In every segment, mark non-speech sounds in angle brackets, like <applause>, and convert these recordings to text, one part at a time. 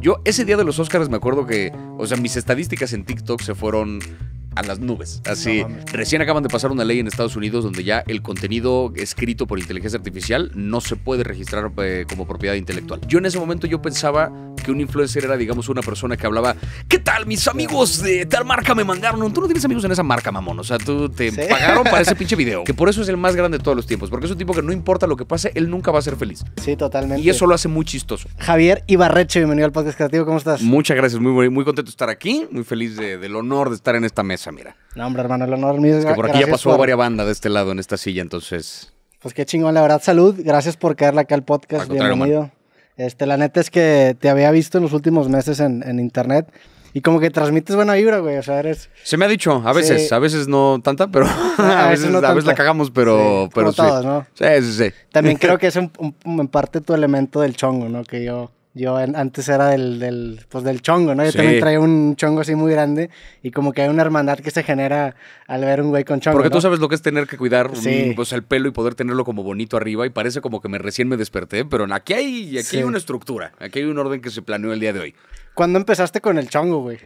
Yo ese día de los Oscars me acuerdo que, o sea, mis estadísticas en TikTok se fueron a las nubes. Así, recién acaban de pasar una ley en Estados Unidos donde ya el contenido escrito por inteligencia artificial no se puede registrar eh, como propiedad intelectual. Yo en ese momento yo pensaba que un influencer era, digamos, una persona que hablaba, ¿qué tal? Mis amigos de tal marca me mandaron. Tú no tienes amigos en esa marca, mamón. O sea, tú te pagaron para ese pinche video. <laughs> Que por eso es el más grande de todos los tiempos. Porque es un tipo que no importa lo que pase, él nunca va a ser feliz. Sí, totalmente. Y eso lo hace muy chistoso. Javier Ibarreche, bienvenido al podcast creativo. ¿Cómo estás? Muchas gracias. Muy, muy contento de estar aquí. Muy feliz del honor de estar en esta mesa mira. No, hombre, hermano, el honor mío. Es que por aquí ya pasó varias bandas de este lado en esta silla, entonces. Pues qué chingón, la verdad, salud. Gracias por caerle acá al podcast. Bienvenido. Este, la neta es que te había visto en los últimos meses en, internet. Y como que transmites buena vibra, güey. O sea, eres. Se me ha dicho, a veces, a veces no tanta, pero. Ah, a, <laughs> veces, no a veces la cagamos, pero. Sí, pero sí. Sí, También <laughs> creo que es en parte tu elemento del chongo, ¿no? Que yo yo antes era del, del, pues del chongo, ¿no? Yo también traía un chongo así muy grande y como que hay una hermandad que se genera al ver un güey con chongo. Porque tú sabes lo que es tener que cuidar pues, el pelo y poder tenerlo como bonito arriba y parece como que me recién me desperté, pero aquí hay, aquí hay una estructura, aquí hay un orden que se planeó el día de hoy. ¿Cuándo empezaste con el chongo, güey?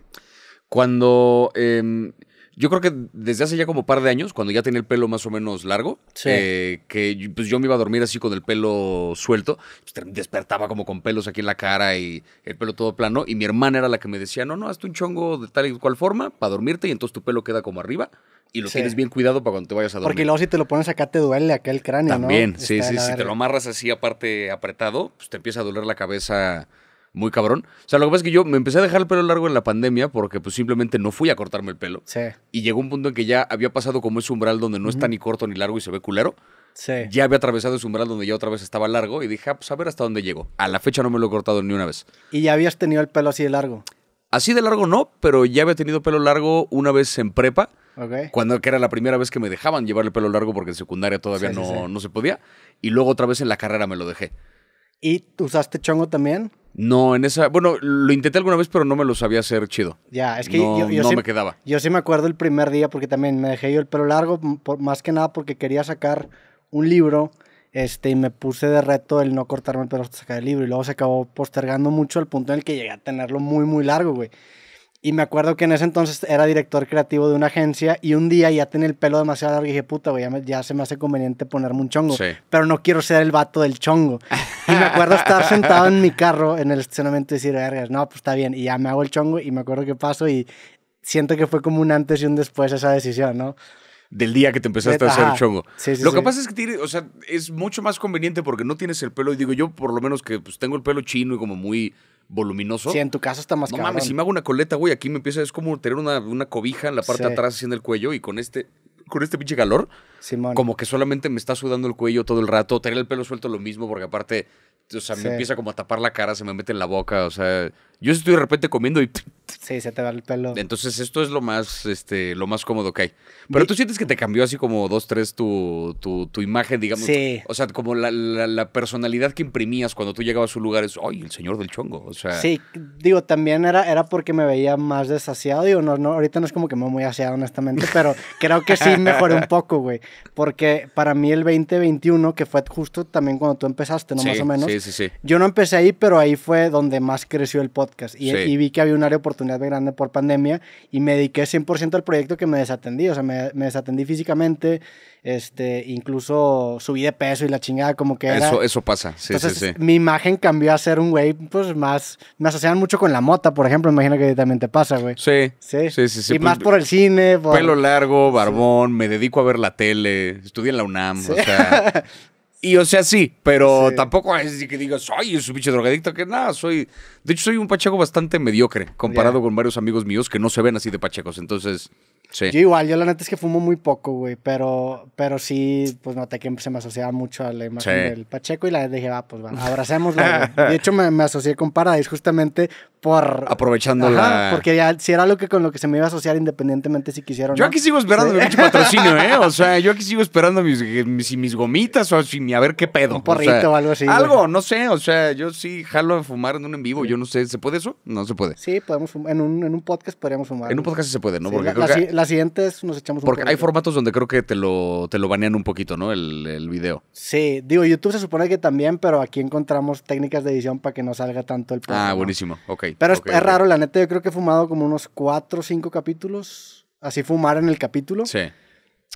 Cuando... Em, yo creo que desde hace ya como par de años, cuando ya tenía el pelo más o menos largo, eh, que pues yo me iba a dormir así con el pelo suelto, pues, despertaba como con pelos aquí en la cara y el pelo todo plano, y mi hermana era la que me decía, no, no, hazte un chongo de tal y cual forma para dormirte y entonces tu pelo queda como arriba y lo tienes bien cuidado para cuando te vayas a dormir. Porque luego si te lo pones acá te duele aquel cráneo, También, sí, sí, si te lo amarras así aparte apretado, pues te empieza a doler la cabeza muy cabrón. O sea, lo que pasa es que yo me empecé a dejar el pelo largo en la pandemia porque pues simplemente no fui a cortarme el pelo. Sí. Y llegó un punto en que ya había pasado como ese umbral donde no está ni corto ni largo y se ve culero. Sí. Ya había atravesado ese umbral donde ya otra vez estaba largo y dije, ah, pues a ver hasta dónde llego. A la fecha no me lo he cortado ni una vez. ¿Y ya habías tenido el pelo así de largo? Así de largo no, pero ya había tenido pelo largo una vez en prepa. Ok. Cuando que era la primera vez que me dejaban llevar el pelo largo porque en secundaria todavía no, no se podía. Y luego otra vez en la carrera me lo dejé. ¿Y usaste chongo también? No, en esa. Bueno, lo intenté alguna vez, pero no me lo sabía hacer chido. Ya, es que yo, me quedaba. Yo sí me acuerdo el primer día, porque también me dejé yo el pelo largo, más que nada porque quería sacar un libro. Este, y me puse de reto el no cortarme el pelo hasta sacar el libro. Y luego se acabó postergando mucho al punto en el que llegué a tenerlo muy, muy largo, güey. Y me acuerdo que en ese entonces era director creativo de una agencia y un día ya tenía el pelo demasiado largo y dije, puta, ya, ya, se me hace conveniente ponerme un chongo. Pero no quiero ser el vato del chongo. <laughs> Y me acuerdo estar sentado en mi carro en el estacionamiento y decir, vergas, no, pues está bien. Y ya me hago el chongo y me acuerdo que paso y siento que fue como un antes y un después esa decisión, ¿no? del día que te empezaste a hacer chongo. lo que pasa es que o sea, es mucho más conveniente porque no tienes el pelo. Y digo, yo por lo menos que pues, tengo el pelo chino y como muy voluminoso. Sí, en tu casa está más no, No mames, si me hago una coleta, güey, aquí me empieza, es como tener una, una cobija en la parte de atrás haciendo el cuello y con este, con este pinche calor, como que solamente me está sudando el cuello todo el rato, tener el pelo suelto lo mismo, porque aparte o sea, me empieza como a tapar la cara, se me mete en la boca, o sea, yo estoy de repente comiendo y... Sí, se te va el pelo. Entonces esto es lo más, este, lo más cómodo que hay. Pero tú sientes que te cambió así como dos, tres tu, imagen, digamos. Sí. O sea, como la, la, personalidad que imprimías cuando tú llegabas a un lugar es, ay, el señor del chongo, o sea... Sí, digo, también era, era porque me veía más desasiado, digo, no, ahorita no es como que me voy muy aseado, honestamente, pero creo que sí mejoré un poco, güey. Porque para mí el 2021, que fue justo también cuando tú empezaste, ¿no? más o menos. Yo no empecé ahí, pero ahí fue donde más creció el podcast. Y, vi que había un área de oportunidad grande por pandemia y me dediqué 100% al proyecto que me desatendí. O sea, me, desatendí físicamente, este, incluso subí de peso y la chingada como que... Era. Eso, eso pasa, sí, Entonces, sí, Mi imagen cambió a ser un güey, pues más... Me asociaban mucho con la mota, por ejemplo, imagino que también te pasa, güey. Sí. Sí, sí, sí. y pues, más por el cine. Pelo largo, barbón, me dedico a ver la tele, estudié en la UNAM, o sea... <laughs> Y o sea, sí, pero tampoco es que diga soy un bicho drogadicto, que nada, soy de hecho, soy un pacheco bastante mediocre comparado con varios amigos míos que no se ven así de pachecos. Entonces, sí. Yo igual, yo la neta es que fumo muy poco, güey. Pero, pero sí, pues noté que se me asociaba mucho a la del pacheco y la dije, va, ah, pues bueno... abracemos Güey. <laughs> de hecho, me, asocié con Paradise justamente por. Aprovechando Porque ya, si era lo que con lo que se me iba a asociar independientemente si quisieron. Yo aquí sigo esperando mi mi patrocinio, ¿eh? O sea, yo aquí sigo esperando mis, mis, gomitas o si, a ver qué pedo. Un porrito o, algo así. Algo, no sé. O sea, yo sí jalo a fumar en un en vivo yo no sé, ¿se puede eso? No se puede. Sí, podemos fumar. En un, en un podcast podríamos fumar. En un podcast sí se puede, ¿no? porque la, que, siguiente es nos echamos un Porque hay formatos donde creo que te lo, te lo banean un poquito, ¿no? El, el video. Sí, digo, YouTube se supone que también, pero aquí encontramos técnicas de edición para que no salga tanto el podcast. Ah, buenísimo, ok. Pero es, raro, la neta, yo creo que he fumado como unos cuatro o cinco capítulos. Así fumar en el capítulo. Sí.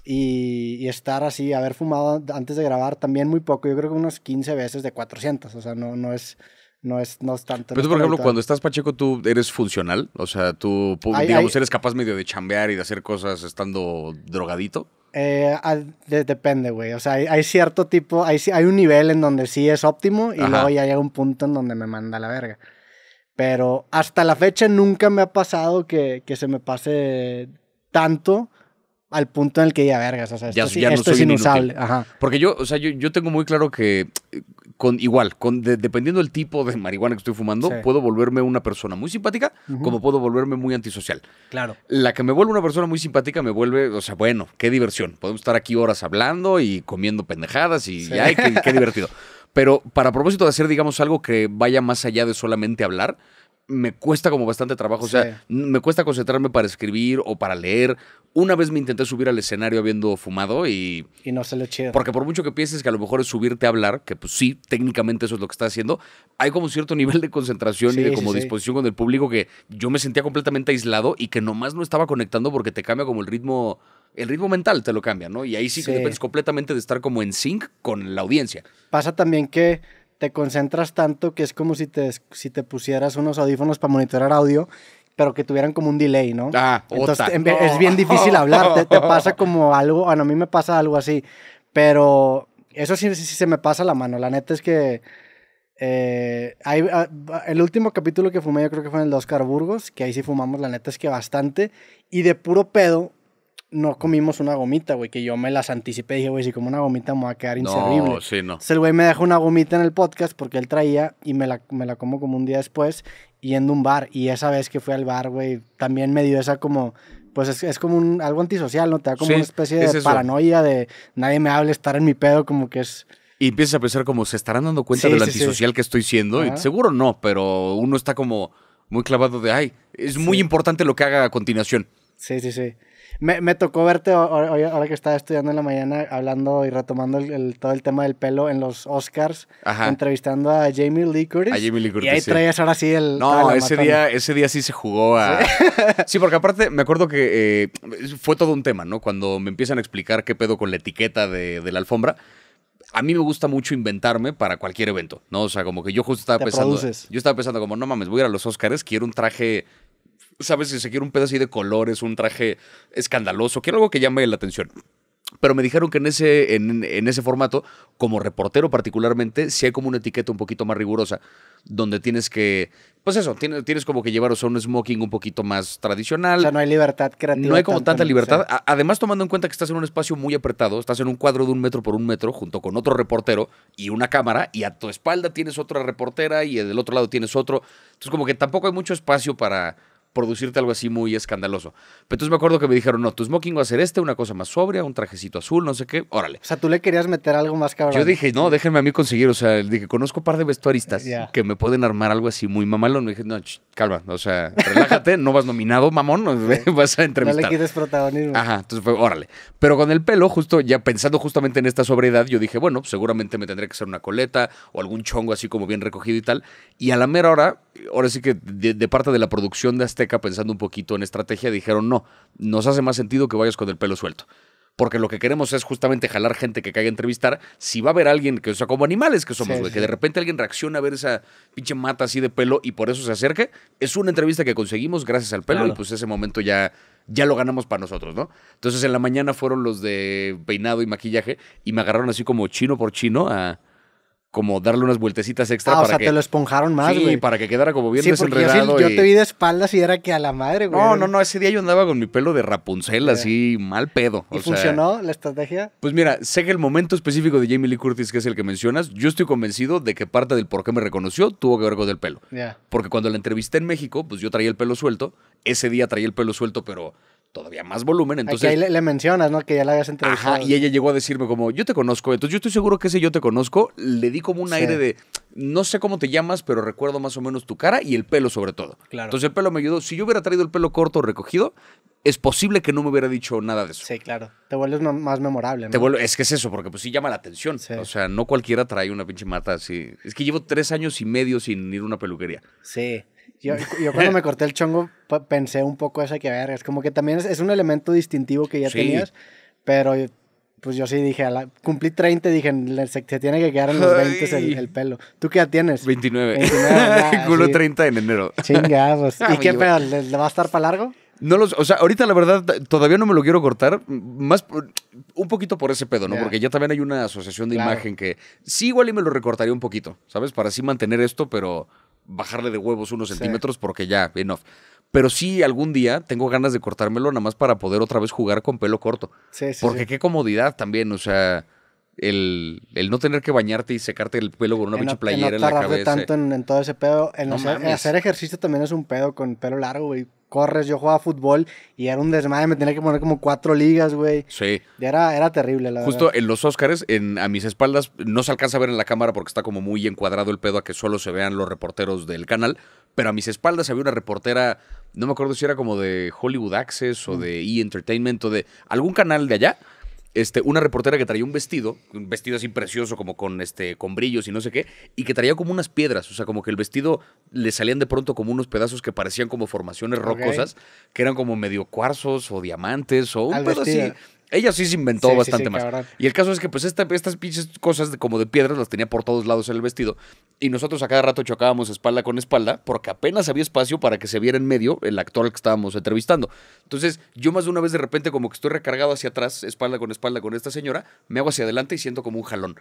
Y, y, estar así, haber fumado antes de grabar también muy poco, yo creo que unos 15 veces de 400, o sea, no, no es no es, tanto. Pero tú, por ejemplo, cuando estás Pacheco, tú eres funcional, o sea, tú, digamos, eres capaz medio de chambear y de hacer cosas estando drogadito. Eh, ah, depende, güey. O sea, hay, cierto tipo, hay, hay un nivel en donde sí es óptimo y luego ya llega un punto en donde me manda la verga. Pero hasta la fecha nunca me ha pasado que, que se me pase tanto al punto en el que ya vergas, o sea, esto, esto es inusable. Porque yo, o sea, yo, tengo muy claro que eh, con igual, con dependiendo del tipo de marihuana que estoy fumando, puedo volverme una persona muy simpática, como puedo volverme muy antisocial. Claro. La que me vuelve una persona muy simpática me vuelve, o sea, bueno, qué diversión. Podemos estar aquí horas hablando y comiendo pendejadas y qué, qué <laughs> divertido. Pero para propósito de hacer, digamos, algo que vaya más allá de solamente hablar, me cuesta como bastante trabajo. O sea, me cuesta concentrarme para escribir o para leer. Una vez me intenté subir al escenario habiendo fumado y. Y no se le chido. Porque por mucho que pienses que a lo mejor es subirte a hablar, que pues sí, técnicamente eso es lo que estás haciendo, hay como cierto nivel de concentración y de como disposición con el público que yo me sentía completamente aislado y que nomás no estaba conectando porque te cambia como el ritmo. El ritmo mental te lo cambia, ¿no? Y ahí sí que dependes completamente de estar como en sync con la audiencia. Pasa también que te concentras tanto que es como si te, si te pusieras unos audífonos para monitorar audio, pero que tuvieran como un delay, ¿no? Ah, Entonces es bien <laughs> difícil hablar, te, <laughs> pasa como algo, bueno, a mí me pasa algo así, pero eso sí, se me pasa la mano, la neta es que... Eh, ah, el último capítulo que fumé yo creo que fue en el de Oscar Burgos, que ahí sí fumamos, la neta es que bastante, y de puro pedo no comimos una gomita, güey, que yo me las anticipé. Dije, güey, si como una gomita me va a quedar inservible. No, sí, no. Entonces el güey me dejó una gomita en el podcast porque él traía y me la, me la como como un día después yendo a un bar. Y esa vez que fui al bar, güey, también me dio esa como... Pues es, como un, algo antisocial, ¿no? Te da como una especie de paranoia de nadie me hable, estar en mi pedo, como que es... Y empiezas a pensar como, ¿se estarán dando cuenta del antisocial que estoy siendo? seguro no, pero uno está como muy clavado de, ay, es muy importante lo que haga a continuación. Sí, sí, sí. Me, tocó verte ahora, que estaba estudiando en la mañana hablando y retomando todo el tema del pelo en los Oscars, entrevistando a Jamie Lee Curtis. A Jamie Lee Curtis. Y ahí traías ahora sí el. No, ese día, ese día sí se jugó a. Sí, <laughs> porque aparte me acuerdo que eh, fue todo un tema, ¿no? Cuando me empiezan a explicar qué pedo con la etiqueta de, la alfombra a mí me gusta mucho inventarme para cualquier evento, ¿no? O sea, como que yo justo estaba pensando. Yo estaba pensando como, no mames, voy a ir a los Oscars, quiero un traje sabes si se quiere un pedazo así de colores, un traje escandaloso, quiero algo que llame la atención. Pero me dijeron que en ese, en, ese formato, como reportero particularmente, sí hay como una etiqueta un poquito más rigurosa, donde tienes que, pues eso, tienes, como que llevar a un smoking un poquito más tradicional. O sea, no hay libertad creativa. No hay como tanta libertad. Además, tomando en cuenta que estás en un espacio muy apretado, estás en un cuadro de un metro por un metro, junto con otro reportero y una cámara, y a tu espalda tienes otra reportera y del otro lado tienes otro. Entonces, como que tampoco hay mucho espacio para producirte algo así muy escandaloso. Pero entonces me acuerdo que me dijeron, no, tu smoking va a ser este, una cosa más sobria, un trajecito azul, no sé qué, órale. O sea, tú le querías meter algo más cabrón. Yo dije, no, déjenme a mí conseguir, o sea, dije, conozco un par de vestuaristas que me pueden armar algo así muy mamalón. Me dije, no, calma, o sea, relájate, no vas nominado, mamón, vas a entrevistar. No le quites protagonismo. Ajá, entonces fue, órale. Pero con el pelo, justo, ya pensando justamente en esta sobriedad, yo dije, bueno, seguramente me tendré que hacer una coleta o algún chongo así como bien recogido y tal. Y a la mera hora ahora sí que de, parte de la producción de Azteca, pensando un poquito en estrategia, dijeron, no, nos hace más sentido que vayas con el pelo suelto. Porque lo que queremos es justamente jalar gente que caiga a entrevistar. Si va a haber alguien que, o sea, como animales que somos, que de repente alguien reacciona a ver esa pinche mata así de pelo y por eso se acerque, es una entrevista que conseguimos gracias al pelo y pues ese momento ya, ya lo ganamos para nosotros, ¿no? Entonces en la mañana fueron los de peinado y maquillaje y me agarraron así como chino por chino a como darle unas vueltecitas extra ah, o sea, te lo esponjaron más, güey. Sí, para que quedara como bien desenredado. Yo, yo, te vi de espaldas y era que a la madre, güey. No, no, no, ese día yo andaba con mi pelo de Rapunzel, así mal pedo. ¿Y funcionó la estrategia? Pues mira, sé que el momento específico de Jamie Lee Curtis, que es el que mencionas, yo estoy convencido de que parte del por qué me reconoció tuvo que ver con el pelo. Porque cuando la entrevisté en México, pues yo traía el pelo suelto. Ese día traía el pelo suelto, pero todavía más volumen. Entonces, Aquí le, mencionas, ¿no? Que ya la habías entrevistado. Ajá, y ella llegó a decirme como, yo te conozco. Entonces yo estoy seguro que ese yo te conozco le di como un aire de, no sé cómo te llamas, pero recuerdo más o menos tu cara y el pelo sobre todo. Claro. Entonces el pelo me ayudó. Si yo hubiera traído el pelo corto o recogido, es posible que no me hubiera dicho nada de eso. Sí, claro. Te vuelves más memorable. Te es que es eso, porque pues sí llama la atención. O sea, no cualquiera trae una pinche mata así. Es que llevo tres años y medio sin ir a una peluquería. Sí. yo cuando me corté el chongo pensé un poco esa que, ver, es como que también es, un elemento distintivo que ya tenías, pero pues yo sí dije, cumplí 30 dije, se, tiene que quedar en los 20 el, pelo. ¿Tú qué <laughs> ya tienes? 29. Culo 30 en enero. chingados <laughs> ah, ¿Y qué pedo? ¿Le, va a estar para largo? No los, o sea, ahorita la verdad todavía no me lo quiero cortar, más un poquito por ese pedo, ¿no? Porque ya también hay una asociación de imagen que sí igual y me lo recortaría un poquito, ¿sabes? Para así mantener esto, pero bajarle de huevos unos centímetros porque ya, enough. Pero sí, algún día tengo ganas de cortármelo nada más para poder otra vez jugar con pelo corto. Sí, sí. Porque qué comodidad también, o sea, el, no tener que bañarte y secarte el pelo con una bicha playera en, la cabeza. tanto en, todo ese pedo. hacer, hacer, ejercicio también es un pedo con pelo largo, güey corres, yo jugaba fútbol y era un desmadre, me tenía que poner como cuatro ligas, güey. Sí. era, era terrible, la verdad. Justo en los Oscars, en, a mis espaldas, no se alcanza a ver en la cámara porque está como muy encuadrado el pedo a que solo se vean los reporteros del canal, pero a mis espaldas había una reportera, no me acuerdo si era como de Hollywood Access o mm. de E! Entertainment o de algún canal de allá este, una reportera que traía un vestido, un vestido así precioso, como con, este, con brillos y no sé qué, y que traía como unas piedras, o sea, como que el vestido le salían de pronto como unos pedazos que parecían como formaciones rocosas, que eran como medio cuarzos o diamantes o un así ella sí se inventó bastante más. Y el caso es que, pues, estas pinches cosas como de piedras las tenía por todos lados en el vestido. Y nosotros a cada rato chocábamos espalda con espalda porque apenas había espacio para que se viera en medio el actor al que estábamos entrevistando. Entonces, yo más de una vez de repente, como que estoy recargado hacia atrás, espalda con espalda con esta señora, me hago hacia adelante y siento como un jalón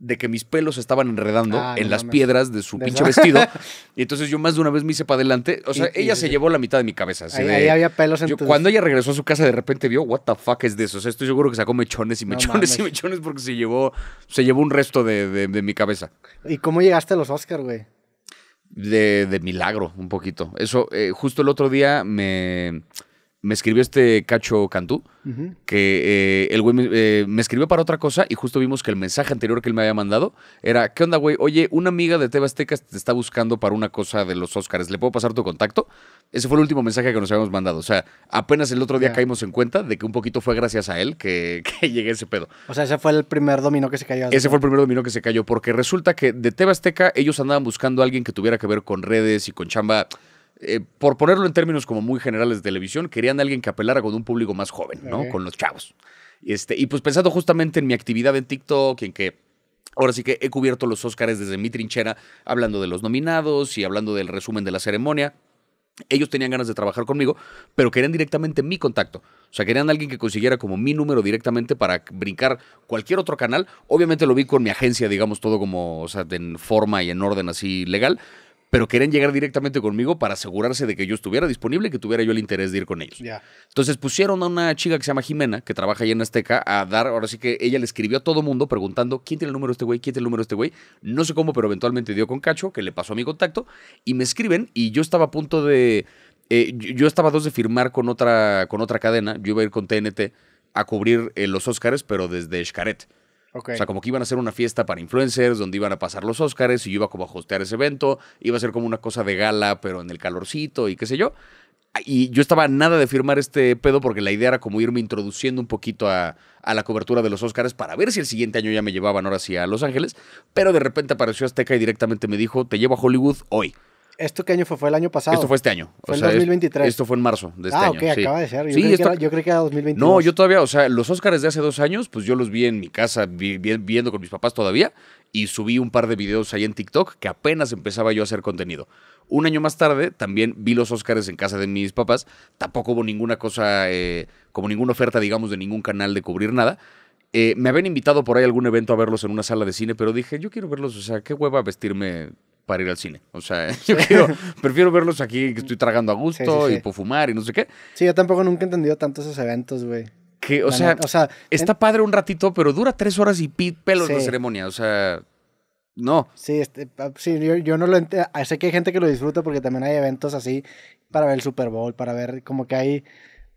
de que mis pelos estaban enredando ah, en las piedras de su pinche vestido. <laughs> Y entonces yo más de una vez me hice para adelante. O sea, ella se llevó la mitad de mi cabeza. ahí, había pelos en Cuando ella regresó a su casa, de repente vio, what the fuck es de eso. O sea, estoy seguro que sacó mechones y mechones y mechones porque se llevó, se llevó un resto de, mi cabeza. ¿Y cómo llegaste a los Oscar, güey? De, milagro, un poquito. Eso, eh, justo el otro día me me escribió este Cacho Cantú, que eh, el güey eh, me, escribió para otra cosa y justo vimos que el mensaje anterior que él me había mandado era, ¿qué onda, güey? Oye, una amiga de Tebasteca te está buscando para una cosa de los Oscars, ¿le puedo pasar tu contacto? Ese fue el último mensaje que nos habíamos mandado. O sea, apenas el otro día caímos en cuenta de que un poquito fue gracias a él que, <laughs> que llegué a ese pedo. O sea, ese fue el primer dominó que se cayó. Ese fue el primer dominó que se cayó, porque resulta que de Tebasteca Azteca ellos andaban buscando a alguien que tuviera que ver con redes y con chamba eh, por ponerlo en términos como muy generales de televisión, querían alguien que apelara con un público más joven, ¿no? Con los chavos. Este, y pues pensando justamente en mi actividad en TikTok, en que Ahora sí que he cubierto los Óscares desde mi trinchera, hablando de los nominados y hablando del resumen de la ceremonia. Ellos tenían ganas de trabajar conmigo, pero querían directamente mi contacto. O sea, querían alguien que consiguiera como mi número directamente para brincar cualquier otro canal. Obviamente lo vi con mi agencia, digamos, todo como, o sea, en forma y en orden así legal pero querían llegar directamente conmigo para asegurarse de que yo estuviera disponible y que tuviera yo el interés de ir con ellos. Ya. Entonces pusieron a una chica que se llama Jimena, que trabaja allá en Azteca, a dar, ahora sí que ella le escribió a todo mundo preguntando, ¿quién tiene el número de este güey? ¿Quién tiene el número de este güey? No sé cómo, pero eventualmente dio con Cacho, que le pasó a mi contacto, y me escriben y yo estaba a punto de... Eh, yo estaba a dos de firmar con otra, con otra cadena, yo iba a ir con TNT a cubrir eh, los Óscares, pero desde Escaret. O sea, como que iban a hacer una fiesta para influencers donde iban a pasar los Óscares y yo iba como a hostear ese evento. Iba a ser como una cosa de gala, pero en el calorcito y qué sé yo. Y yo estaba nada de firmar este pedo porque la idea era como irme introduciendo un poquito a, la cobertura de los Óscares para ver si el siguiente año ya me llevaban ahora sí a Los Ángeles. Pero de repente apareció Azteca y directamente me dijo, te llevo a Hollywood hoy. ¿Esto qué año fue? ¿Fue el año pasado? Esto fue este año. Fue o 2023. Esto fue en marzo de este ah, año. Ah, ok, acaba de ser. Yo, creo que era, yo No, yo todavía, o sea, los Oscars de hace dos años, pues yo los vi en mi casa, viendo con mis papás todavía, y subí un par de videos ahí en TikTok que apenas empezaba yo a hacer contenido. Un año más tarde también vi los Oscars en casa de mis papás. Tampoco hubo ninguna cosa, eh, como ninguna oferta, digamos, de ningún canal de cubrir nada. Eh, me habían invitado por ahí a algún evento a verlos en una sala de cine, pero dije, yo quiero verlos, o sea, qué hueva vestirme para ir al cine. O sea, <laughs> yo prefiero verlos aquí que estoy tragando a gusto y por fumar y no sé qué. Sí, yo tampoco nunca he entendido tanto esos eventos, güey. o, sea, está padre un ratito, pero dura tres horas y pelos la ceremonia. O sea, no. Sí, este, ah, sí yo, no lo entiendo. Ah, sé que hay gente que lo disfruta porque también hay eventos así para ver el Super Bowl, para ver como que hay,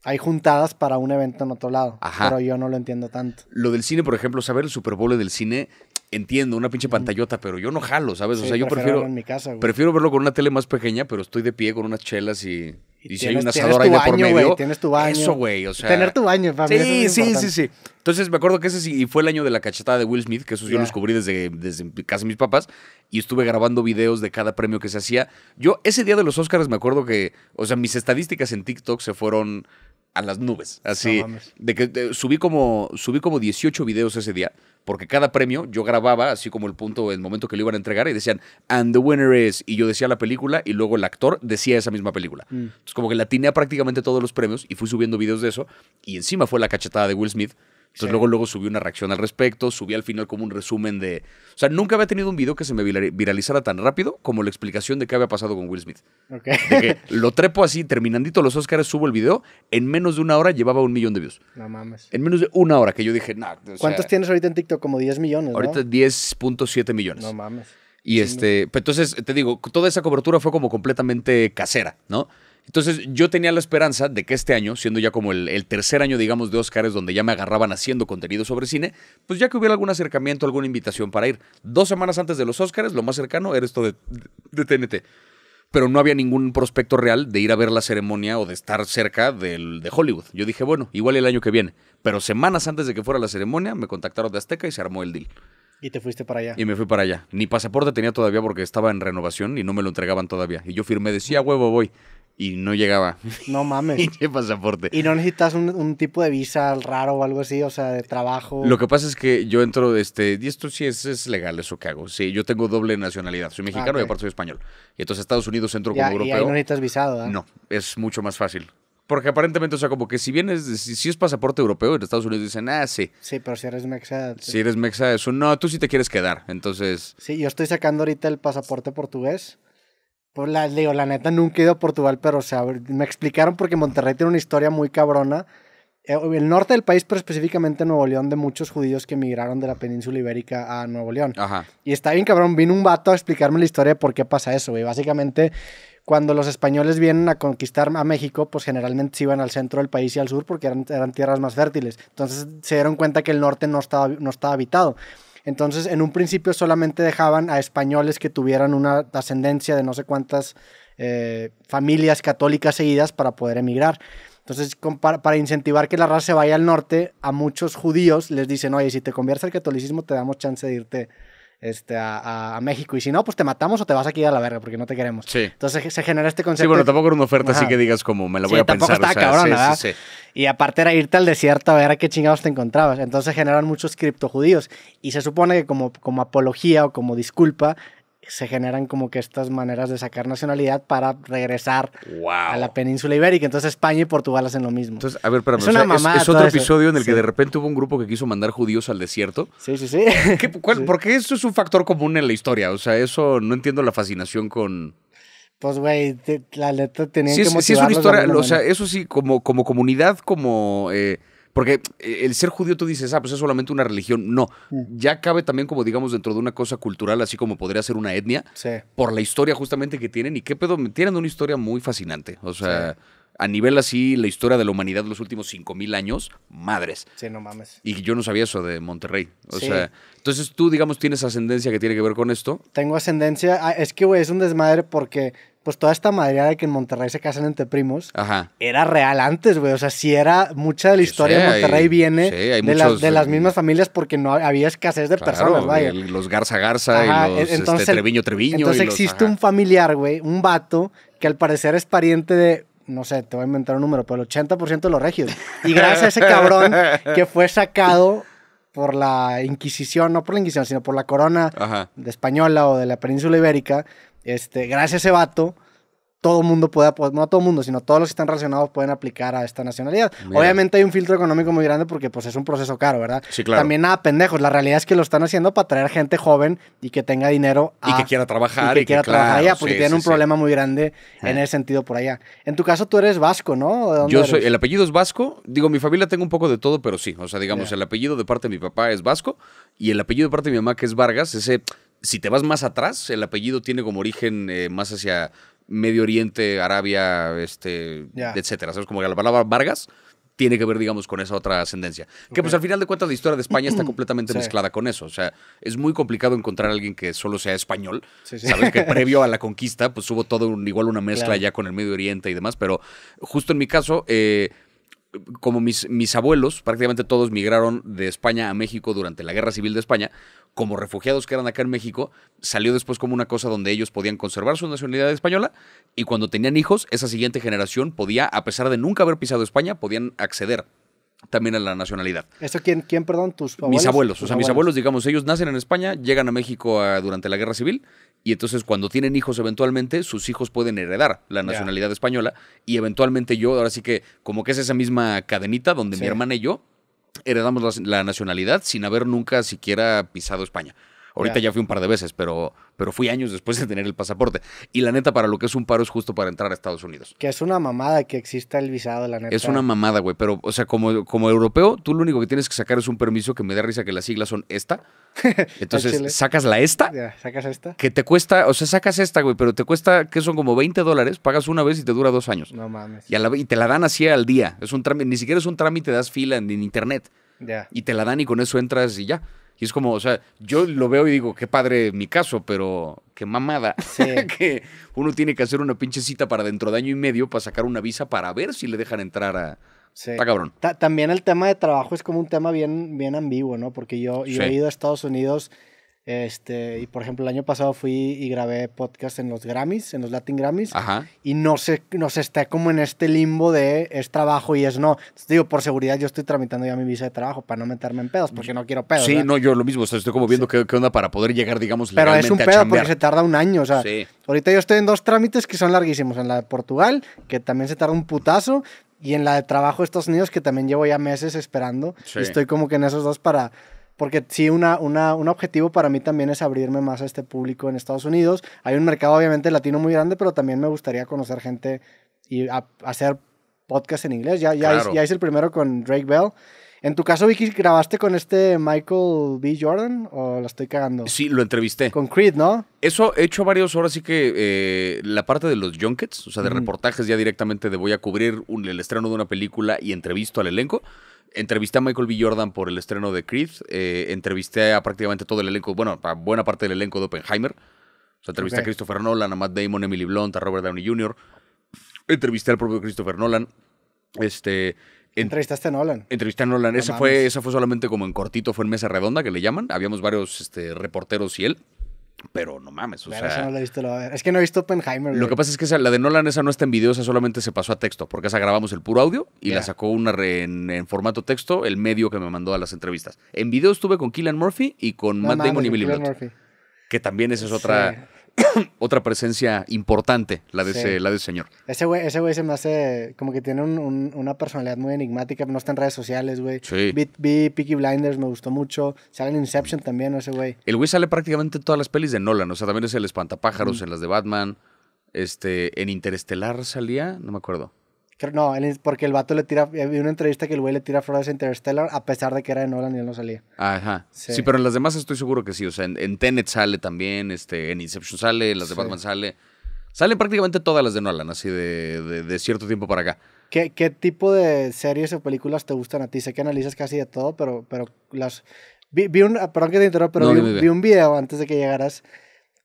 hay juntadas para un evento en otro lado. Ajá. Pero yo no lo entiendo tanto. Lo del cine, por ejemplo, saber el Super Bowl del cine entiendo, una pinche pantallota, pero yo no jalo, ¿sabes? o sea, yo prefiero. En mi casa, Prefiero verlo con una tele más pequeña, pero estoy de pie con unas chelas y. Y, si hay un asador ahí de por medio. tienes tu baño. Eso, güey, o sea. Tener tu baño, para Sí, sí, sí, sí. Entonces me acuerdo que ese sí fue el año de la cachetada de Will Smith, que eso yo lo descubrí desde, desde casi mis papás, y estuve grabando videos de cada premio que se hacía. Yo, ese día de los Oscars, me acuerdo que, o sea, mis estadísticas en TikTok se fueron a las nubes. Así, de que subí, como, subí como 18 videos ese día, porque cada premio yo grababa así como el punto, el momento que lo iban a entregar y decían, and the winner is, y yo decía la película y luego el actor decía esa misma película. Mm. Entonces como que la tenía prácticamente todos los premios y fui subiendo videos de eso y encima fue la cachetada de Will Smith entonces luego, luego subí una reacción al respecto, subí al final como un resumen de... O sea, nunca había tenido un video que se me viralizara tan rápido como la explicación de qué había pasado con Will Smith. Okay. lo trepo así, terminandito los Oscars, subo el video, en menos de una hora llevaba un millón de views. No mames. En menos de una hora que yo dije, nah. ¿Cuántos tienes ahorita en TikTok? Como 10 millones, Ahorita 10.7 millones. No mames. Y este, pues, entonces te digo, toda esa cobertura fue como completamente casera, ¿no? Entonces yo tenía la esperanza de que este año, siendo ya como el, tercer año, digamos, de Oscars, donde ya me agarraban haciendo contenido sobre cine, pues ya que hubiera algún acercamiento, alguna invitación para ir. Dos semanas antes de los Oscars, lo más cercano era esto de, TNT. Pero no había ningún prospecto real de ir a ver la ceremonia o de estar cerca del, de Hollywood. Yo dije, bueno, igual el año que viene. Pero semanas antes de que fuera la ceremonia, me contactaron de Azteca y se armó el deal. Y te fuiste para allá. Y me fui para allá. Ni pasaporte tenía todavía porque estaba en renovación y no me lo entregaban todavía. Y yo firmé, decía, huevo, voy y no llegaba. No mames. <laughs> pasaporte. Y no necesitas un, tipo de visa raro o algo así, o sea, de trabajo. Lo que pasa es que yo entro, de este, y esto sí es, legal, eso que hago. Sí, yo tengo doble nacionalidad, soy mexicano ah, y aparte soy español. Y entonces Estados Unidos entro como europeo. Y no necesitas visado, ¿eh? No, es mucho más fácil. Porque aparentemente, o sea, como que si vienes, si, es pasaporte europeo, en Estados Unidos dicen, ah, sí. Sí, pero si eres mexa. Si eres mexa, eso no, tú sí te quieres quedar, entonces. Sí, yo estoy sacando ahorita el pasaporte portugués. Pues la, neta nunca he ido a Portugal, pero o me explicaron porque Monterrey tiene una historia muy cabrona. Eh, el norte del país, pero específicamente Nuevo León, de muchos judíos que emigraron de la península ibérica a Nuevo León. Y está bien, cabrón. Vino un vato a explicarme la historia de por qué pasa eso, Y Básicamente, cuando los españoles vienen a conquistar a México, pues generalmente se iban al centro del país y al sur porque eran, eran tierras más fértiles. Entonces se dieron cuenta que el norte no estaba, no estaba habitado. Entonces, en un principio solamente dejaban a españoles que tuvieran una ascendencia de no sé cuántas eh, familias católicas seguidas para poder emigrar. Entonces, para, incentivar que la raza se vaya al norte, a muchos judíos les dicen, oye, si te conviertes al catolicismo, te damos chance de irte este, a, México. Y si no, pues te matamos o te vas aquí a la verga porque no te queremos. Entonces se genera este concepto. Sí, bueno, tampoco era una oferta así que digas como me la voy a pensar. Y aparte era irte al desierto a ver a qué chingados te encontrabas. Entonces generan muchos criptojudíos. Y se supone que como, como apología o como disculpa, se generan como que estas maneras de sacar nacionalidad para regresar a la península ibérica. Entonces España y Portugal hacen lo mismo. Entonces, a ver, espérame, es, una es, otro episodio en el que de repente hubo un grupo que quiso mandar judíos al desierto. Sí, sí, <laughs> sí. Porque eso es un factor común en la historia. O sea, eso no entiendo la fascinación con... Pues, güey, la letra tenía que Sí, es una historia, o sea, eso sí, como, como comunidad, como... Eh, porque eh, el ser judío tú dices, ah, pues es solamente una religión. No, mm. ya cabe también como digamos dentro de una cosa cultural, así como podría ser una etnia, por la historia justamente que tienen. Y qué pedo, tienen una historia muy fascinante. O sea... a nivel así la historia de la humanidad los últimos 5000 años, madres. Sí, no mames. Y yo no sabía eso de Monterrey. O sea, entonces tú, digamos, tienes ascendencia que tiene que ver con esto. Tengo ascendencia. Ah, es que, güey, es un desmadre porque pues toda esta madera de que en Monterrey se casan entre primos era real antes, güey. O sea, si era mucha de la historia de Monterrey viene de, las, eh, mismas familias porque no había escasez de personas, vaya. los Garza Garza y los este, Treviño Treviño. Entonces existe un familiar, güey, un vato que al parecer es pariente de no sé, te voy a inventar un número, pero el 80% de los regios. Y gracias a ese cabrón que fue sacado por la Inquisición, no por la Inquisición, sino por la corona de española o de la península ibérica, este, gracias a ese vato, todo mundo puede, no todo el mundo, sino todos los que están relacionados pueden aplicar a esta nacionalidad. Obviamente hay un filtro económico muy grande porque pues es un proceso caro, ¿verdad? Sí, También nada, pendejos, la realidad es que lo están haciendo para traer gente joven y que tenga dinero. y que quiera trabajar. Y que, quiera trabajar allá, porque tienen un problema muy grande en eh. ese sentido por allá. En tu caso tú eres vasco, ¿no? Yo soy, el apellido es vasco, digo, mi familia tengo un poco de todo, pero sí, o sea, digamos, el apellido de parte de mi papá es vasco y el apellido de parte de mi mamá que es Vargas, ese si te vas más atrás, el apellido tiene como origen eh, más hacia Medio Oriente, Arabia, este, etcétera. ¿Sabes? Como que la palabra Vargas tiene que ver, digamos, con esa otra ascendencia. Que pues al final de cuentas la historia de España está <clears throat> completamente mezclada con eso. O sea, es muy complicado encontrar a alguien que solo sea español. Sabes que <laughs> previo a la conquista, pues hubo todo igual una mezcla ya con el Medio Oriente y demás. Pero justo en mi caso, eh, como mis, abuelos, prácticamente todos migraron de España a México durante la Guerra Civil de España, como refugiados que eran acá en México, salió después como una cosa donde ellos podían conservar su nacionalidad española y cuando tenían hijos, esa siguiente generación podía, a pesar de nunca haber pisado España, podían acceder también a la nacionalidad. ¿Eso quién, quién perdón? ¿Tus abuelos? Mis abuelos. o sea, mis abuelos, digamos, ellos nacen en España, llegan a México ah, durante la Guerra Civil y entonces cuando tienen hijos eventualmente, sus hijos pueden heredar la nacionalidad española y eventualmente yo, ahora sí que como que es esa misma cadenita donde mi hermana y yo heredamos la nacionalidad sin haber nunca siquiera pisado España. Ahorita ya fui un par de veces, pero, pero fui años después de tener el pasaporte. Y la neta, para lo que es un paro es justo para entrar a Estados Unidos. Que es una mamada que exista el visado, la neta. Es una mamada, güey. Pero, o sea, como, como europeo, tú lo único que tienes que sacar es un permiso que me da risa que las siglas son esta. <laughs> Entonces, sacas la esta. Ya, sacas esta. Que te cuesta, o sea, sacas esta, güey, pero te cuesta, que son como 20 dólares, pagas una vez y te dura dos años. No mames. Y, y te la dan así al día. Es un trámite, ni siquiera es un trámite, das fila en, internet. Ya. Y te la dan y con eso entras y ya. Y es como, o sea, yo lo veo y digo, qué padre mi caso, pero qué mamada. <laughs> que uno tiene que hacer una pinche cita para dentro de año y medio para sacar una visa para ver si le dejan entrar a. cabrón. también el tema de trabajo es como un tema bien, bien ambiguo, ¿no? Porque yo, he ido a Estados Unidos este, y por ejemplo, el año pasado fui y grabé podcast en los Grammys, en los Latin Grammys. Y no se, no está como en este limbo de es trabajo y es no. Entonces, digo, por seguridad, yo estoy tramitando ya mi visa de trabajo para no meterme en pedos, porque no quiero pedos. Sí, no, yo lo mismo, estoy, como viendo que qué, onda para poder llegar, digamos, Pero es un pedo porque se tarda un año, o sea. Ahorita yo estoy en dos trámites que son larguísimos: en la de Portugal, que también se tarda un putazo, y en la de trabajo de Estados Unidos, que también llevo ya meses esperando. estoy como que en esos dos para porque sí, una, una, un objetivo para mí también es abrirme más a este público en Estados Unidos. Hay un mercado obviamente latino muy grande, pero también me gustaría conocer gente y hacer podcast en inglés. Ya, ya, hice, el primero con Drake Bell. En tu caso, Vicky, ¿grabaste con este Michael B. Jordan o la estoy cagando? Sí, lo entrevisté. Con Creed, ¿no? Eso he hecho varios horas, así que eh, la parte de los junkets, o sea, de reportajes ya directamente de voy a cubrir el estreno de una película y entrevisto al elenco entrevisté a Michael B. Jordan por el estreno de Creed. Eh, entrevisté a prácticamente todo el elenco, bueno, a buena parte del elenco de Oppenheimer. entrevisté a Christopher Nolan, a Matt Damon, Emily Blunt, a Robert Downey Jr. Entrevisté al propio Christopher Nolan. Este. Entrevistaste a Nolan. Entrevisté a Nolan. esa, fue, esa fue solamente como en cortito, fue en mesa redonda que le llaman. Habíamos varios este, reporteros y él. Pero no mames, es que no he visto Oppenheimer. Lo que pasa es que la de Nolan, esa no está en video, esa solamente se pasó a texto, porque esa grabamos el puro audio y la sacó una re, en, formato texto el medio que me mandó a las entrevistas. En video estuve con Killian Murphy y con Matt Damon y Billy Murphy. Que también esa es otra. <coughs> otra presencia importante, la de, ese, la de señor. Ese güey, ese güey se me hace como que tiene una personalidad muy enigmática, no está en redes sociales, güey. Sí. Vi, Peaky Blinders, me gustó mucho. Sale en Inception también, ese güey. El güey sale prácticamente en todas las pelis de Nolan, o sea, también es el espantapájaros mm. en las de Batman. Este, en Interestelar salía, no me acuerdo. No, porque el vato le tira. Eh, vi una entrevista que el güey le tira flores a Interstellar, a pesar de que era de Nolan y él no salía. Ajá. Sí. pero en las demás estoy seguro que sí. O sea, en, en Tenet sale también, este, en Inception sale, las de Batman sale. Salen prácticamente todas las de Nolan, así de, cierto tiempo para acá. ¿Qué, tipo de series o películas te gustan a ti? Sé que analizas casi de todo, pero, pero las. Vi, un, ah, perdón que te interrumpa, pero vi, un video antes de que llegaras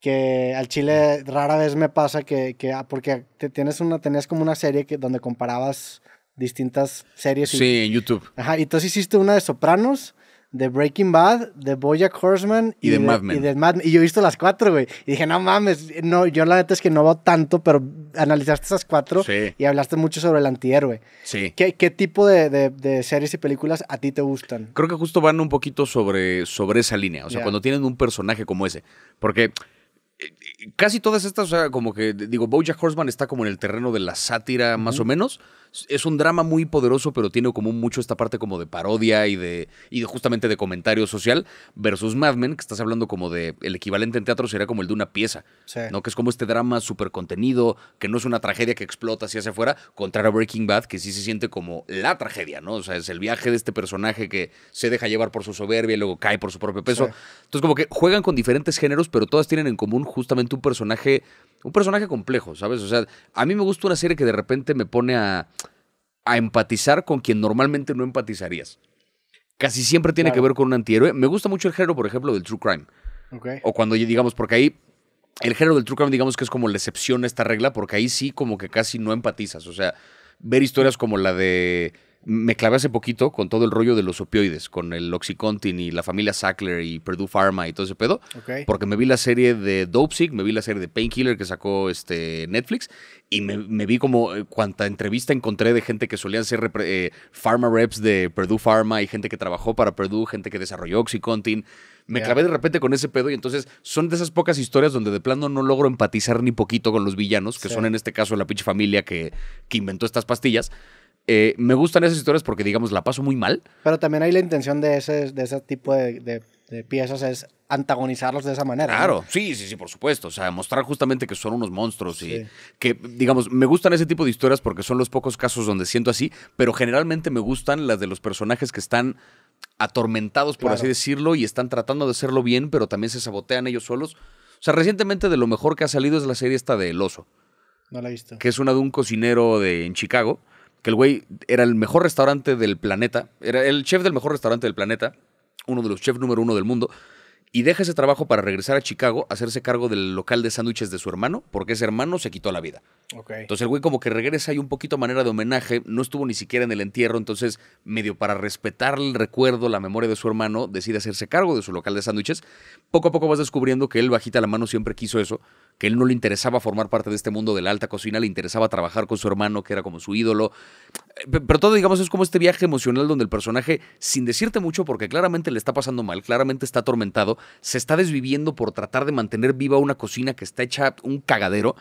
que al chile rara vez me pasa que, que ah, porque tienes una, tenías como una serie que, donde comparabas distintas series. sí, en YouTube. Ajá, y entonces hiciste una de Sopranos, de Breaking Bad, de Bojack Horseman y, de, Mad Men. Y, yo he visto las cuatro, güey. Y dije, no mames, no, yo la neta es que no veo tanto, pero analizaste esas cuatro y hablaste mucho sobre el antihéroe. Sí. ¿Qué, qué tipo de, series y películas a ti te gustan? Creo que justo van un poquito sobre, sobre esa línea. O sea, cuando tienen un personaje como ese. Porque eh, casi todas estas, o sea, como que digo, Bojack Horseman está como en el terreno de la sátira, más o menos, es un drama muy poderoso, pero tiene como mucho esta parte como de parodia y de, y justamente de comentario social, versus Mad Men, que estás hablando como de, el equivalente en teatro sería como el de una pieza, ¿no? Que es como este drama súper contenido, que no es una tragedia que explota hacia afuera, contra Breaking Bad, que sí se siente como la tragedia, ¿no? O sea, es el viaje de este personaje que se deja llevar por su soberbia y luego cae por su propio peso. Entonces, como que juegan con diferentes géneros, pero todas tienen en común justamente un personaje un personaje complejo, ¿sabes? O sea, a mí me gusta una serie que de repente me pone a, empatizar con quien normalmente no empatizarías. Casi siempre tiene que ver con un antihéroe. Me gusta mucho el género, por ejemplo, del true crime. O cuando digamos, porque ahí el género del true crime, digamos que es como la excepción a esta regla, porque ahí sí como que casi no empatizas. O sea, ver historias como la de me clavé hace poquito con todo el rollo de los opioides, con el Oxycontin y la familia Sackler y Purdue Pharma y todo ese pedo. Porque me vi la serie de Dope me vi la serie de Painkiller que sacó este Netflix y me, vi como eh, cuánta entrevista encontré de gente que solían ser eh, pharma reps de Purdue Pharma y gente que trabajó para Purdue, gente que desarrolló Oxycontin. Me clavé de repente con ese pedo y entonces son de esas pocas historias donde de plano no logro empatizar ni poquito con los villanos, que son en este caso la pinche familia que, que inventó estas pastillas. Eh, me gustan esas historias porque, digamos, la paso muy mal. Pero también hay la intención de ese, tipo de, piezas es antagonizarlos de esa manera. Claro, sí, sí, sí, por supuesto. O sea, mostrar justamente que son unos monstruos y que, digamos, me gustan ese tipo de historias porque son los pocos casos donde siento así, pero generalmente me gustan las de los personajes que están atormentados, por así decirlo, y están tratando de hacerlo bien, pero también se sabotean ellos solos. O sea, recientemente de lo mejor que ha salido es la serie esta de El Oso. No la he visto. Que es una de un cocinero de, en Chicago que el güey era el mejor restaurante del planeta, era el chef del mejor restaurante del planeta, uno de los chefs número uno del mundo, y deja ese trabajo para regresar a Chicago, hacerse cargo del local de sándwiches de su hermano, porque ese hermano se quitó la vida. Entonces el güey como que regresa y un poquito manera de homenaje, no estuvo ni siquiera en el entierro, entonces medio para respetar el recuerdo, la memoria de su hermano, decide hacerse cargo de su local de sándwiches. Poco a poco vas descubriendo que él bajita la mano siempre quiso eso, que él no le interesaba formar parte de este mundo de la alta cocina, le interesaba trabajar con su hermano, que era como su ídolo. Eh, pero todo, digamos, es como este viaje emocional donde el personaje, sin decirte mucho, porque claramente le está pasando mal, claramente está atormentado, se está desviviendo por tratar de mantener viva una cocina que está hecha un cagadero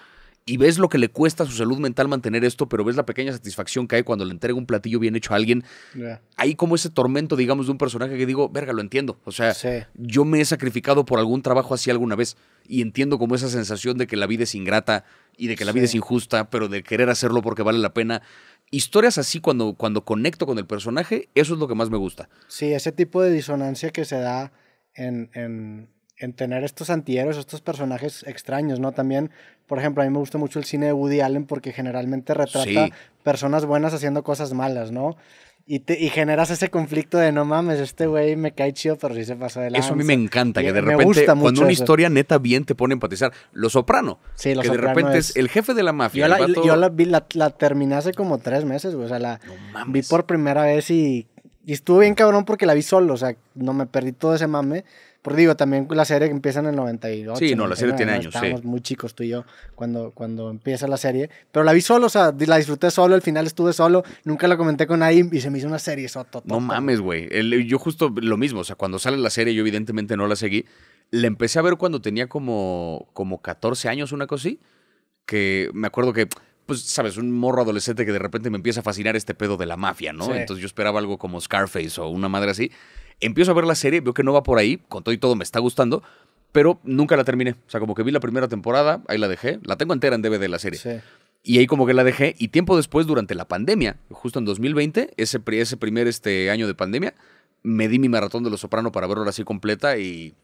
y ves lo que le cuesta a su salud mental mantener esto, pero ves la pequeña satisfacción que hay cuando le entrega un platillo bien hecho a alguien. ahí Hay como ese tormento, digamos, de un personaje que digo, verga, lo entiendo. O sea, yo me he sacrificado por algún trabajo así alguna vez y entiendo como esa sensación de que la vida es ingrata y de que la vida es injusta, pero de querer hacerlo porque vale la pena. Historias así, cuando, cuando conecto con el personaje, eso es lo que más me gusta. Sí, ese tipo de disonancia que se da en en tener estos antihéroes, estos personajes extraños, ¿no? También, por ejemplo, a mí me gusta mucho el cine de Woody Allen porque generalmente retrata personas buenas haciendo cosas malas, ¿no? Y, generas ese conflicto de no mames, este güey me cae chido, pero sí se pasa de la Eso a mí me encanta, que de repente, cuando una historia neta bien te pone a empatizar. Lo Soprano. Sí, que de repente es... el jefe de la mafia. Yo la, la vi, la, terminé hace como tres meses, güey. O sea, la vi por primera vez y, y estuve bien cabrón porque la vi solo. O sea, no me perdí todo ese mame por digo, también la serie empieza en el 98. Sí, no, la serie tiene años, estábamos muy chicos tú y yo cuando, cuando empieza la serie. Pero la vi solo, o sea, la disfruté solo, al final estuve solo, nunca la comenté con nadie y se me hizo una serie todo. No mames, güey. Yo justo lo mismo, o sea, cuando sale la serie yo evidentemente no la seguí. La empecé a ver cuando tenía como, como 14 años, una cosa así, que me acuerdo que pues, sabes, un morro adolescente que de repente me empieza a fascinar este pedo de la mafia, ¿no? Entonces yo esperaba algo como Scarface o una madre así. Empiezo a ver la serie, veo que no va por ahí, con todo y todo me está gustando, pero nunca la terminé. O sea, como que vi la primera temporada, ahí la dejé, la tengo entera en DVD la serie. Y ahí como que la dejé y tiempo después, durante la pandemia, justo en 2020, ese, ese primer este año de pandemia, me di mi maratón de Los Soprano para verlo así completa y...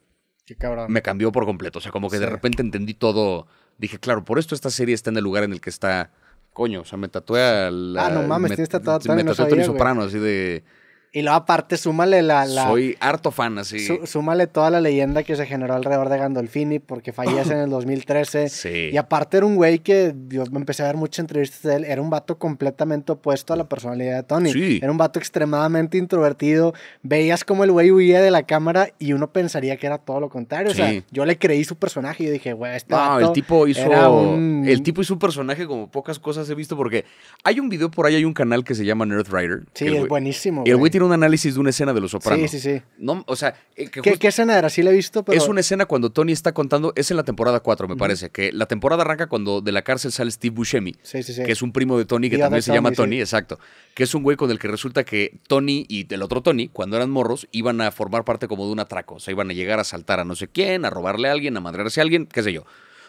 Qué cabrón. Me cambió por completo. O sea, como que de repente entendí todo dije, claro, por esto esta serie está en el lugar en el que está. Coño, o sea, me tatué al. Ah, no mames, me, tienes tatuado. Me tatué a Tony Soprano, así de. Y luego aparte, súmale la... Soy harto fan, así. súmale toda la leyenda que se generó alrededor de Gandolfini porque fallece en el 2013. <laughs> Sí. Y aparte era un güey que Dios me empecé a ver muchas entrevistas de él. Era un vato completamente opuesto a la personalidad de Tony. Sí. Era un vato extremadamente introvertido. Veías como el güey huía de la cámara y uno pensaría que era todo lo contrario. O sea, yo le creí su personaje y yo dije, güey, este el tipo hizo El tipo hizo un personaje como pocas cosas he visto porque hay un video por ahí, hay un canal que se llama Nerd Rider. Sí, es buenísimo. el un análisis de una escena de Los Sopranos. Sí, sí, sí. No, o sea, eh, ¿Qué, escena era? Sí la he visto, Es una escena cuando Tony está contando, es en la temporada 4, me parece, que la temporada arranca cuando de la cárcel sale Steve Buscemi, que es un primo de Tony que también se llama Tony, exacto, que es un güey con el que resulta que Tony y el otro Tony, cuando eran morros, iban a formar parte como de un atraco, o sea, iban a llegar a saltar a no sé quién, a robarle a alguien, a madrearse a alguien, qué sé yo.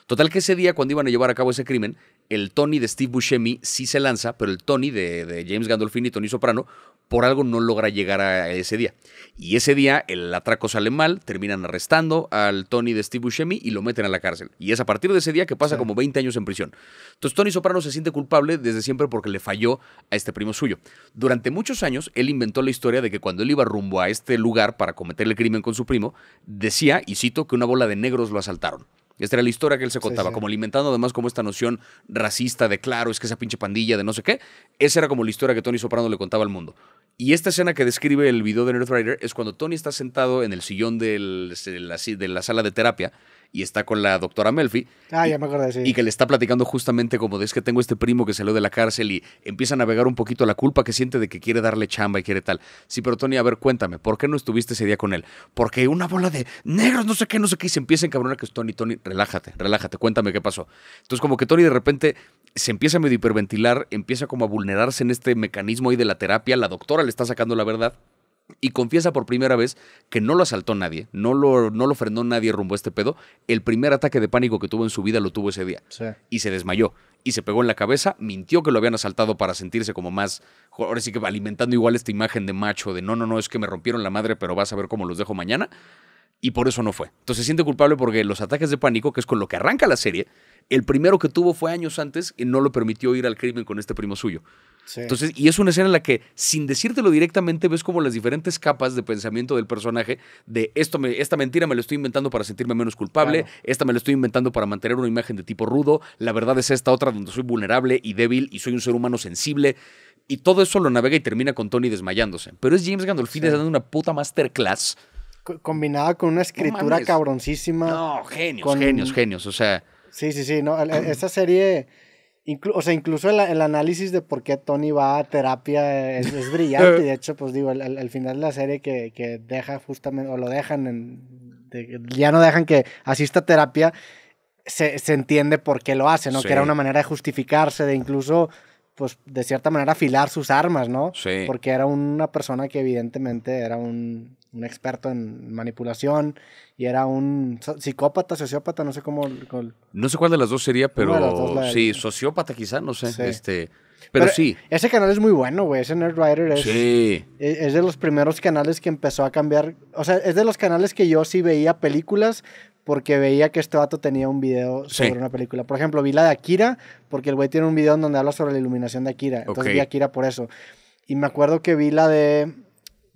Total que ese día, cuando iban a llevar a cabo ese crimen, el Tony de Steve Buscemi sí se lanza, pero el Tony de, de, James Gandolfini y Tony Soprano por algo no logra llegar a ese día. Y ese día el atraco sale mal, terminan arrestando al Tony de Steve Buscemi y lo meten a la cárcel. Y es a partir de ese día que pasa como 20 años en prisión. Entonces Tony Soprano se siente culpable desde siempre porque le falló a este primo suyo. Durante muchos años él inventó la historia de que cuando él iba rumbo a este lugar para cometer el crimen con su primo, decía, y cito, que una bola de negros lo asaltaron. Esta era la historia que él se contaba, como alimentando además como esta noción racista de claro, es que esa pinche pandilla de no sé qué. Esa era como la historia que Tony Soprano le contaba al mundo. Y esta escena que describe el video de Nerd Rider es cuando Tony está sentado en el sillón este, de la sala de terapia y está con la doctora Melfi. Ah, y, ya me Y que le está platicando justamente como de es que tengo este primo que salió de la cárcel y empieza a navegar un poquito la culpa que siente de que quiere darle chamba y quiere tal. Sí, pero Tony, a ver, cuéntame, ¿por qué no estuviste ese día con él? Porque una bola de negros, no sé qué, no sé qué, y se empieza a que es Tony, Tony, relájate, relájate, cuéntame qué pasó. Entonces, como que Tony de repente se empieza a medio hiperventilar, empieza como a vulnerarse en este mecanismo ahí de la terapia, la doctora le está sacando la verdad y confiesa por primera vez que no lo asaltó nadie, no lo, no lo frenó nadie rumbo este pedo. El primer ataque de pánico que tuvo en su vida lo tuvo ese día. Y se desmayó. Y se pegó en la cabeza, mintió que lo habían asaltado para sentirse como más. Ahora sí que alimentando igual esta imagen de macho, de no, no, no, es que me rompieron la madre, pero vas a ver cómo los dejo mañana. Y por eso no fue. Entonces se siente culpable porque los ataques de pánico, que es con lo que arranca la serie, el primero que tuvo fue años antes y no lo permitió ir al crimen con este primo suyo. Entonces, y es una escena en la que, sin decírtelo directamente, ves como las diferentes capas de pensamiento del personaje de esto me, esta mentira me lo estoy inventando para sentirme menos culpable, esta me lo estoy inventando para mantener una imagen de tipo rudo, la verdad es esta otra donde soy vulnerable y débil y soy un ser humano sensible. Y todo eso lo navega y termina con Tony desmayándose. Pero es James Gandolfini dando una puta masterclass. combinada con una escritura cabroncísima. No, genios, genios, genios. O sea. Sí, sí, sí. No, e, esta serie incluso o sea, incluso el, el, análisis de por qué Tony va a terapia es, brillante brillante. <laughs> de hecho, pues digo, al final de la serie que, que, deja justamente, o lo dejan, en, ya no dejan que asista a terapia, se, se entiende por qué lo hace, ¿no? Que era una manera de justificarse, de incluso, pues de cierta manera afilar sus armas, ¿no? Sí. Porque era una persona que evidentemente era un un experto en manipulación y era un psicópata, sociópata, no sé cómo. No sé cuál de las dos sería, pero sí, sociópata quizá, no sé. Este, pero, sí. Ese canal es muy bueno, güey. Ese Nerdwriter es, sí. E-, es, de los primeros canales que empezó a cambiar. O sea, es de los canales que yo sí veía películas, porque veía que este vato tenía un video sobre una película. Por ejemplo, vi la de Akira, porque el güey tiene un video donde habla sobre la iluminación de Akira. Entonces vi Akira por eso. Y me acuerdo que vi la de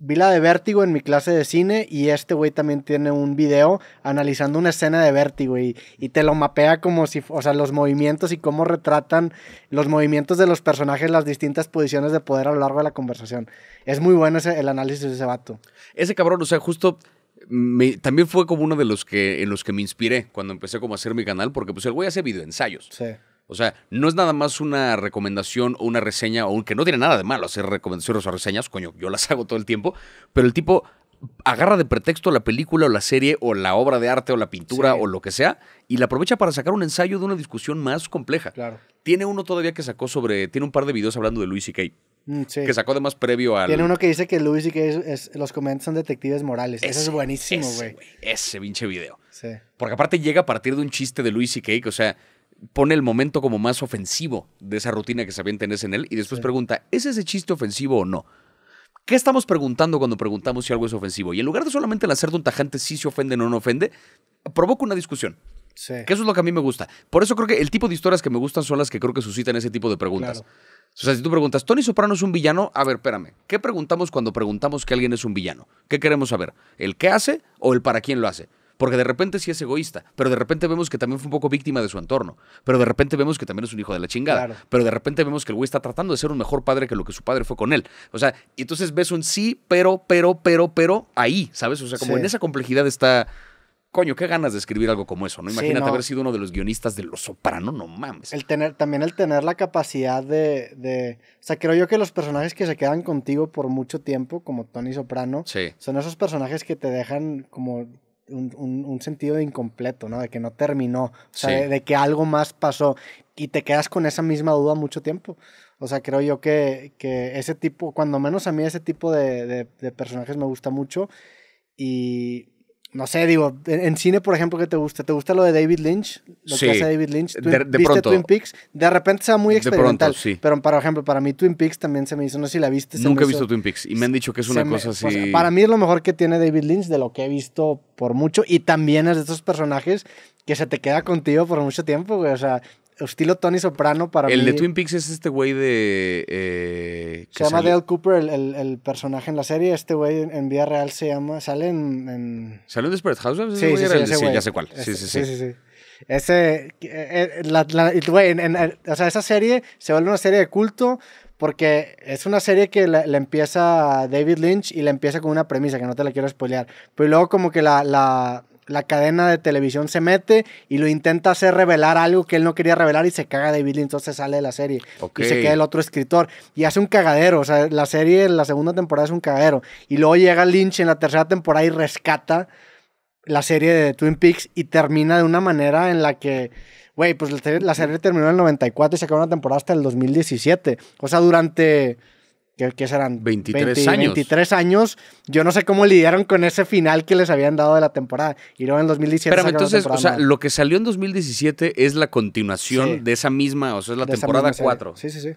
vi la de Vértigo en mi clase de cine y este güey también tiene un video analizando una escena de Vértigo y, te lo mapea como si, o sea, los movimientos y cómo retratan los movimientos de los personajes, las distintas posiciones de poder a lo largo de la conversación. Es muy bueno ese, el análisis de ese vato. Ese cabrón, o sea, justo también fue como uno de los que en los que me inspiré cuando empecé como a hacer mi canal porque pues el güey hace videoensayos. Sí. O sea, no es nada más una recomendación o una reseña, aunque no tiene nada de malo hacer recomendaciones o reseñas, coño, yo las <laughs> hago todo el tiempo, pero el tipo agarra de pretexto la película o la serie o la obra de arte o la pintura o lo que sea y la aprovecha para sacar un ensayo de una discusión más compleja. Claro. Tiene uno todavía que sacó sobre, tiene un par de videos hablando de Luis y mm, Sí. Que sacó además previo al. Tiene uno que dice que Luis y que los comentarios son detectives morales. Eso es buenísimo, güey. Ese, pinche video. Sí. Porque aparte llega a partir de un chiste de Luis y Cake. O sea, pone el momento como más ofensivo de esa rutina que se avienta en él e y después pregunta, ¿es ese chiste ofensivo o no? ¿Qué estamos preguntando cuando preguntamos si algo es ofensivo? Y en lugar de solamente de un tajante si se ofende o no ofende, provoca una discusión. Sí. Que eso es lo que a mí me gusta. Por eso creo que el tipo de historias que me gustan son las que creo que suscitan ese tipo de preguntas. O sea, si tú preguntas, ¿Tony Soprano es un villano? A ver, espérame. ¿Qué preguntamos cuando preguntamos que alguien es un villano? ¿Qué queremos saber? ¿El qué hace o el para quién lo hace? Porque de repente sí es egoísta, pero de repente vemos que también fue un poco víctima de su entorno, pero de repente vemos que también es un hijo de la chingada, pero de repente vemos que el güey está tratando de ser un mejor padre que lo que su padre fue con él. O sea, y entonces ves un sí, pero, pero, pero, pero ahí, ¿sabes? O sea, como en esa complejidad está... Coño, qué ganas de escribir algo como eso, ¿no? Imagínate haber sido uno de los guionistas de Los Soprano, no mames. El tener, también el tener la capacidad de, O sea, creo yo que los personajes que se quedan contigo por mucho tiempo, como Tony Soprano, son esos personajes que te dejan como un, sentido de incompleto, ¿no? De que no terminó, o sea, de, que algo más pasó y te quedas con esa misma duda mucho tiempo. O sea, creo yo que, que ese tipo, cuando menos a mí ese tipo de personajes me gusta mucho y no sé, digo, en, cine, por ejemplo, ¿qué te gusta? ¿Te gusta lo de David Lynch? Lo que hace David Lynch. de, Twin Peaks? De repente sea muy experimental. sí. Pero, por ejemplo, para mí Twin Peaks también se me hizo, no sé si la viste. Nunca he visto Twin Peaks y me han dicho que es una cosa así. para mí es lo mejor que tiene David Lynch de lo que he visto por mucho y también es de esos personajes que se te queda contigo por mucho tiempo, O sea, estilo Tony Soprano para el mí. El de Twin Peaks es este güey de. Eh, se llama Dale Cooper, el, personaje en la serie. Este güey en, real se llama. Sale en. ¿Sale en Desperate Housewives? Sí, sí, sí, ya sé cuál. sí, sí, sí. Ese. Eh, eh, güey, o sea, esa serie se vuelve una serie de culto porque es una serie que le empieza David Lynch y le empieza con una premisa que no te la quiero spoilear. Pero luego, como que la la cadena de televisión se mete y lo intenta hacer revelar algo que él no quería revelar y se caga de Billy entonces sale de la serie y se queda el otro escritor y hace un cagadero, o sea, la serie en la segunda temporada es un cagadero y luego llega Lynch en la tercera temporada y rescata la serie de Twin Peaks y termina de una manera en la que güey, pues la serie, terminó en el 94 y se acabó una temporada hasta el 2017, o sea, durante ¿qué, serán? 23 años. 23 años. Yo no sé cómo lidiaron con ese final que les habían dado de la temporada. Y luego en 2017. Pero entonces, o sea, lo que salió en 2017 es la continuación de esa misma, o sea, es la temporada 4. Sí, sí, sí.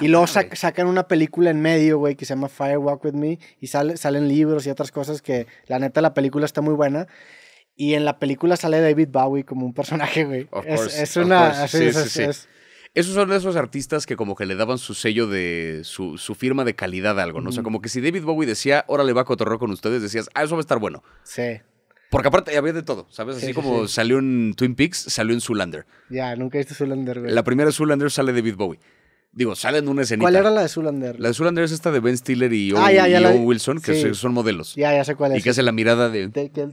y luego sacan una película en medio, güey, que se llama Fire Walk With Me, y salen libros y otras cosas que la neta la película está muy buena. Y en la película sale David Bowie como un personaje, güey. Es, es, una... sí, sí, sí. Esos son esos artistas que como que le daban su sello de su, su firma de calidad a algo, ¿no? O sea, como que si David Bowie decía, órale va a cotorreo con ustedes, decías, ah, eso va a estar bueno. Sí. Porque aparte había de todo, ¿sabes? Así como salió en Twin Peaks, salió en Zoolander. Ya, nunca he visto La primera Zoolander sale David Bowie digo, salen una escenita. ¿Cuál era la de Zulander? La de Zulander es esta de Ben Stiller y ah, Owen Wilson, que son modelos. Ya, ya sé cuál es. Y que hace la mirada de...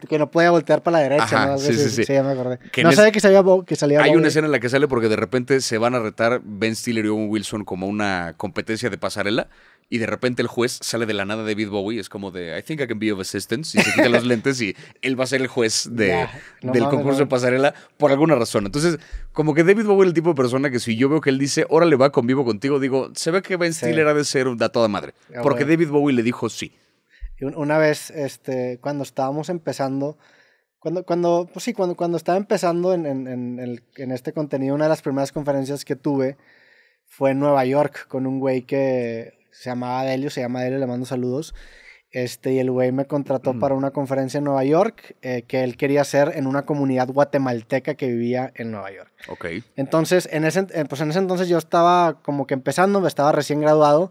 que, no puede voltear para la derecha. ¿no? sí, sí, sí, sí. ya me acordé. no sabía que, salía que salía Hay una escena en la que sale porque de repente se van a retar Ben Stiller y Owen Wilson como una competencia de pasarela y de repente el juez sale de la nada de David Bowie, es como de I think I can be of assistance, y se quita los <laughs> lentes y él va a ser el juez de, del concurso de pasarela por alguna razón. Entonces, como que David Bowie es el tipo de persona que si yo veo que él dice, le va, convivo contigo, digo, se ve que Ben sí. Stiller ha de ser de toda madre. Porque David Bowie le dijo sí. una vez, este, cuando estábamos empezando, cuando, cuando, pues sí, cuando, cuando estaba empezando en, en, en este contenido, una de las primeras conferencias que tuve fue en Nueva York con un güey que se llamaba Delio, se llama Delio, le mando saludos. Este, y el güey me contrató mm. para una conferencia en Nueva York eh, que él quería hacer en una comunidad guatemalteca que vivía en Nueva York. Ok. Entonces, en ese, pues en ese entonces yo estaba como que empezando, me estaba recién graduado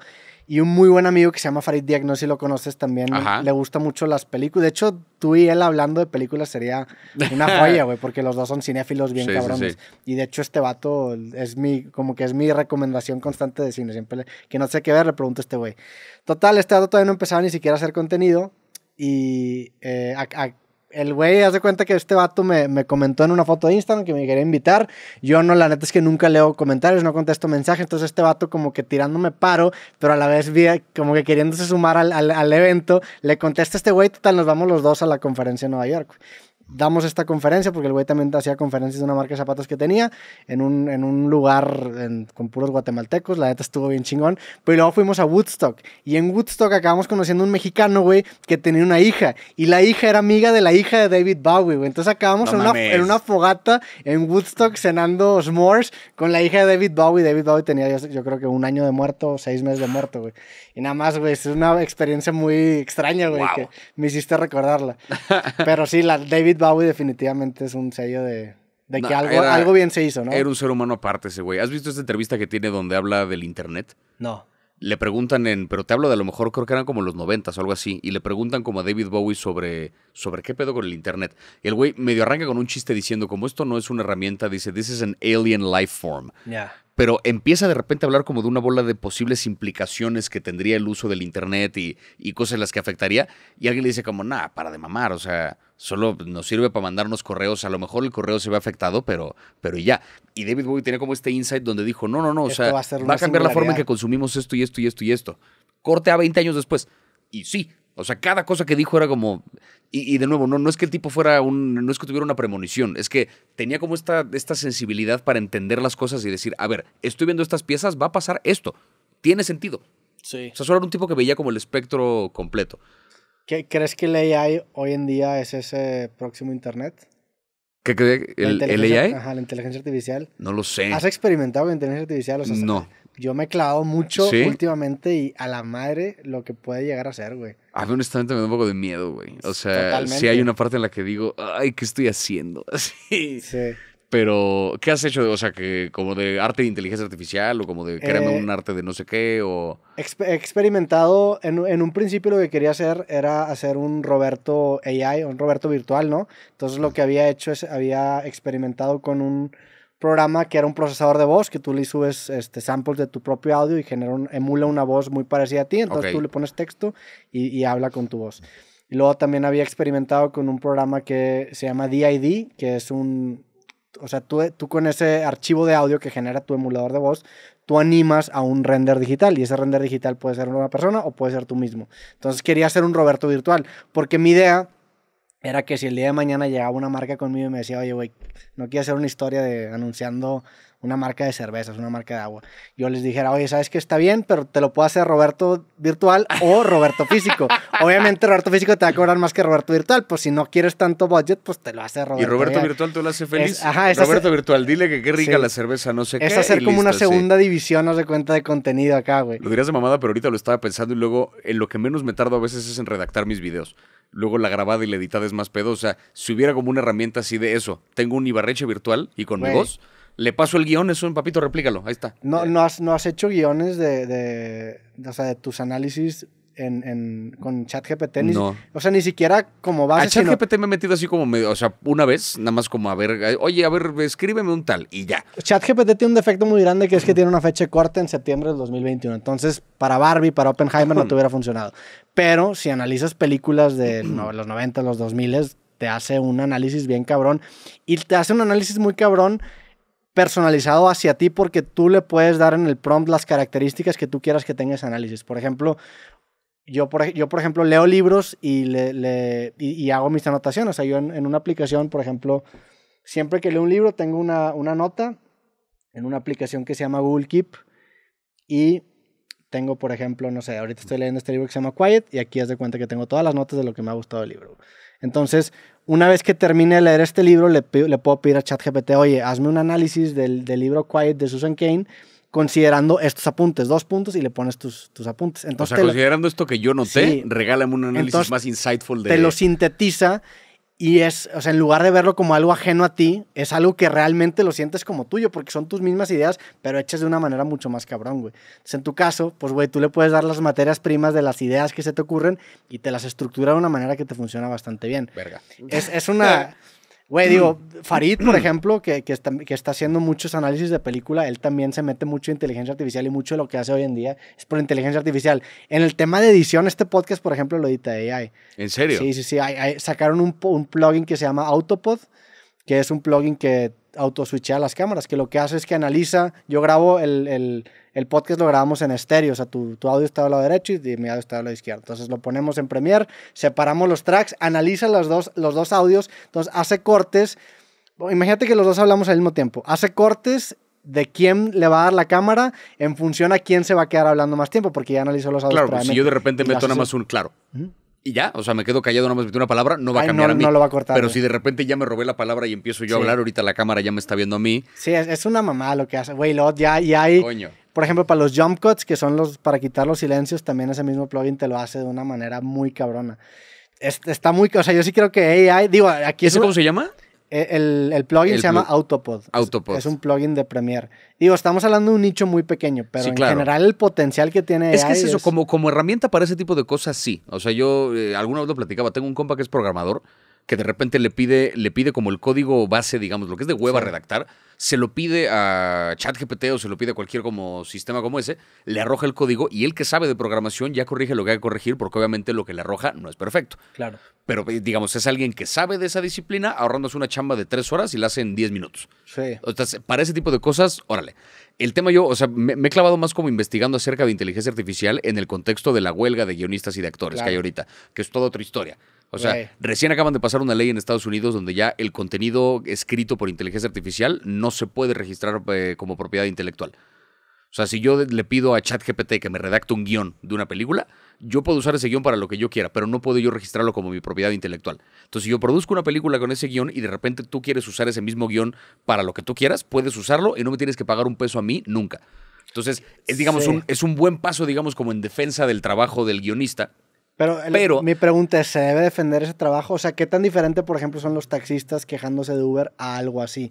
y un muy buen amigo que se llama Farid Diagno, si lo conoces también, le gusta mucho las películas. De hecho, tú y él hablando de películas sería una <laughs> joya, güey, porque los dos son cinéfilos bien cabrones. Y de hecho, este vato es mi, como que es mi recomendación constante de cine. Siempre que no sé qué ver, le pregunto a este güey. Total, este vato todavía no empezaba ni siquiera a hacer contenido. Y eh, el güey hace cuenta que este vato me, comentó en una foto de Instagram que me quería invitar. Yo no, la neta es que nunca leo comentarios, no contesto mensajes. Entonces este vato como que tirándome paro, pero a la vez como que queriéndose sumar al, evento. Le contesta este güey, total, nos vamos los dos a la conferencia en Nueva York damos esta conferencia, porque el güey también hacía conferencias de una marca de zapatos que tenía, en un, en un lugar con puros guatemaltecos, la neta estuvo bien chingón, pero luego fuimos a Woodstock, y en Woodstock acabamos conociendo un mexicano, güey, que tenía una hija, y la hija era amiga de la hija de David Bowie, güey, entonces acabamos en, una, en, una, fogata en Woodstock cenando s'mores con la hija de David Bowie, David Bowie tenía yo, creo que un año de muerto, seis meses de muerto, güey, y nada más, güey, es una experiencia muy extraña, güey, que me hiciste recordarla, pero sí, la David David Bowie definitivamente es un sello de, que algo, bien se hizo, ¿no? Era un ser humano aparte ese güey. ¿Has visto esta entrevista que tiene donde habla del internet? No. Le preguntan en, pero te hablo de a lo mejor creo que eran como los noventas o algo así, y le preguntan como a David Bowie sobre, sobre qué pedo con el internet. Y el güey medio arranca con un chiste diciendo, como esto no es una herramienta, dice, this is an alien life form. Pero empieza de repente a hablar como de una bola de posibles implicaciones que tendría el uso del internet y, cosas en las que afectaría, y alguien le dice como, nah, para de mamar, o sea, solo nos sirve para mandarnos correos. A lo mejor el correo se ve afectado, pero, pero ya. Y David Bowie tenía como este insight donde dijo, no, no, no, o sea, va a, cambiar la forma en que consumimos esto y esto y esto y esto. Corte a 20 años después. Y sí, o sea, cada cosa que dijo era como. Y, de nuevo, no, no es que el tipo fuera un. No es que tuviera una premonición. Es que tenía como esta, esta sensibilidad para entender las cosas y decir, a ver, estoy viendo estas piezas, va a pasar esto. Tiene sentido. Sí. O sea, solo era un tipo que veía como el espectro completo. ¿Qué, ¿Crees que el AI hoy en día es ese próximo Internet? ¿Qué crees? ¿El, AI? Ajá, la inteligencia artificial. No lo sé. ¿Has experimentado con inteligencia artificial? O no. Yo me he clavado mucho últimamente y a la madre lo que puede llegar a ser, güey. A mí honestamente me da un poco de miedo, güey. O sea, si hay una parte en la que digo, ay, ¿qué estoy haciendo? <laughs> Sí, Sí. Pero, ¿qué has hecho? O sea, que como de arte de inteligencia artificial o como de créame eh, un arte de no sé qué o... He experimentado, en, un principio lo que quería hacer era hacer un Roberto AI, un Roberto virtual, ¿no? Entonces lo que había hecho es, había experimentado con un programa que era un procesador de voz, que tú le subes este, samples de tu propio audio y genera emula una voz muy parecida a ti, entonces tú le pones texto y, y habla con tu voz. Y luego también había experimentado con un programa que se llama DID, que es un o sea, tú, tú con ese archivo de audio que genera tu emulador de voz, tú animas a un render digital y ese render digital puede ser una persona o puede ser tú mismo. Entonces quería hacer un Roberto virtual, porque mi idea era que si el día de mañana llegaba una marca conmigo y me decía, oye, güey, no quiero hacer una historia de anunciando una marca de cervezas, una marca de agua, yo les dijera, oye, sabes que está bien, pero te lo puedo hacer Roberto virtual o <laughs> Roberto físico. Obviamente Roberto físico te va a cobrar más que Roberto virtual, pues si no quieres tanto budget, pues te lo hace Roberto. Y Roberto virtual, te lo hace feliz. ajá, Roberto virtual, dile que qué rica la cerveza, no sé qué. Es hacer como una segunda división, no sé cuenta de contenido acá, güey. Lo dirías de mamada, pero ahorita lo estaba pensando y luego en eh, lo que menos me tardo a veces es en redactar mis videos luego la grabada y la editada es más pedo. O sea, si hubiera como una herramienta así de eso, tengo un Ibarreche virtual y con mi le paso el guión, eso, papito, replícalo. Ahí está. No, eh. no, has, no has hecho guiones de, de, o sea, de tus análisis en, en, con ChatGPT. No. O sea, ni siquiera como base. A ChatGPT me he metido así como medio, o sea, una vez, nada más como a ver, eh, oye, a ver, escríbeme un tal y ya. ChatGPT tiene un defecto muy grande que es que tiene una fecha corta en septiembre del 2021. Entonces, para Barbie, para Oppenheimer no te hubiera funcionado. Pero si analizas películas de los 90, los 2000, te hace un análisis bien cabrón. Y te hace un análisis muy cabrón personalizado hacia ti porque tú le puedes dar en el prompt las características que tú quieras que tengas análisis. Por ejemplo, yo por, yo, por ejemplo, leo libros y, y, hago mis anotaciones. O sea, yo en, una aplicación, por ejemplo, siempre que leo un libro tengo una, nota en una aplicación que se llama Google Keep y tengo, por ejemplo, no sé, ahorita estoy leyendo este libro que se llama Quiet y aquí es de cuenta que tengo todas las notas de lo que me ha gustado el libro. Entonces, una vez que termine de leer este libro, le, puedo pedir a ChatGPT, oye, hazme un análisis del, libro Quiet de Susan Kane considerando estos apuntes, dos puntos y le pones tus, tus apuntes. Entonces, o sea, considerando esto que yo noté, sí, regálame un análisis más insightful de... Te lo sintetiza y es, o sea, en lugar de verlo como algo ajeno a ti, es algo que realmente lo sientes como tuyo, porque son tus mismas ideas, pero hechas de una manera mucho más cabrón, güey. Entonces, en tu caso, pues, güey, tú le puedes dar las materias primas de las ideas que se te ocurren y te las estructura de una manera que te funciona bastante bien. Es, es una... <laughs> Güey, digo, mm. Farid, por <clears throat> ejemplo, que, que, está, que, está, haciendo muchos análisis de película, él también se mete mucho en inteligencia artificial y mucho de lo que hace hoy en día es por inteligencia artificial. En el tema de edición, este podcast, por ejemplo, lo edita AI. ¿En serio? Sí, sí, sí. sacaron un, plugin que se llama Autopod, que es un plugin que autoswitchea las cámaras, que lo que hace es que analiza, yo grabo el, el podcast lo grabamos en estéreo, o sea, tu, tu audio está a lado derecha y mi audio está a la izquierda Entonces lo ponemos en Premiere, separamos los tracks, analiza los dos, los dos audios, entonces hace cortes. Imagínate que los dos hablamos al mismo tiempo. Hace cortes de quién le va a dar la cámara en función a quién se va a quedar hablando más tiempo, porque ya analizó los audios. Claro, si yo de repente meto nada más un claro. y ya, o sea, me quedo callado, nada más metí una palabra, no va a cambiar a mí. No lo va a cortar. Pero si de repente ya me robé la palabra y empiezo yo a hablar, ahorita la cámara ya me está viendo a mí. Sí, es, una mamá lo que hace. Güey, ya, ya hay. Coño. Por ejemplo, para los jump cuts, que son los para quitar los silencios, también ese mismo plugin te lo hace de una manera muy cabrona. está muy, o sea, yo sí creo que AI, digo, aquí es cómo se llama? E, el, plugin se llama Autopod. Autopod. Es, un plugin de Premiere. Digo, estamos hablando de un nicho muy pequeño, pero en general el potencial que tiene. Es que es eso, Como, como herramienta para ese tipo de cosas, sí. O sea, yo eh, alguna vez lo platicaba, tengo un compa que es programador que de repente le pide, le pide como el código base, digamos, lo que es de hueva a redactar se lo pide a ChatGPT o se lo pide a cualquier como sistema como ese, le arroja el código y el que sabe de programación ya corrige lo que hay que corregir porque obviamente lo que le arroja no es perfecto. Claro. Pero eh, digamos, es alguien que sabe de esa disciplina ahorrándose una chamba de tres horas y la hace en diez minutos. Sí. O para ese tipo de cosas, órale. El tema yo, o sea, me, he clavado más como investigando acerca de inteligencia artificial en el contexto de la huelga de guionistas y de actores que hay ahorita, que es toda otra historia. O sea, recién acaban de pasar una ley en Estados Unidos donde ya el contenido escrito por inteligencia artificial no se puede registrar eh, como propiedad intelectual. O sea, si yo le pido a ChatGPT que me redacte un guión de una película, yo puedo usar ese guión para lo que yo quiera, pero no puedo yo registrarlo como mi propiedad intelectual. Entonces, si yo produzco una película con ese guión y de repente tú quieres usar ese mismo guión para lo que tú quieras, puedes usarlo y no me tienes que pagar un peso a mí nunca. Entonces, digamos, es un buen paso, digamos, como en defensa del trabajo del guionista, pero, mi pregunta es, ¿se debe defender ese trabajo? O sea, ¿qué tan diferente, por ejemplo, son los taxistas quejándose de Uber a algo así?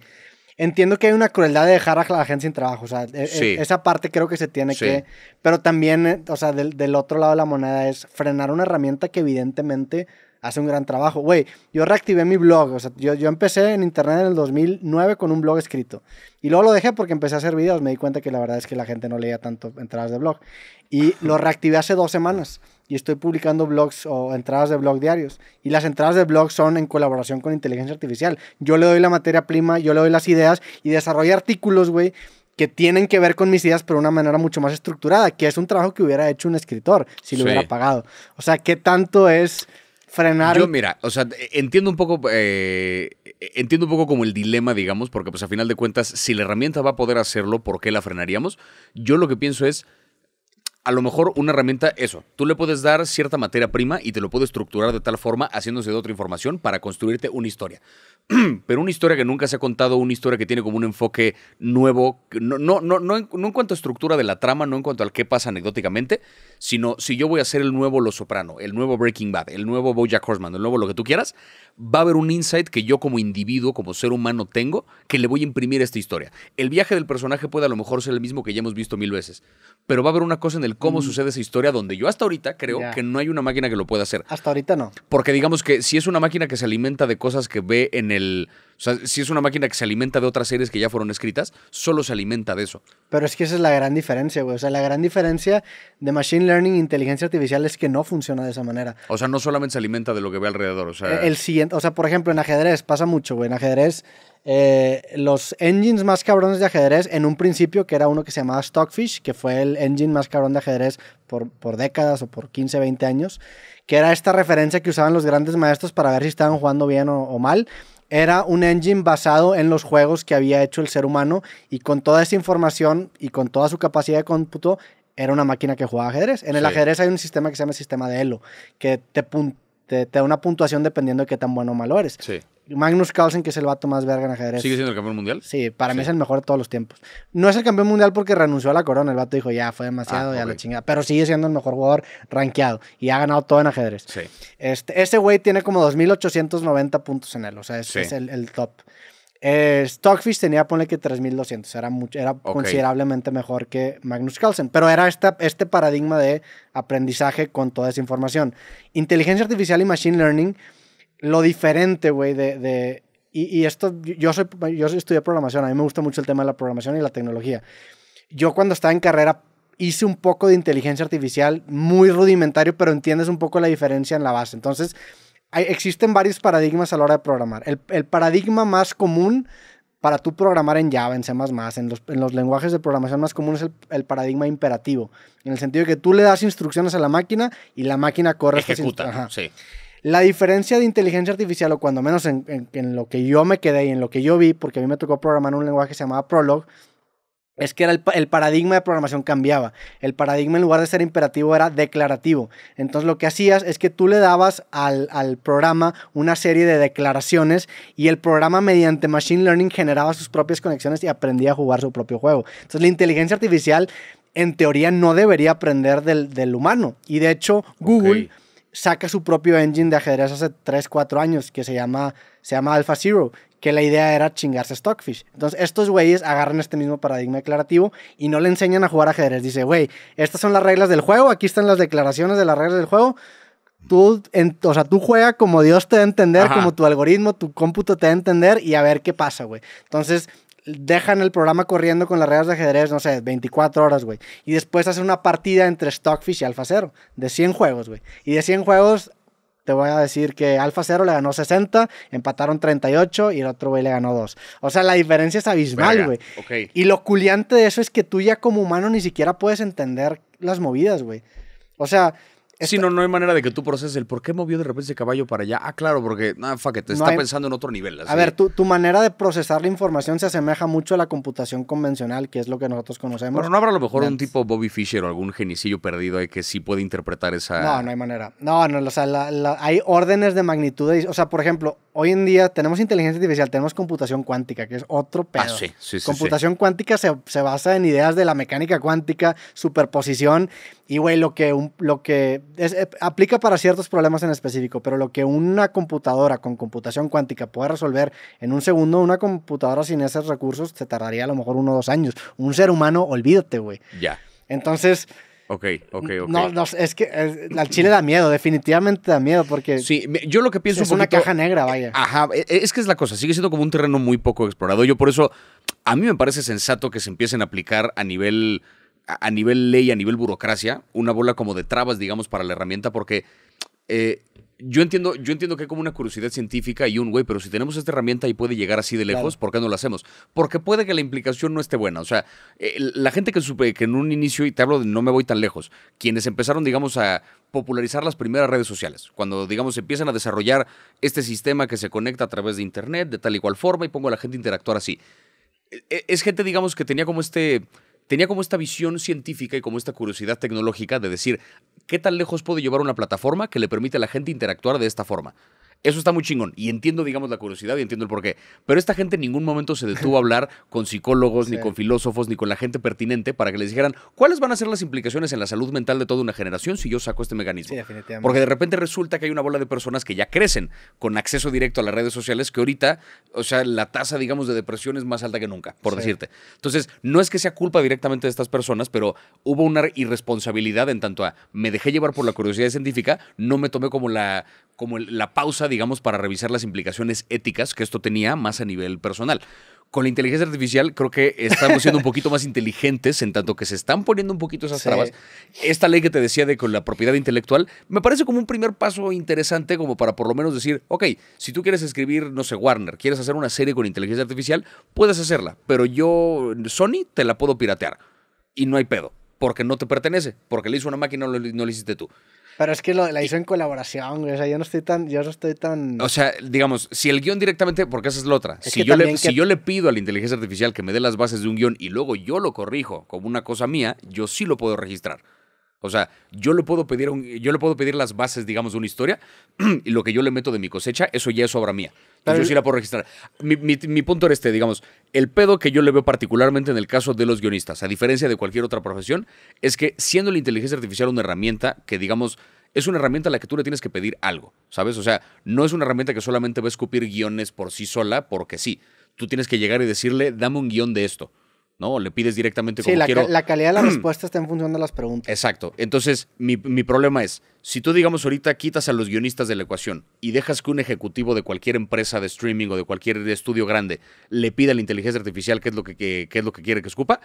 Entiendo que hay una crueldad de dejar a la gente sin trabajo, o sea, e, e, esa parte creo que se tiene que... Pero también, eh, o sea, del, otro lado de la moneda es frenar una herramienta que evidentemente hace un gran trabajo. Güey, yo reactivé mi blog, o sea, yo, yo, empecé en internet en el 2009 con un blog escrito. Y luego lo dejé porque empecé a hacer videos, me di cuenta que la verdad es que la gente no leía tanto entradas de blog. Y lo reactivé hace dos semanas y estoy publicando blogs o entradas de blog diarios. Y las entradas de blog son en colaboración con inteligencia artificial. Yo le doy la materia prima, yo le doy las ideas y desarrollo artículos, güey, que tienen que ver con mis ideas, pero de una manera mucho más estructurada, que es un trabajo que hubiera hecho un escritor si lo hubiera pagado. O sea, ¿qué tanto es frenar? Yo, mira, o sea, entiendo un poco. Eh, entiendo un poco como el dilema, digamos, porque pues a final de cuentas, si la herramienta va a poder hacerlo, ¿por qué la frenaríamos? Yo lo que pienso es a lo mejor una herramienta, eso, tú le puedes dar cierta materia prima y te lo puedes estructurar de tal forma, haciéndose de otra información para construirte una historia. <clears throat> Pero una historia que nunca se ha contado, una historia que tiene como un enfoque nuevo, no, no, no, en, cuanto a estructura de la trama, no en cuanto al qué pasa anecdóticamente, sino si yo voy a hacer el nuevo Lo Soprano, el nuevo Breaking Bad, el nuevo Bojack Horseman, el nuevo lo que tú quieras, va a haber un insight que yo como individuo, como ser humano tengo, que le voy a imprimir esta historia. El viaje del personaje puede a lo mejor ser el mismo que ya hemos visto mil veces, pero va a haber una cosa en el cómo sucede esa historia, donde yo hasta ahorita creo que no hay una máquina que lo pueda hacer. Hasta ahorita no. Porque digamos que si es una máquina que se alimenta de cosas que ve en el o sea, si es una máquina que se alimenta de otras series que ya fueron escritas, solo se alimenta de eso. Pero es que esa es la gran diferencia, güey. O sea, la gran diferencia de Machine Learning e inteligencia artificial es que no funciona de esa manera. O sea, no solamente se alimenta de lo que ve alrededor. O sea, el siguiente, o sea, por ejemplo, en ajedrez pasa mucho, güey. En ajedrez, eh, los engines más cabrones de ajedrez, en un principio, que era uno que se llamaba Stockfish, que fue el engine más cabrón de ajedrez por, por décadas o por 15, 20 años, que era esta referencia que usaban los grandes maestros para ver si estaban jugando bien o mal era un engine basado en los juegos que había hecho el ser humano y con toda esa información y con toda su capacidad de cómputo, era una máquina que jugaba ajedrez. En el ajedrez hay un sistema que se llama sistema de Elo, que te, te, te, da una puntuación dependiendo de qué tan bueno o malo eres. Sí. Magnus Carlsen, que es el vato más verga en ajedrez. ¿Sigue siendo el campeón mundial? Sí, para mí es el mejor de todos los tiempos. No es el campeón mundial porque renunció a la corona. El vato dijo, ya, fue demasiado, ah, ya la chingada. Pero sigue siendo el mejor jugador rankeado y ha ganado todo en ajedrez. Sí. Este, ese güey tiene como 2.890 puntos en él, o sea, es, el, top. Eh, Stockfish tenía, ponle que 3.200, era, mucho, era considerablemente mejor que Magnus Carlsen, pero era esta, este paradigma de aprendizaje con toda esa información. Inteligencia artificial y machine learning lo diferente, güey, de, y, esto, yo, yo estudié programación, a mí me gusta mucho el tema de la programación y la tecnología. Yo cuando estaba en carrera hice un poco de inteligencia artificial, muy rudimentario, pero entiendes un poco la diferencia en la base. Entonces, existen varios paradigmas a la hora de programar. El, paradigma más común para tú programar en Java, en C++, en los, lenguajes de programación más comunes es el, paradigma imperativo, en el sentido de que tú le das instrucciones a la máquina y la máquina corre. Ejecuta, sí. La diferencia de inteligencia artificial, o cuando menos en, lo que yo me quedé y en lo que yo vi, porque a mí me tocó programar un lenguaje que se llamaba Prolog, es que era el, paradigma de programación cambiaba. El paradigma en lugar de ser imperativo era declarativo. Entonces lo que hacías es que tú le dabas al, programa una serie de declaraciones y el programa mediante Machine Learning generaba sus propias conexiones y aprendía a jugar su propio juego. Entonces la inteligencia artificial en teoría no debería aprender del, humano. Y de hecho Google saca su propio engine de ajedrez hace 3, 4 años que se llama, se llama Alpha Zero, que la idea era chingarse Stockfish. Entonces, estos güeyes agarran este mismo paradigma declarativo y no le enseñan a jugar ajedrez. Dice, güey, estas son las reglas del juego, aquí están las declaraciones de las reglas del juego. Tú, o sea, tú juega como Dios te da a entender, como tu algoritmo, tu cómputo te da a entender y a ver qué pasa, güey. Entonces, dejan el programa corriendo con las reglas de ajedrez, no sé, 24 horas, güey. Y después hacen una partida entre Stockfish y Alfa de 100 juegos, güey. Y de 100 juegos, te voy a decir que Alfa le ganó 60, empataron 38 y el otro güey le ganó 2. O sea, la diferencia es abismal, güey. Y lo culiante de eso es que tú ya como humano ni siquiera puedes entender las movidas, güey. O sea, Sí, no, no hay manera de que tú proceses el por qué movió de repente ese caballo para allá. Ah, claro, porque, te está pensando en otro nivel. A ver, tu, tu, manera de procesar la información se asemeja mucho a la computación convencional, que es lo que nosotros conocemos. Pero no habrá a lo mejor un tipo Bobby Fischer o algún genicillo perdido que sí puede interpretar esa. No, no hay manera. No, no, o sea, hay órdenes de magnitud. o sea, por ejemplo, hoy en día tenemos inteligencia artificial, tenemos computación cuántica, que es otro ah, pedo. Ah, sí, sí, sí Computación cuántica se, basa en ideas de la mecánica cuántica, superposición, y güey, lo que, lo que eh, aplica para ciertos problemas en específico, pero lo que una computadora con computación cuántica puede resolver en un segundo, una computadora sin esos recursos se tardaría a lo mejor uno o dos años. Un ser humano, olvídate, güey. Ya. Entonces... Ok, ok, ok. No, es que eh, al chile da miedo, definitivamente da miedo, porque. Sí, yo lo que pienso. Es una caja negra, vaya. Ajá, e, e, es que es la cosa, sigue siendo como un terreno muy poco explorado. Yo por eso, a mí me parece sensato que se empiecen a aplicar a nivel a nivel ley, a nivel burocracia, una bola como de trabas, digamos, para la herramienta, porque eh, yo, entiendo, yo entiendo que hay como una curiosidad científica y un güey, pero si tenemos esta herramienta y puede llegar así de lejos, ¿por qué no la hacemos? Porque puede que la implicación no esté buena. O sea, eh, la gente que supe que en un inicio, y te hablo de no me voy tan lejos, quienes empezaron, digamos, a popularizar las primeras redes sociales, cuando, digamos, empiezan a desarrollar este sistema que se conecta a través de Internet de tal y cual forma y pongo a la gente a interactuar así. E, e, es gente, digamos, que tenía como este tenía como esta visión científica y como esta curiosidad tecnológica de decir, ¿qué tan lejos puede llevar una plataforma que le permite a la gente interactuar de esta forma? Eso está muy chingón. Y entiendo, digamos, la curiosidad y entiendo el porqué. Pero esta gente en ningún momento se detuvo a hablar con psicólogos, <laughs> ni con filósofos, ni con la gente pertinente para que les dijeran cuáles van a ser las implicaciones en la salud mental de toda una generación si yo saco este mecanismo. Porque de repente resulta que hay una bola de personas que ya crecen con acceso directo a las redes sociales que ahorita, o sea, la tasa, digamos, de depresión es más alta que nunca, por decirte. Entonces, no es que sea culpa directamente de estas personas, pero hubo una irresponsabilidad en tanto a me dejé llevar por la curiosidad científica, no me tomé como la, como la pausa digamos, para revisar las implicaciones éticas que esto tenía más a nivel personal. Con la inteligencia artificial creo que estamos siendo un poquito más inteligentes en tanto que se están poniendo un poquito esas trabas. Esta ley que te decía de con la propiedad intelectual me parece como un primer paso interesante como para por lo menos decir, ok, si tú quieres escribir, no sé, Warner, quieres hacer una serie con inteligencia artificial, puedes hacerla, pero yo, Sony, te la puedo piratear y no hay pedo porque no te pertenece, porque le hizo una máquina, no lo hiciste tú. Pero es que lo, la hizo en colaboración, O sea, yo no estoy tan. Yo no estoy tan. O sea, digamos, si el guión directamente, porque esa es la otra. si, yo le, si yo le pido a la inteligencia artificial que me dé las bases de un guión y luego yo lo corrijo como una cosa mía, yo sí lo puedo registrar. O sea, yo le puedo pedir, yo puedo pedir las bases, digamos, de una historia <clears throat> y lo que yo le meto de mi cosecha, eso ya es obra mía. yo sí la puedo registrar. Mi, mi, punto era este, digamos, el pedo que yo le veo particularmente en el caso de los guionistas, a diferencia de cualquier otra profesión, es que siendo la inteligencia artificial una herramienta que, digamos, es una herramienta a la que tú le tienes que pedir algo, ¿sabes? O sea, no es una herramienta que solamente va a escupir guiones por sí sola, porque sí. Tú tienes que llegar y decirle, dame un guión de esto. ¿no? le pides directamente sí, como la, Sí, la calidad de la <clears throat> respuesta está en función de las preguntas. Exacto. Entonces, mi, problema es, si tú, digamos, ahorita quitas a los guionistas de la ecuación y dejas que un ejecutivo de cualquier empresa de streaming o de cualquier estudio grande le pida a la inteligencia artificial qué es lo que, es lo que quiere que escupa,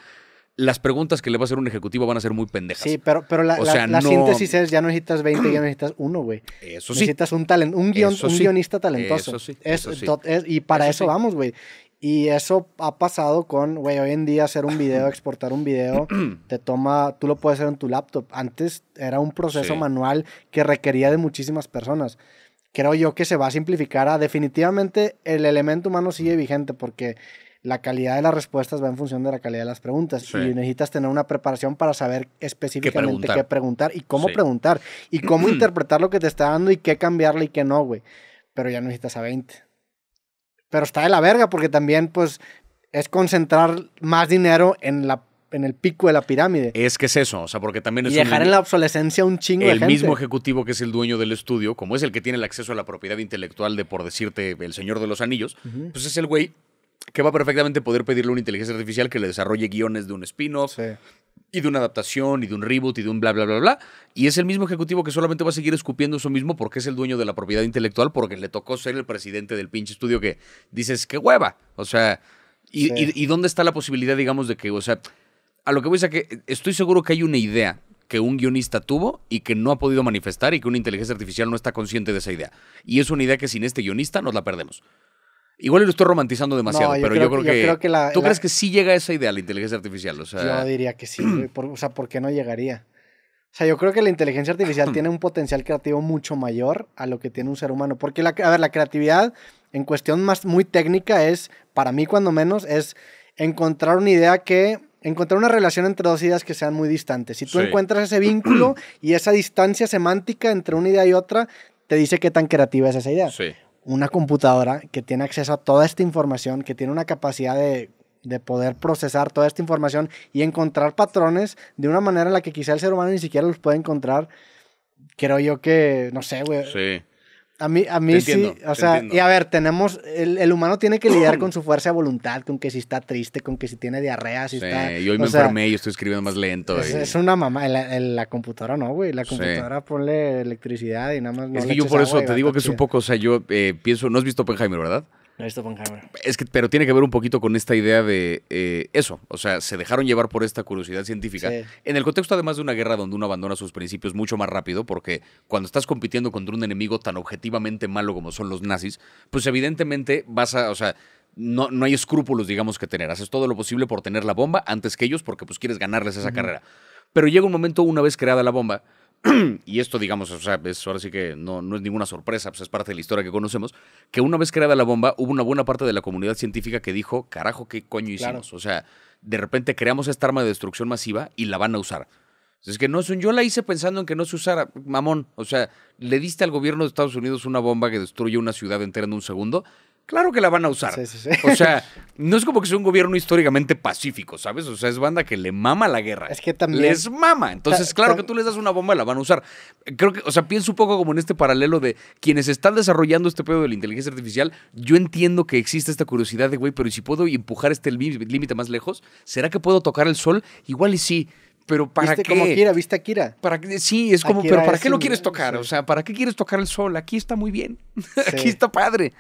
las preguntas que le va a hacer un ejecutivo van a ser muy pendejas. Sí, pero, pero la, síntesis es, ya no necesitas 20, ya necesitas uno, güey. Eso sí. Necesitas un, un, un guionista talentoso. Eso sí. y para eso vamos, güey. Y eso ha pasado con, güey, hoy en día hacer un video, exportar un video, <clears throat> te toma, tú lo puedes hacer en tu laptop. Antes era un proceso manual que requería de muchísimas personas. Creo yo que se va a simplificar ah, definitivamente el elemento humano sigue vigente porque la calidad de las respuestas va en función de la calidad de las preguntas y necesitas tener una preparación para saber específicamente qué preguntar, y cómo preguntar y cómo <clears throat> interpretar lo que te está dando y qué cambiarle y qué no, güey. Pero ya necesitas a 20 pero está de la verga porque también, pues, es concentrar más dinero en la en el pico de la pirámide. Es que es eso, o sea, porque también es... Y dejar en la obsolescencia un chingo. El de mismo ejecutivo que es el dueño del estudio, como es el que tiene el acceso a la propiedad intelectual de, por decirte, el Señor de los Anillos, pues es el güey que va a perfectamente poder pedirle a una inteligencia artificial que le desarrolle guiones de un spin-off. Y de una adaptación, y de un reboot, y de un bla, bla, bla, bla. Y es el mismo ejecutivo que solamente va a seguir escupiendo eso mismo porque es el dueño de la propiedad intelectual, porque le tocó ser el presidente del pinche estudio que dices, qué hueva. O sea, y, dónde está la posibilidad, digamos, de que, o sea, a lo que voy a que estoy seguro que hay una idea que un guionista tuvo y que no ha podido manifestar y que una inteligencia artificial no está consciente de esa idea. Y es una idea que sin este guionista nos la perdemos. Igual lo estoy romantizando demasiado, pero yo creo que. ¿Tú crees que sí llega a esa idea la inteligencia artificial? O sea... Yo diría que sí, o sea, ¿por qué no llegaría? O sea, yo creo que la inteligencia artificial <clears throat> tiene un potencial creativo mucho mayor a lo que tiene un ser humano. Porque, la, a ver, la creatividad en cuestión más muy técnica es, para mí cuando menos, es encontrar una idea que encontrar una relación entre dos ideas que sean muy distantes. Si tú encuentras ese <clears throat> vínculo y esa distancia semántica entre una idea y otra, te dice qué tan creativa es esa idea. Sí una computadora que tiene acceso a toda esta información, que tiene una capacidad de, poder procesar toda esta información y encontrar patrones de una manera en la que quizá el ser humano ni siquiera los puede encontrar. Creo yo que, no sé, güey. Sí. A mí, a mí sí, o sea, y a ver, tenemos, el, el, humano tiene que lidiar con <clears throat> su fuerza de voluntad, con que si está triste, con que si tiene diarrea, si sí, está... yo hoy me enfermé y estoy escribiendo más lento. Es, una mamá, la, la, computadora no, güey, la computadora ponle electricidad y nada más... es que yo por eso te digo que es un poco, o sea, yo eh, pienso, no has visto Oppenheimer, ¿verdad? Es que, pero tiene que ver un poquito con esta idea de eh, eso. O sea, se dejaron llevar por esta curiosidad científica. En el contexto, además, de una guerra donde uno abandona sus principios mucho más rápido, porque cuando estás compitiendo contra un enemigo tan objetivamente malo como son los nazis, pues evidentemente vas a. O sea, no, no, hay escrúpulos, digamos, que tener. Haces todo lo posible por tener la bomba antes que ellos porque pues quieres ganarles esa carrera. Pero llega un momento, una vez creada la bomba, <clears throat> y esto, digamos, o sea, ahora sí que no, no es ninguna sorpresa, pues es parte de la historia que conocemos, que una vez creada la bomba, hubo una buena parte de la comunidad científica que dijo, carajo, ¿qué coño hicimos? O sea, de repente creamos esta arma de destrucción masiva y la van a usar. Es que no es yo la hice pensando en que no se usara, mamón. O sea, le diste al gobierno de Estados Unidos una bomba que destruye una ciudad entera en un segundo claro que la van a usar. O sea, <laughs> no es como que sea un gobierno históricamente pacífico, ¿sabes? O sea, es banda que le mama la guerra. Es que también. Les mama. Entonces, claro que tú les das una bomba y la van a usar. Creo que, o sea, pienso un poco como en este paralelo de quienes están desarrollando este pedo de la inteligencia artificial. Yo entiendo que existe esta curiosidad de, güey, pero si puedo empujar este límite más lejos, ¿será que puedo tocar el sol? Igual y sí. Pero para ¿Viste Como Kira, ¿viste a Kira? ¿Para Sí, es como, pero ¿para qué lo quieres tocar? O sea, ¿para qué quieres tocar el sol? Aquí está muy bien. <laughs> Aquí está padre.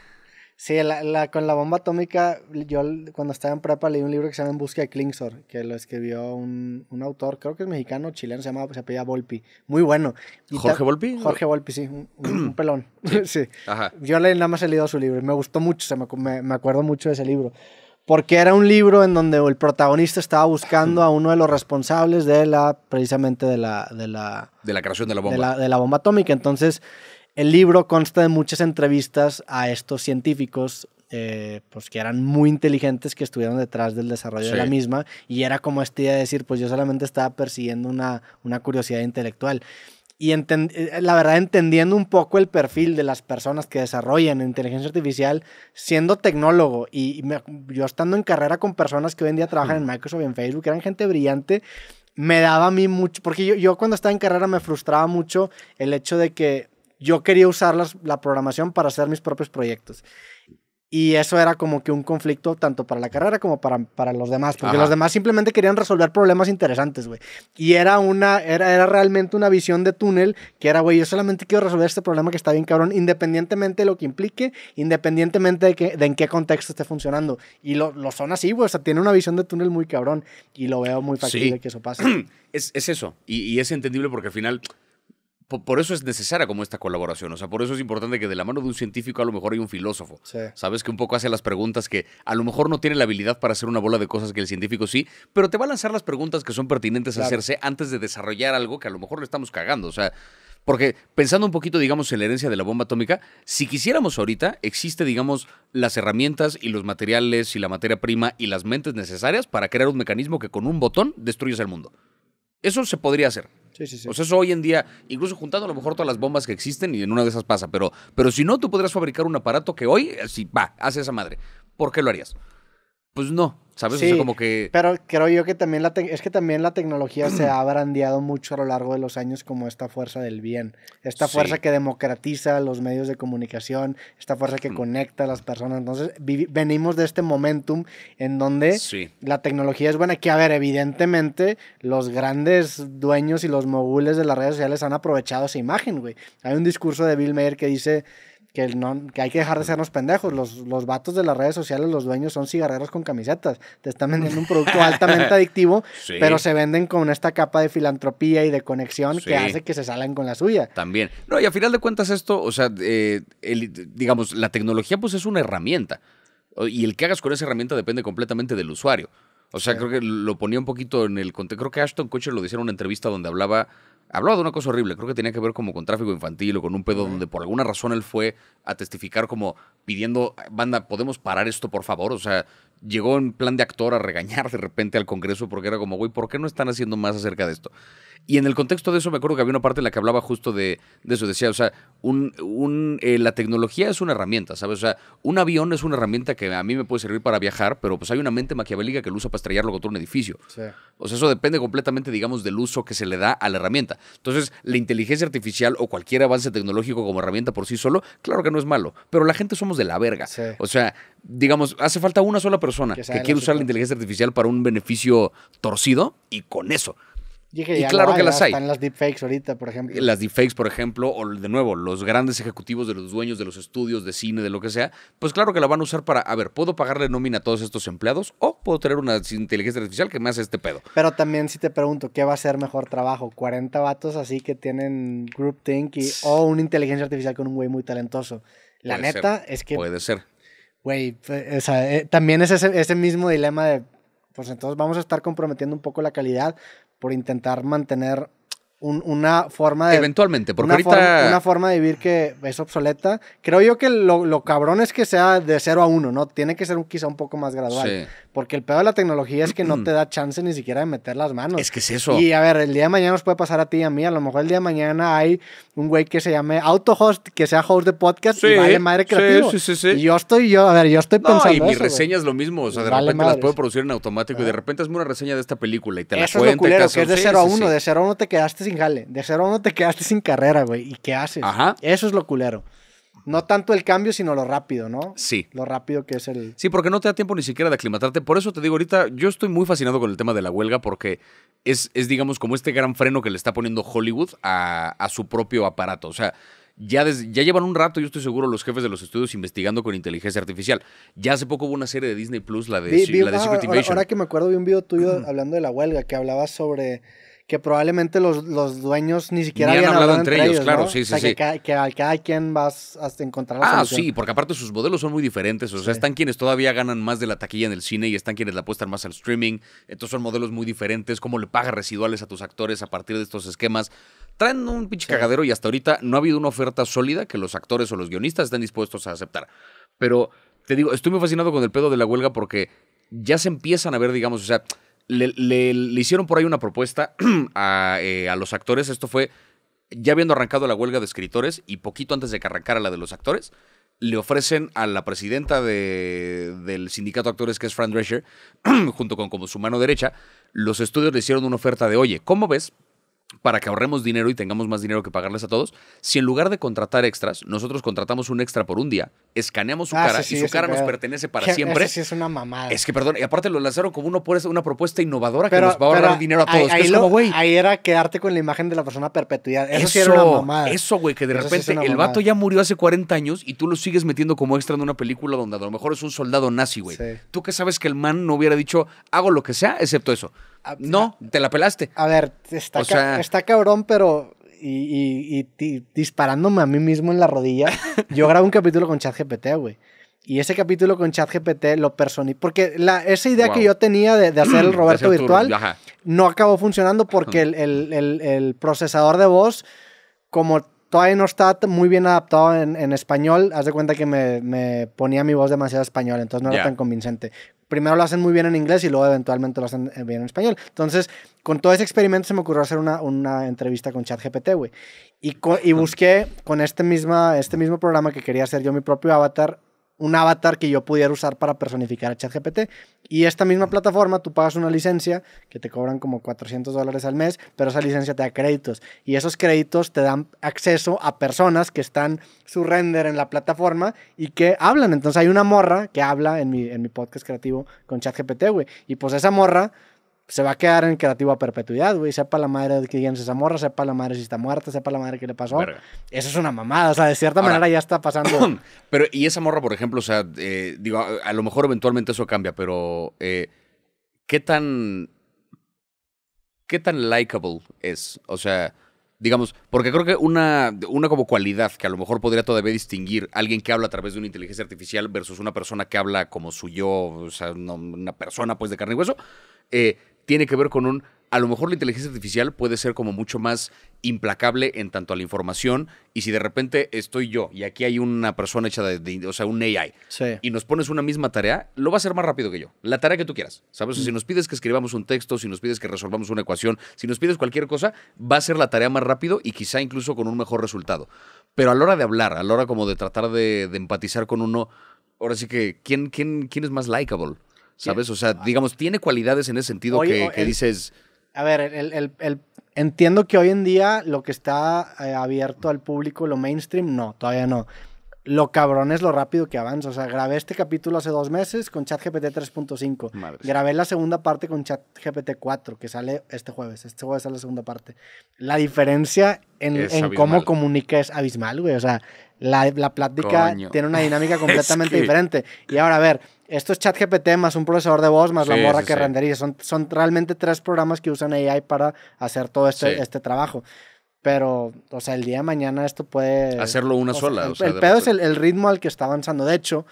Sí, la, con la bomba atómica, yo cuando estaba en prepa leí un libro que se llama En busca de Klingsor, que lo escribió un, un autor, creo que es mexicano, chileno, se llama, se apellía Volpi. Muy bueno. ¿Jorge Volpi? Jorge Volpi, sí, un, <clears throat> pelón. <laughs> Sí. Ajá. Yo le, nada más he leído su libro y me gustó mucho, se me, me, me, acuerdo mucho de ese libro. Porque era un libro en donde el protagonista estaba buscando a uno de los responsables de la, precisamente de la... De la, de la creación de la bomba. de la, de la bomba atómica. Entonces el libro consta de muchas entrevistas a estos científicos eh, pues que eran muy inteligentes que estuvieron detrás del desarrollo de la misma y era como esta idea de decir, pues yo solamente estaba persiguiendo una, una curiosidad intelectual. Y eh, la verdad, entendiendo un poco el perfil de las personas que desarrollan inteligencia artificial, siendo tecnólogo y, yo estando en carrera con personas que hoy en día trabajan en mm. Microsoft y en Facebook, eran gente brillante, me daba a mí mucho, porque yo cuando estaba en carrera me frustraba mucho el hecho de que yo quería usar la programación para hacer mis propios proyectos. Y eso era como que un conflicto tanto para la carrera como para, para los demás, porque los demás simplemente querían resolver problemas interesantes, güey. Y era una, era, era realmente una visión de túnel que era, güey, yo solamente quiero resolver este problema que está bien cabrón, independientemente de lo que implique, independientemente de, que, en qué contexto esté funcionando. Y lo, son así, güey, o sea, tiene una visión de túnel muy cabrón y lo veo muy fácil que eso pase. <clears throat> Es, eso, y, y, es entendible porque al final por, eso es necesaria como esta colaboración. O sea, por eso es importante que de la mano de un científico a lo mejor hay un filósofo. Sabes que un poco hace las preguntas que a lo mejor no tiene la habilidad para hacer una bola de cosas que el científico sí, pero te va a lanzar las preguntas que son pertinentes a hacerse antes de desarrollar algo que a lo mejor le estamos cagando. O sea, porque pensando un poquito, digamos, en la herencia de la bomba atómica, si quisiéramos ahorita, existe, digamos, las herramientas y los materiales y la materia prima y las mentes necesarias para crear un mecanismo que con un botón destruyes el mundo. Eso se podría hacer. Sí, O sea, eso hoy en día, incluso juntando a lo mejor todas las bombas que existen y en una de esas pasa, pero, pero si no, tú podrías fabricar un aparato que hoy, eh, si va, hace esa madre. ¿Por qué lo harías? pues no. ¿Sabes? Sí, como que. Pero creo yo que también la es que también la tecnología se ha brandeado mucho a lo largo de los años como esta fuerza del bien. Esta fuerza que democratiza los medios de comunicación, esta fuerza que mm. conecta a las personas. Entonces, venimos de este momentum en donde la tecnología es buena. Que, a ver, evidentemente, los grandes dueños y los mogules de las redes sociales han aprovechado esa imagen, güey. Hay un discurso de Bill Mayer que dice que, no, que hay que dejar de sernos pendejos. Los, los vatos de las redes sociales, los dueños, son cigarreros con camisetas. Te están vendiendo un producto <laughs> altamente adictivo, pero se venden con esta capa de filantropía y de conexión que hace que se salgan con la suya. También. No, y a final de cuentas esto, o sea, eh, digamos, la tecnología pues es una herramienta. Y el que hagas con esa herramienta depende completamente del usuario. O sea, creo que lo ponía un poquito en el contexto. Creo que Ashton Kutcher lo decía en una entrevista donde hablaba hablaba de una cosa horrible, creo que tenía que ver como con tráfico infantil o con un pedo donde por alguna razón él fue a testificar como pidiendo, banda, ¿podemos parar esto por favor? O sea, llegó en plan de actor a regañar de repente al Congreso porque era como, güey, ¿por qué no están haciendo más acerca de esto? Y en el contexto de eso me acuerdo que había una parte en la que hablaba justo de, eso. Decía, o sea, un, eh, la tecnología es una herramienta, ¿sabes? O sea, un avión es una herramienta que a mí me puede servir para viajar, pero pues hay una mente maquiavélica que lo usa para estrellarlo contra un edificio. O sea, eso depende completamente, digamos, del uso que se le da a la herramienta. Entonces, la inteligencia artificial o cualquier avance tecnológico como herramienta por sí solo, claro que no es malo, pero la gente somos de la verga. O sea, digamos, hace falta una sola persona que, quiere usar la inteligencia artificial para un beneficio torcido y con eso y claro que las hay. Están las deepfakes ahorita, por ejemplo. Las deepfakes, por ejemplo, o de nuevo, los grandes ejecutivos de los dueños de los estudios, de cine, de lo que sea, pues claro que la van a usar para, a ver, ¿puedo pagarle nómina a todos estos empleados o puedo tener una inteligencia artificial que me hace este pedo? Pero también si te pregunto, ¿qué va a ser mejor trabajo? ¿40 vatos así que tienen groupthink o una inteligencia artificial con un güey muy talentoso? La neta es que... Puede ser. Güey, eh, también es ese mismo dilema de pues entonces vamos a estar comprometiendo un poco la calidad por intentar mantener una forma de. Eventualmente, porque una una forma de vivir que es obsoleta. Creo yo que lo, lo cabrón es que sea de 0 a uno, ¿no? Tiene que ser quizá un poco más gradual. Sí. Porque el pedo de la tecnología es que no mm. te da chance ni siquiera de meter las manos. Es que es eso. Y a ver, el día de mañana nos puede pasar a ti y a mí. A lo mejor el día de mañana hay un güey que se llame autohost, que sea host de podcast y vale madre creativo. Sí, sí, sí, Y yo estoy, yo, a ver, yo estoy pensando. No, y mis reseñas lo mismo. O sea, de repente las puedo producir en automático y de ah. repente hazme una reseña de esta película y te la eso Es lo culero, que es de 0 a 1. De 0 a 1 te quedaste sin jale. De 0 a 1 te quedaste sin carrera, güey. ¿Y qué haces? Ajá. Eso es lo culero. No tanto el cambio, sino lo rápido, ¿no? Sí. Lo rápido que es el... Sí, porque no te da tiempo ni siquiera de aclimatarte. Por eso te digo ahorita, yo estoy muy fascinado con el tema de la huelga porque es, digamos, como este gran freno que le está poniendo Hollywood a, su propio aparato. O sea, ya, ya llevan un rato, yo estoy seguro, los jefes de los estudios investigando con inteligencia artificial. Ya hace poco hubo una serie de Disney Plus, la de, la de Secret Invasion. Ahora, que me acuerdo, vi un video tuyo hablando de la huelga, que hablaba sobre que probablemente los, dueños ni siquiera habían hablado, entre, ellos, claro, sí, sí, o Que, hay a cada quien vas a encontrar la Ah, sí, porque aparte sus modelos son muy diferentes, o sea, están quienes todavía ganan más de la taquilla en el cine y están quienes la apuestan más al streaming, entonces son modelos muy diferentes, cómo le pagas residuales a tus actores a partir de estos esquemas. Traen un pinche cagadero y hasta ahorita no ha habido una oferta sólida que los actores o los guionistas estén dispuestos a aceptar. Pero te digo, estoy muy fascinado con el pedo de la huelga porque ya se empiezan a ver, digamos, o sea, le, hicieron por ahí una propuesta <clears throat> eh, a, los actores. Esto fue ya habiendo arrancado la huelga de escritores y poquito antes de que arrancara la de los actores le ofrecen a la presidenta del sindicato de actores, que es Fran Drescher, <clears throat> junto con como su mano derecha, los estudios le hicieron una oferta de, oye, ¿cómo ves para que ahorremos dinero y tengamos más dinero que pagarles a todos, si en lugar de contratar extras, nosotros contratamos un extra por un día, escaneamos su ah, cara y su cara nos pertenece para <laughs> siempre. Eso es una mamada. Es que, perdón, y aparte lo lanzaron como una, una propuesta innovadora que nos va a ahorrar dinero a todos. Ahí, era quedarte con la imagen de la persona perpetuada. Eso, era una mamada. Eso, güey, que de repente el vato ya murió hace 40 años y tú lo sigues metiendo como extra en una película donde a lo mejor es un soldado nazi, güey. Tú que sabes que el man no hubiera dicho, hago lo que sea, excepto eso. No, te la pelaste. A ver, está, cabrón, pero y, disparándome a mí mismo en la rodilla. <laughs> Yo grabo un capítulo con ChatGPT, güey. Y ese capítulo con ChatGPT lo personé Porque la, esa idea que yo tenía de, hacer el <clears throat> Roberto virtual no acabó funcionando porque <clears throat> el, procesador de voz, como todavía no está muy bien adaptado en, español, haz de cuenta que me, ponía mi voz demasiado español, entonces no era tan convincente primero lo hacen muy bien en inglés y luego eventualmente lo hacen eh, bien en español. Entonces, con todo ese experimento se me ocurrió hacer una, una entrevista con ChatGPT, güey. Y, y, busqué con este, misma, este mismo programa que quería hacer yo mi propio avatar, un avatar que yo pudiera usar para personificar a ChatGPT. Y esta misma plataforma, tú pagas una licencia que te cobran como 400 dólares al mes, pero esa licencia te da créditos. Y esos créditos te dan acceso a personas que están su render en la plataforma y que hablan. Entonces hay una morra que habla en mi, en mi podcast creativo con ChatGPT, güey. Y pues esa morra se va a quedar en creativo a perpetuidad, güey. Sepa la madre de quién es esa morra, sepa la madre si está muerta, sepa la madre qué le pasó. Esa Eso es una mamada, o sea, de cierta manera ya está pasando. <clears throat> pero, y esa morra, por ejemplo, o sea, eh, digo, a, lo mejor eventualmente eso cambia, pero eh, ¿qué tan. ¿Qué tan likable es? O sea, digamos, porque creo que una, una como cualidad que a lo mejor podría todavía distinguir alguien que habla a través de una inteligencia artificial versus una persona que habla como su yo, o sea, una, una persona pues de carne y hueso, eh tiene que ver con un a lo mejor la inteligencia artificial puede ser como mucho más implacable en tanto a la información. Y si de repente estoy yo y aquí hay una persona hecha de, o sea, un AI, y nos pones una misma tarea, lo va a hacer más rápido que yo. La tarea que tú quieras, ¿sabes? si mm. nos pides que escribamos un texto, si nos pides que resolvamos una ecuación, si nos pides cualquier cosa, va a ser la tarea más rápido y quizá incluso con un mejor resultado. Pero a la hora de hablar, a la hora como de tratar de, empatizar con uno, ahora sí que, ¿quién, quién, quién es más likable? ¿sabes? O sea, ah. digamos, tiene cualidades en ese sentido que, dices... A ver, el, entiendo que hoy en día lo que está eh, abierto al público, lo mainstream, no, todavía no lo cabrón es lo rápido que avanza. O sea, grabé este capítulo hace dos meses con ChatGPT 3.5. Grabé la segunda parte con ChatGPT 4, que sale este jueves. Este jueves sale la segunda parte. La diferencia en, cómo comunica es abismal, güey. O sea, la, la plática tiene una dinámica <laughs> completamente diferente. Y ahora, a ver, esto es ChatGPT más un procesador de voz más la morra que rendería, renderiza. Son, son realmente tres programas que usan AI para hacer todo este, este trabajo. Pero, o sea, el día de mañana esto puede... Hacerlo una sola. El, pedo es el, ritmo al que está avanzando. De hecho,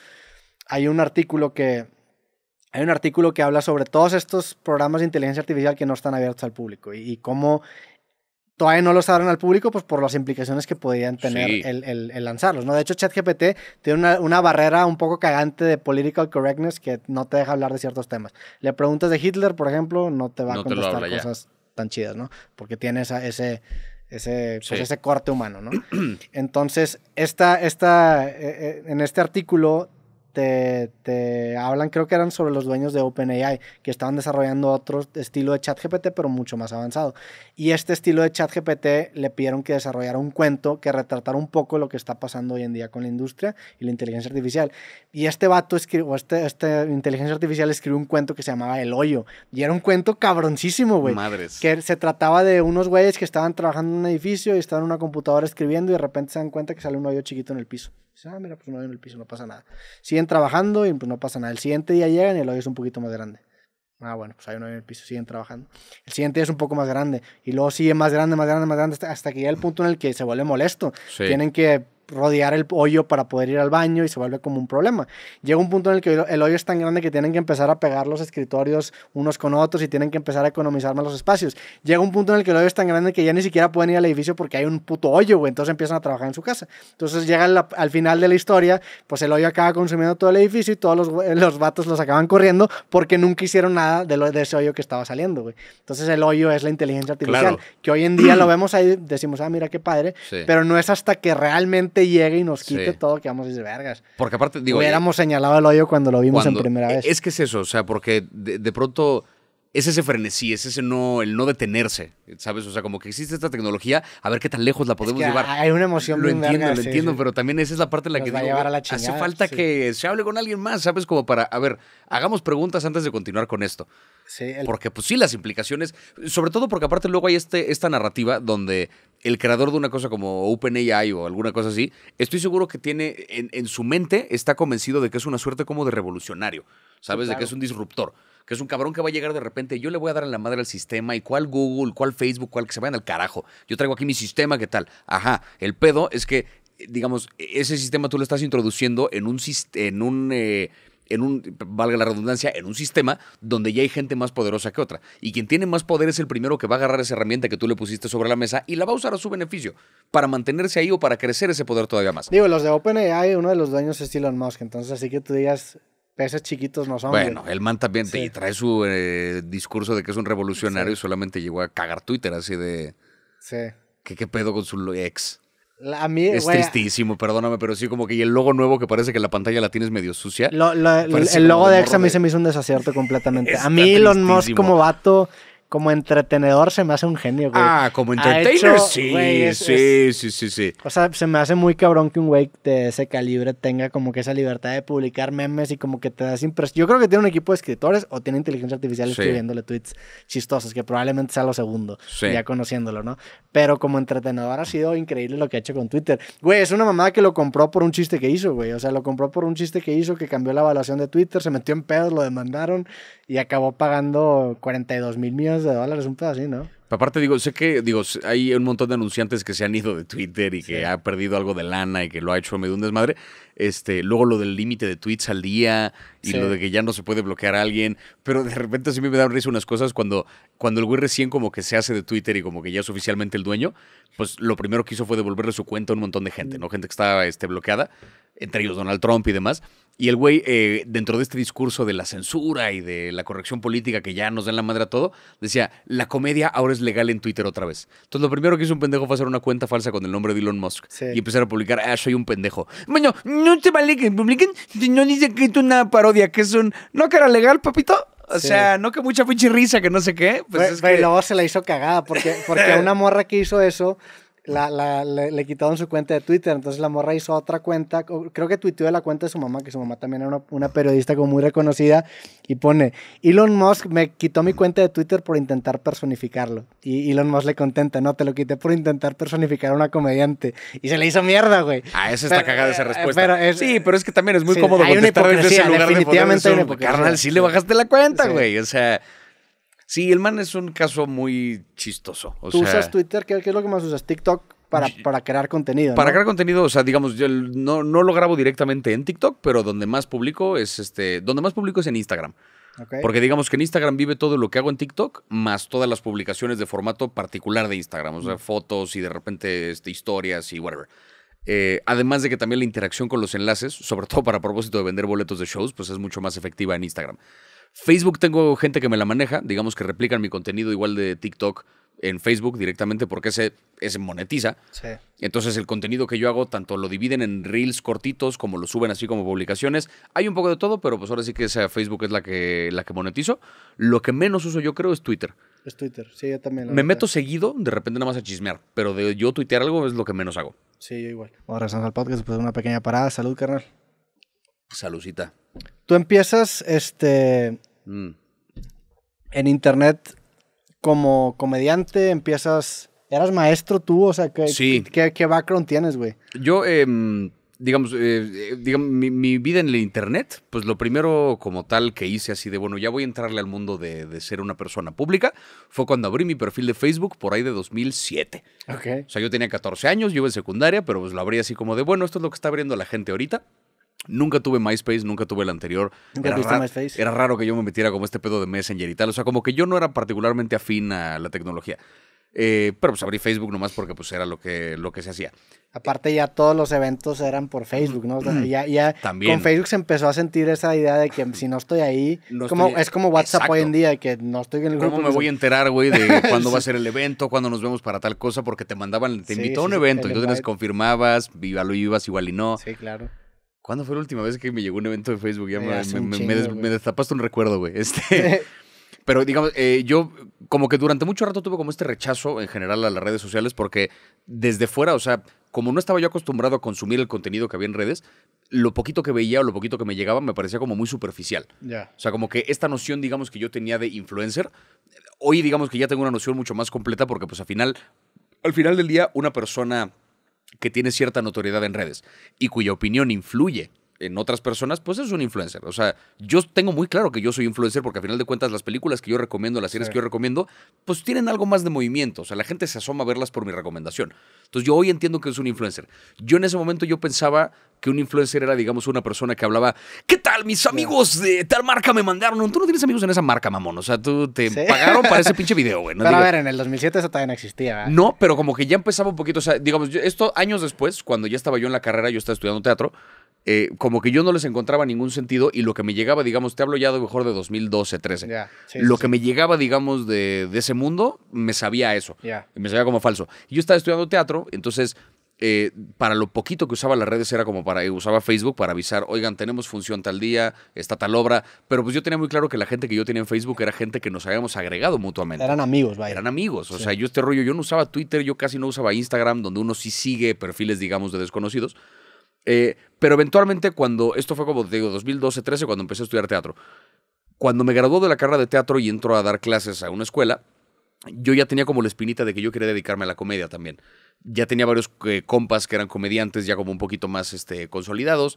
hay un artículo que... Hay un artículo que habla sobre todos estos programas de inteligencia artificial que no están abiertos al público y, cómo todavía no los abren al público pues por las implicaciones que podían tener el, el, lanzarlos. ¿no? De hecho, ChatGPT tiene una, una, barrera un poco cagante de political correctness que no te deja hablar de ciertos temas. Le preguntas de Hitler, por ejemplo, no te va a contestar cosas tan chidas, ¿no? Porque tiene ese, ese, pues, ese corte humano, ¿no? <clears throat> Entonces, esta, esta, eh, eh, en este artículo te, hablan, creo que eran sobre los dueños de OpenAI, que estaban desarrollando otro estilo de ChatGPT, pero mucho más avanzado. Y este estilo de ChatGPT le pidieron que desarrollara un cuento que retratara un poco lo que está pasando hoy en día con la industria y la inteligencia artificial. Y este vato escribió, este, inteligencia artificial escribió un cuento que se llamaba El Hoyo. Y era un cuento cabroncísimo, güey. Madres. Que se trataba de unos güeyes que estaban trabajando en un edificio y estaban en una computadora escribiendo y de repente se dan cuenta que sale un hoyo chiquito en el piso. Ah, mira, pues no hay en el piso, no pasa nada. Siguen trabajando y pues no pasa nada. El siguiente día llegan y el hoyo es un poquito más grande. Ah, bueno, pues hay uno en el piso, siguen trabajando. El siguiente es un poco más grande y luego sigue más grande, más grande, más grande, hasta, que llega el punto en el que se vuelve molesto. Tienen que rodear el hoyo para poder ir al baño y se vuelve como un problema. Llega un punto en el que el hoyo es tan grande que tienen que empezar a pegar los escritorios unos con otros y tienen que empezar a economizar más los espacios. Llega un punto en el que el hoyo es tan grande que ya ni siquiera pueden ir al edificio porque hay un puto hoyo, güey. Entonces empiezan a trabajar en su casa. Entonces llega al final de la historia, pues el hoyo acaba consumiendo todo el edificio y todos los, eh, los vatos los acaban corriendo porque nunca hicieron nada de, lo, de ese hoyo que estaba saliendo, güey. Entonces el hoyo es la inteligencia artificial, que hoy en día lo vemos ahí, decimos, ah, mira qué padre, pero no es hasta que realmente llegue y nos quite todo, que vamos a decir, vergas. Porque aparte, digo. Hubiéramos eh, señalado el hoyo cuando lo vimos en primera vez. Es que es eso, o sea, porque de, de pronto es ese frenesí, es ese no, el no detenerse, ¿sabes? O sea, como que existe esta tecnología, a ver qué tan lejos la podemos llevar. Hay una emoción Lo entiendo, lo entiendo, pero también esa es la parte en la que digo, hace falta que se hable con alguien más, ¿sabes? Como para, a ver, hagamos preguntas antes de continuar con esto. Porque pues sí, las implicaciones, sobre todo porque aparte luego hay este, esta narrativa donde el creador de una cosa como OpenAI o alguna cosa así, estoy seguro que tiene, en, en su mente está convencido de que es una suerte como de revolucionario, ¿sabes? De que es un disruptor que es un cabrón que va a llegar de repente, yo le voy a dar en la madre al sistema y cuál Google, cuál Facebook, cuál que se vayan al carajo. Yo traigo aquí mi sistema, ¿qué tal? Ajá, el pedo es que, digamos, ese sistema tú lo estás introduciendo en un, en un eh, en un, valga la redundancia, en un sistema donde ya hay gente más poderosa que otra. Y quien tiene más poder es el primero que va a agarrar esa herramienta que tú le pusiste sobre la mesa y la va a usar a su beneficio, para mantenerse ahí o para crecer ese poder todavía más. Digo, los de OpenAI, uno de los dueños es Elon Musk, entonces así que tú digas, peces chiquitos no son. Bueno, el man también trae su eh, discurso de que es un revolucionario y solamente llegó a cagar Twitter así de. Sí. ¿Qué, pedo con su ex? a mí, es tristísimo, perdóname, pero sí como que y el logo nuevo que parece que la pantalla la tienes medio sucia. el logo de Ex a mí se me hizo un desacierto completamente. a mí Elon Musk como vato como entretenedor se me hace un genio, güey. Ah, como entertainer, sí, sí, sí, sí, sí. O sea, se me hace muy cabrón que un güey de ese calibre tenga como que esa libertad de publicar memes y como que te das impresión. Yo creo que tiene un equipo de escritores o tiene inteligencia artificial escribiéndole tweets chistosos, que probablemente sea lo segundo, ya conociéndolo, ¿no? Pero como entretenedor ha sido increíble lo que ha hecho con Twitter. Güey, es una mamada que lo compró por un chiste que hizo, güey. O sea, lo compró por un chiste que hizo, que cambió la evaluación de Twitter, se metió en pedos, lo demandaron y acabó pagando 42 mil millones de así, ¿no? Aparte, digo, sé que digo, hay un montón de anunciantes que se han ido de Twitter y que ha perdido algo de lana y que lo ha hecho medio un desmadre. Este, luego lo del límite de tweets al día y lo de que ya no se puede bloquear a alguien. Pero de repente sí me dan risa unas cosas cuando, cuando el güey recién como que se hace de Twitter y como que ya es oficialmente el dueño, pues lo primero que hizo fue devolverle su cuenta a un montón de gente, mm. ¿no? Gente que estaba este, bloqueada entre ellos Donald Trump y demás. Y el güey, eh, dentro de este discurso de la censura y de la corrección política que ya nos dan la madre a todo, decía, la comedia ahora es legal en Twitter otra vez. Entonces lo primero que hizo un pendejo fue hacer una cuenta falsa con el nombre de Elon Musk y empezar a publicar, ah, soy un pendejo. Bueno, no te vale publiquen no dice que es una parodia, que es un... ¿No que era legal, papito? O sea, no que mucha pinche risa, que no sé qué. Pues, es que... luego se la hizo cagada, porque, porque <laughs> una morra que hizo eso le quitaron su cuenta de Twitter, entonces la morra hizo otra cuenta, creo que tuiteó de la cuenta de su mamá, que su mamá también era una, periodista como muy reconocida, y pone, Elon Musk me quitó mi cuenta de Twitter por intentar personificarlo. Y Elon Musk le contenta, no, te lo quité por intentar personificar a una comediante. Y se le hizo mierda, güey. Ah, eso está cagada esa eh, respuesta. sí, pero es que también es muy cómodo hay ese lugar de poder, Carnal, sí le bajaste la cuenta, güey, o sea... Sí, el man es un caso muy chistoso. ¿Tú usas Twitter? ¿Qué, es lo que más usas? TikTok para, para crear contenido. Para crear contenido, o sea, digamos, yo no, lo grabo directamente en TikTok, pero donde más publico es este. Donde más publico es en Instagram. Porque digamos que en Instagram vive todo lo que hago en TikTok, más todas las publicaciones de formato particular de Instagram, o sea, mm. fotos y de repente este, historias y whatever. Eh, además de que también la interacción con los enlaces, sobre todo para propósito de vender boletos de shows, pues es mucho más efectiva en Instagram. Facebook tengo gente que me la maneja, digamos que replican mi contenido igual de TikTok en Facebook directamente porque ese, monetiza. Sí. Entonces el contenido que yo hago tanto lo dividen en reels cortitos como lo suben así como publicaciones. Hay un poco de todo, pero pues ahora sí que esa Facebook es la que, la que monetizo. Lo que menos uso yo creo es Twitter. Es Twitter, sí, yo también. Me meto seguido, de repente nada más a chismear, pero de yo tuitear algo es lo que menos hago. Sí, yo igual. Ahora estamos al podcast después una pequeña parada. Salud, carnal. Salucita. Tú empiezas, este, mm. en internet como comediante, empiezas, eras maestro tú, o sea, ¿qué, qué, background tienes, güey? Yo, em, digamos, eh, eh, mi, vida en el Internet, pues lo primero como tal que hice así de, bueno, ya voy a entrarle al mundo de, ser una persona pública, fue cuando abrí mi perfil de Facebook por ahí de 2007. O sea, yo tenía 14 años, yo en secundaria, pero pues lo abrí así como de, bueno, esto es lo que está abriendo la gente ahorita. Nunca tuve MySpace, nunca tuve el anterior. ¿Nunca tuviste MySpace? Era raro que yo me metiera como este pedo de Messenger y tal. O sea, como que yo no era particularmente afín a la tecnología. Eh, pero pues abrí Facebook nomás porque pues era lo que, lo que se hacía. Aparte ya todos los eventos eran por Facebook, ¿no? Mm. ya, También. con Facebook se empezó a sentir esa idea de que si no estoy ahí, es como WhatsApp hoy en día, que no estoy en el grupo. ¿Cómo me pues, voy a enterar, güey, de <laughs> cuándo va a ser el evento, cuándo nos vemos para tal cosa? Porque te mandaban, te invitó a un evento, entonces confirmabas, lo ibas, igual y no. Sí, claro. ¿Cuándo fue la última vez que me llegó un evento de Facebook? Ya eh, me, destapaste un recuerdo, güey. Este, <laughs> pero digamos, eh, yo como que durante mucho rato tuve como este rechazo en general a las redes sociales porque desde fuera, o sea, como no estaba yo acostumbrado a consumir el contenido que había en redes, lo poquito que veía o lo poquito que me llegaba me parecía como muy superficial. O sea, como que esta noción, digamos, que yo tenía de influencer, hoy digamos que ya tengo una noción mucho más completa porque pues al final, al final del día, una persona que tiene cierta notoriedad en redes y cuya opinión influye en otras personas, pues es un influencer. O sea, yo tengo muy claro que yo soy influencer porque a final de cuentas las películas que yo recomiendo, las series que yo recomiendo, pues tienen algo más de movimiento. O sea, la gente se asoma a verlas por mi recomendación. Entonces yo hoy entiendo que es un influencer. Yo en ese momento yo pensaba que un influencer era, digamos, una persona que hablaba, ¿qué tal? Mis amigos de tal marca me mandaron. Tú no tienes amigos en esa marca, mamón. O sea, tú te pagaron para ese <laughs> pinche video, güey. No a ver, en el 2007 eso todavía no existía, ¿verdad? No, pero como que ya empezaba un poquito. O sea, digamos, esto años después, cuando ya estaba yo en la carrera, yo estaba estudiando teatro. Eh, como que yo no les encontraba ningún sentido y lo que me llegaba, digamos, te hablo ya de mejor de 2012, 13. lo que me llegaba, digamos, de, ese mundo, me sabía eso. Me sabía como falso. Yo estaba estudiando teatro, entonces eh, para lo poquito que usaba las redes era como para, usaba Facebook para avisar, oigan, tenemos función tal día, está tal obra, pero pues yo tenía muy claro que la gente que yo tenía en Facebook era gente que nos habíamos agregado mutuamente. Eran amigos, vaya. Eran amigos, o sea, yo este rollo, yo no usaba Twitter, yo casi no usaba Instagram, donde uno sí sigue perfiles, digamos, de desconocidos, eh, pero eventualmente cuando, esto fue como digo, 2012, 13, cuando empecé a estudiar teatro. Cuando me graduó de la carrera de teatro y entró a dar clases a una escuela, yo ya tenía como la espinita de que yo quería dedicarme a la comedia también. Ya tenía varios eh, compas que eran comediantes ya como un poquito más este, consolidados.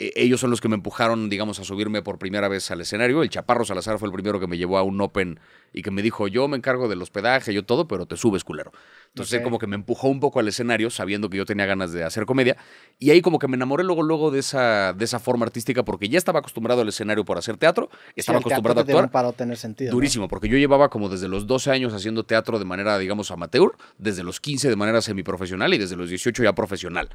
E-, ellos son los que me empujaron, digamos, a subirme por primera vez al escenario. El Chaparro Salazar fue el primero que me llevó a un Open y que me dijo, yo me encargo del hospedaje, yo todo, pero te subes, culero. Entonces como que me empujó un poco al escenario, sabiendo que yo tenía ganas de hacer comedia. Y ahí como que me enamoré luego, luego de esa, de esa forma artística, porque ya estaba acostumbrado al escenario por hacer teatro, estaba acostumbrado a actuar. tener sentido. Durísimo, porque yo llevaba como desde los 12 años haciendo teatro de manera, digamos, amateur, desde los 15 de manera semiprofesional y desde los 18 ya profesional.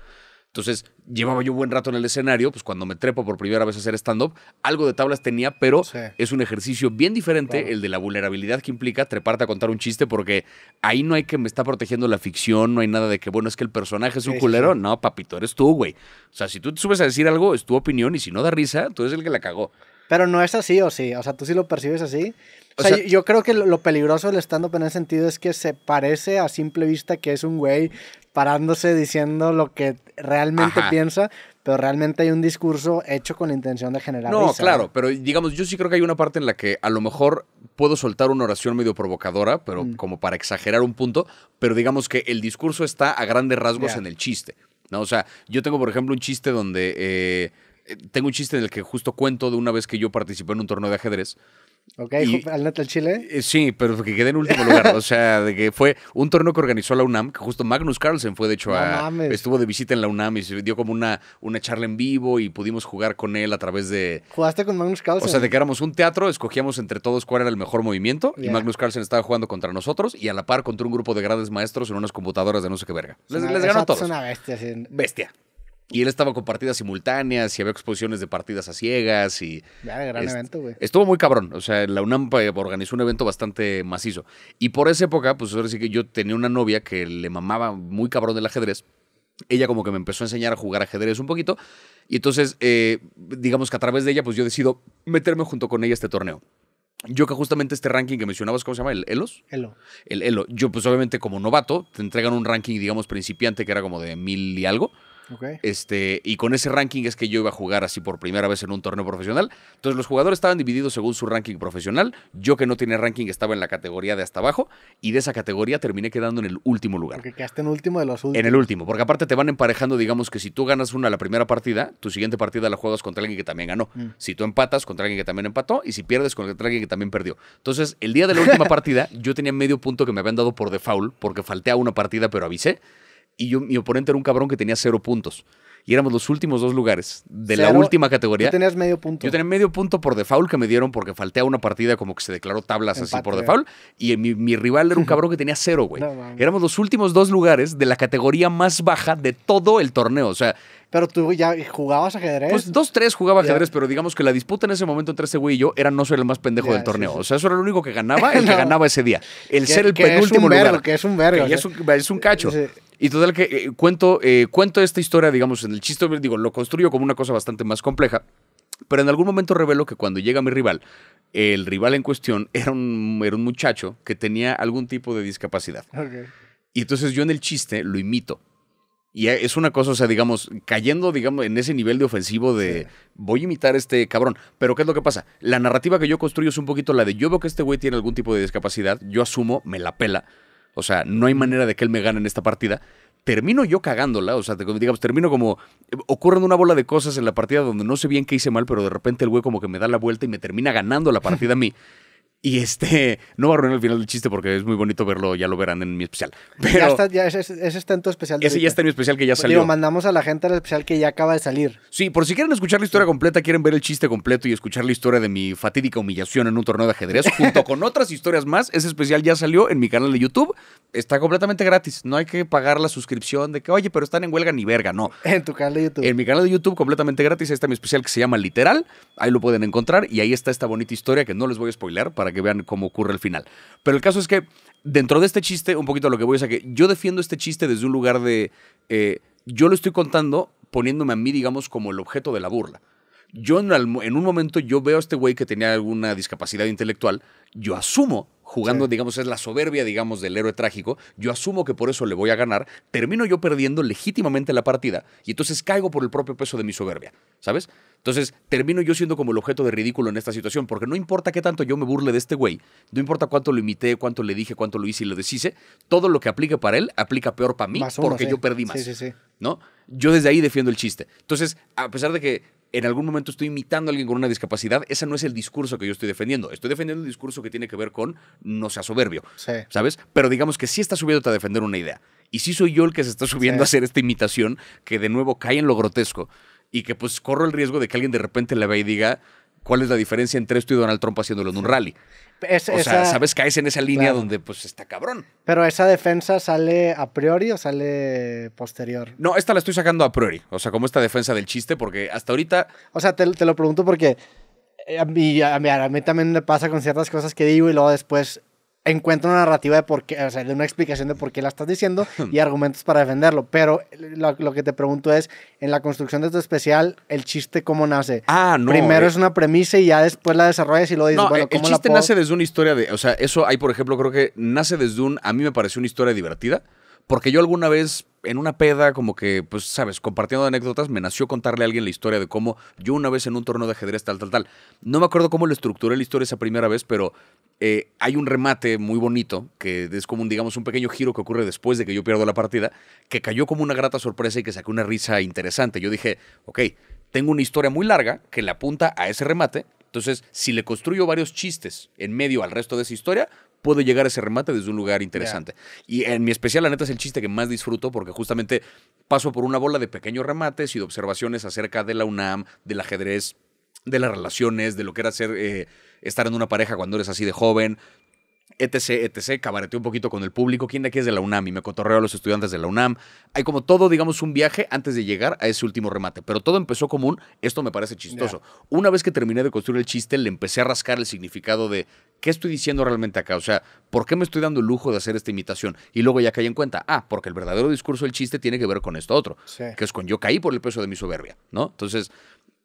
Entonces, llevaba yo buen rato en el escenario, pues cuando me trepo por primera vez a hacer stand-up, algo de tablas tenía, pero es un ejercicio bien diferente el de la vulnerabilidad que implica treparte a contar un chiste, porque ahí no hay que me está protegiendo la ficción, no hay nada de que, bueno, es que el personaje es un culero. No, papito, eres tú, güey. O sea, si tú te subes a decir algo, es tu opinión, y si no da risa, tú eres el que la cagó. Pero no es así, o sí. O sea, tú sí lo percibes así. O sea, yo creo que lo peligroso del stand-up en ese sentido es que se parece a simple vista que es un güey parándose diciendo lo que realmente piensa, pero realmente hay un discurso hecho con la intención de generar. No, claro, pero digamos, yo sí creo que hay una parte en la que a lo mejor puedo soltar una oración medio provocadora, pero mm. como para exagerar un punto, pero digamos que el discurso está a grandes rasgos en el chiste. ¿no? O sea, yo tengo, por ejemplo, un chiste donde. Eh, tengo un chiste en el que justo cuento de una vez que yo participé en un torneo de ajedrez Ok, al Natal Chile. Eh, sí, pero que quedé en último lugar. o sea, de que fue un torneo que organizó la UNAM, que justo Magnus Carlsen fue, de hecho, a, estuvo de visita en la UNAM y se dio como una, una charla en vivo y pudimos jugar con él a través de. ¿Jugaste con Magnus Carlsen? O sea, de que éramos un teatro, escogíamos entre todos cuál era el mejor movimiento y Magnus Carlsen estaba jugando contra nosotros y a la par contra un grupo de grandes maestros en unas computadoras de no sé qué verga. Les, ganó todos. Es una bestia, Bestia. Y él estaba con partidas simultáneas y había exposiciones de partidas a ciegas y... Ya, gran evento, güey. Estuvo muy cabrón. O sea, la UNAM eh, organizó un evento bastante macizo. Y por esa época, pues ahora sí que yo tenía una novia que le mamaba muy cabrón del ajedrez. Ella como que me empezó a enseñar a jugar ajedrez un poquito. Y entonces, eh, digamos que a través de ella, pues yo decido meterme junto con ella a este torneo. Yo que justamente este ranking que mencionabas, ¿cómo se llama? ¿El ELOS? ELO. El ELO. Yo pues obviamente como novato te entregan un ranking, digamos, principiante que era como de mil y algo. Este, y con ese ranking es que yo iba a jugar así por primera vez en un torneo profesional. Entonces los jugadores estaban divididos según su ranking profesional. Yo que no tenía ranking estaba en la categoría de hasta abajo y de esa categoría terminé quedando en el último lugar. Porque quedaste en último de los últimos. En el último, porque aparte te van emparejando, digamos que si tú ganas una la primera partida, tu siguiente partida la juegas contra alguien que también ganó. Mm. Si tú empatas contra alguien que también empató y si pierdes contra alguien que también perdió. Entonces el día de la última <laughs> partida yo tenía medio punto que me habían dado por default porque falté a una partida pero avisé y yo, mi oponente era un cabrón que tenía cero puntos. Y éramos los últimos dos lugares de la última categoría. tenías medio punto. Yo tenía medio punto por default que me dieron porque falté a una partida como que se declaró tablas así por eh. default. Y mi, rival era un cabrón que tenía cero, güey. <laughs> éramos los últimos dos lugares de la categoría más baja de todo el torneo. O sea, pero tú ya jugabas ajedrez. Pues dos, tres jugaba ajedrez, pero digamos que la disputa en ese momento entre ese güey y yo era no ser el más pendejo del torneo. O sea, eso era lo único que ganaba, el <laughs> que ganaba ese día. El ser el penúltimo es un lugar. Que es un vergo. es, un, cacho. Y total que eh, cuento, eh, cuento esta historia, digamos, en el chiste, digo, lo construyo como una cosa bastante más compleja, pero en algún momento revelo que cuando llega mi rival, el rival en cuestión era un, muchacho que tenía algún tipo de discapacidad. Y entonces yo en el chiste lo imito. Y es una cosa, o sea, digamos, cayendo, digamos, en ese nivel de ofensivo de voy a imitar a este cabrón. Pero ¿qué es lo que pasa? La narrativa que yo construyo es un poquito la de yo veo que este güey tiene algún tipo de discapacidad, yo asumo, me la pela o sea, no hay manera de que él me gane en esta partida. Termino yo cagándola, o sea, digamos, termino como eh, ocurren una bola de cosas en la partida donde no sé bien qué hice mal, pero de repente el güey como que me da la vuelta y me termina ganando la partida a mí. <laughs> Y este, <laughs> no va a arruinar el final del chiste porque es muy bonito verlo, ya lo verán en mi especial. Pero ya está, ya, ese, está en tu especial. ese ya está en mi especial que ya salió. Lo mandamos a la gente al especial que ya acaba de salir. Sí, por si quieren escuchar la historia completa, quieren ver el chiste completo y escuchar la historia de mi fatídica humillación en un torneo de ajedrez, <laughs> junto con otras historias más, ese especial ya salió en mi canal de YouTube. Está completamente gratis. No hay que pagar la suscripción de que, oye, pero están en huelga ni verga, no. En tu canal de YouTube. En mi canal de YouTube, completamente gratis, ahí está mi especial que se llama Literal. Ahí lo pueden encontrar y ahí está esta bonita historia que no les voy a spoiler para que vean cómo ocurre el final. Pero el caso es que dentro de este chiste, un poquito lo que voy a que yo defiendo este chiste desde un lugar de... Eh, yo lo estoy contando poniéndome a mí, digamos, como el objeto de la burla. Yo en, un momento, yo veo a este güey que tenía alguna discapacidad intelectual, yo asumo jugando, digamos, es la soberbia, digamos, del héroe trágico, yo asumo que por eso le voy a ganar, termino yo perdiendo legítimamente la partida y entonces caigo por el propio peso de mi soberbia, ¿sabes? Entonces termino yo siendo como el objeto de ridículo en esta situación, porque no importa qué tanto yo me burle de este güey, no importa cuánto lo imité, cuánto le dije, cuánto lo hice y lo deshice, todo lo que aplique para él aplica peor para mí porque yo perdí más. ¿No? Yo desde ahí defiendo el chiste. Entonces, a pesar de que en algún momento estoy imitando a alguien con una discapacidad, ese no es el discurso que yo estoy defendiendo. Estoy defendiendo un discurso que tiene que ver con no sea soberbio, ¿sabes? Pero digamos que sí estás subiéndote a defender una idea. Y sí soy yo el que se está subiendo a hacer esta imitación que de nuevo cae en lo grotesco y que pues corro el riesgo de que alguien de repente le vea y diga, ¿Cuál es la diferencia entre esto y Donald Trump haciéndolo en un rally? o sea, sabes, caes en esa línea donde pues está cabrón. Pero esa defensa sale a priori o sale posterior. No, esta la estoy sacando a priori. O sea, como esta defensa del chiste, porque hasta ahorita. O sea, te, lo pregunto porque eh, a a, mí, a mí, también me pasa con ciertas cosas que digo y luego después encuentra una narrativa de por qué, o sea, de una explicación de por qué la estás diciendo <laughs> y argumentos para defenderlo. Pero lo, que te pregunto es, en la construcción de tu especial, el chiste cómo nace. Ah, no. Primero eh. es una premisa y ya después la desarrollas y lo. dices, bueno, ¿cómo el chiste nace desde una historia de, o sea, eso hay, por ejemplo, creo que nace desde un, a mí me pareció una historia divertida porque yo alguna vez en una peda, como que, pues, sabes, compartiendo anécdotas, me nació contarle a alguien la historia de cómo yo una vez en un torneo de ajedrez, tal, tal, tal. No me acuerdo cómo lo estructuré la historia esa primera vez, pero eh, hay un remate muy bonito, que es como, un, digamos, un pequeño giro que ocurre después de que yo pierdo la partida, que cayó como una grata sorpresa y que sacó una risa interesante. Yo dije, ok, tengo una historia muy larga que le apunta a ese remate, entonces, si le construyo varios chistes en medio al resto de esa historia, Puede llegar a ese remate desde un lugar interesante. Y en mi especial, la neta, es el chiste que más disfruto porque justamente paso por una bola de pequeños remates y de observaciones acerca de la UNAM, del ajedrez, de las relaciones, de lo que era ser, eh, estar en una pareja cuando eres así de joven, etc, etc, cabareteo un poquito con el público, quién de aquí es de la UNAM y me cotorreo a los estudiantes de la UNAM. Hay como todo, digamos, un viaje antes de llegar a ese último remate, pero todo empezó como un, esto me parece chistoso. Una vez que terminé de construir el chiste, le empecé a rascar el significado de, ¿qué estoy diciendo realmente acá? O sea, ¿por qué me estoy dando el lujo de hacer esta imitación? Y luego ya caí en cuenta, ah, porque el verdadero discurso del chiste tiene que ver con esto otro, que es con yo caí por el peso de mi soberbia, ¿no? Entonces,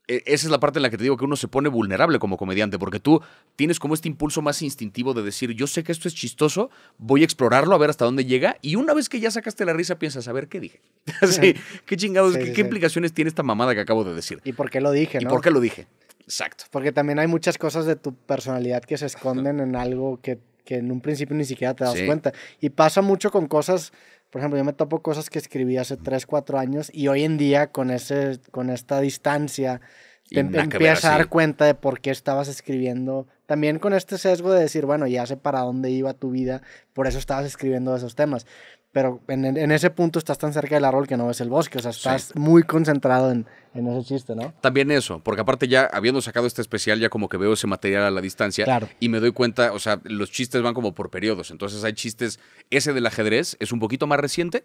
e, esa es la parte en la que te digo que uno se pone vulnerable como comediante, porque tú tienes como este impulso más instintivo de decir, yo sé que esto es chistoso, voy a explorarlo, a ver hasta dónde llega, y una vez que ya sacaste la risa, piensas, a ver, ¿qué dije? <laughs> sí, ¿Qué chingados, qué, implicaciones tiene esta mamada que acabo de decir? ¿Y por qué lo dije? ¿Y por qué lo dije? Exacto. Porque también hay muchas cosas de tu personalidad que se esconden en algo que, que en un principio ni siquiera te das cuenta. Y pasa mucho con cosas por ejemplo, yo me topo cosas que escribí hace 3, 4 años y hoy en día con, ese, con esta distancia te empiezas a dar cuenta de por qué estabas escribiendo. También con este sesgo de decir, bueno, ya sé para dónde iba tu vida, por eso estabas escribiendo esos temas pero en, ese punto estás tan cerca del árbol que no ves el bosque, o sea, estás muy concentrado en, ese chiste, ¿no? También eso, porque aparte ya habiendo sacado este especial, ya como que veo ese material a la distancia y me doy cuenta, o sea, los chistes van como por periodos, entonces hay chistes, ese del ajedrez es un poquito más reciente,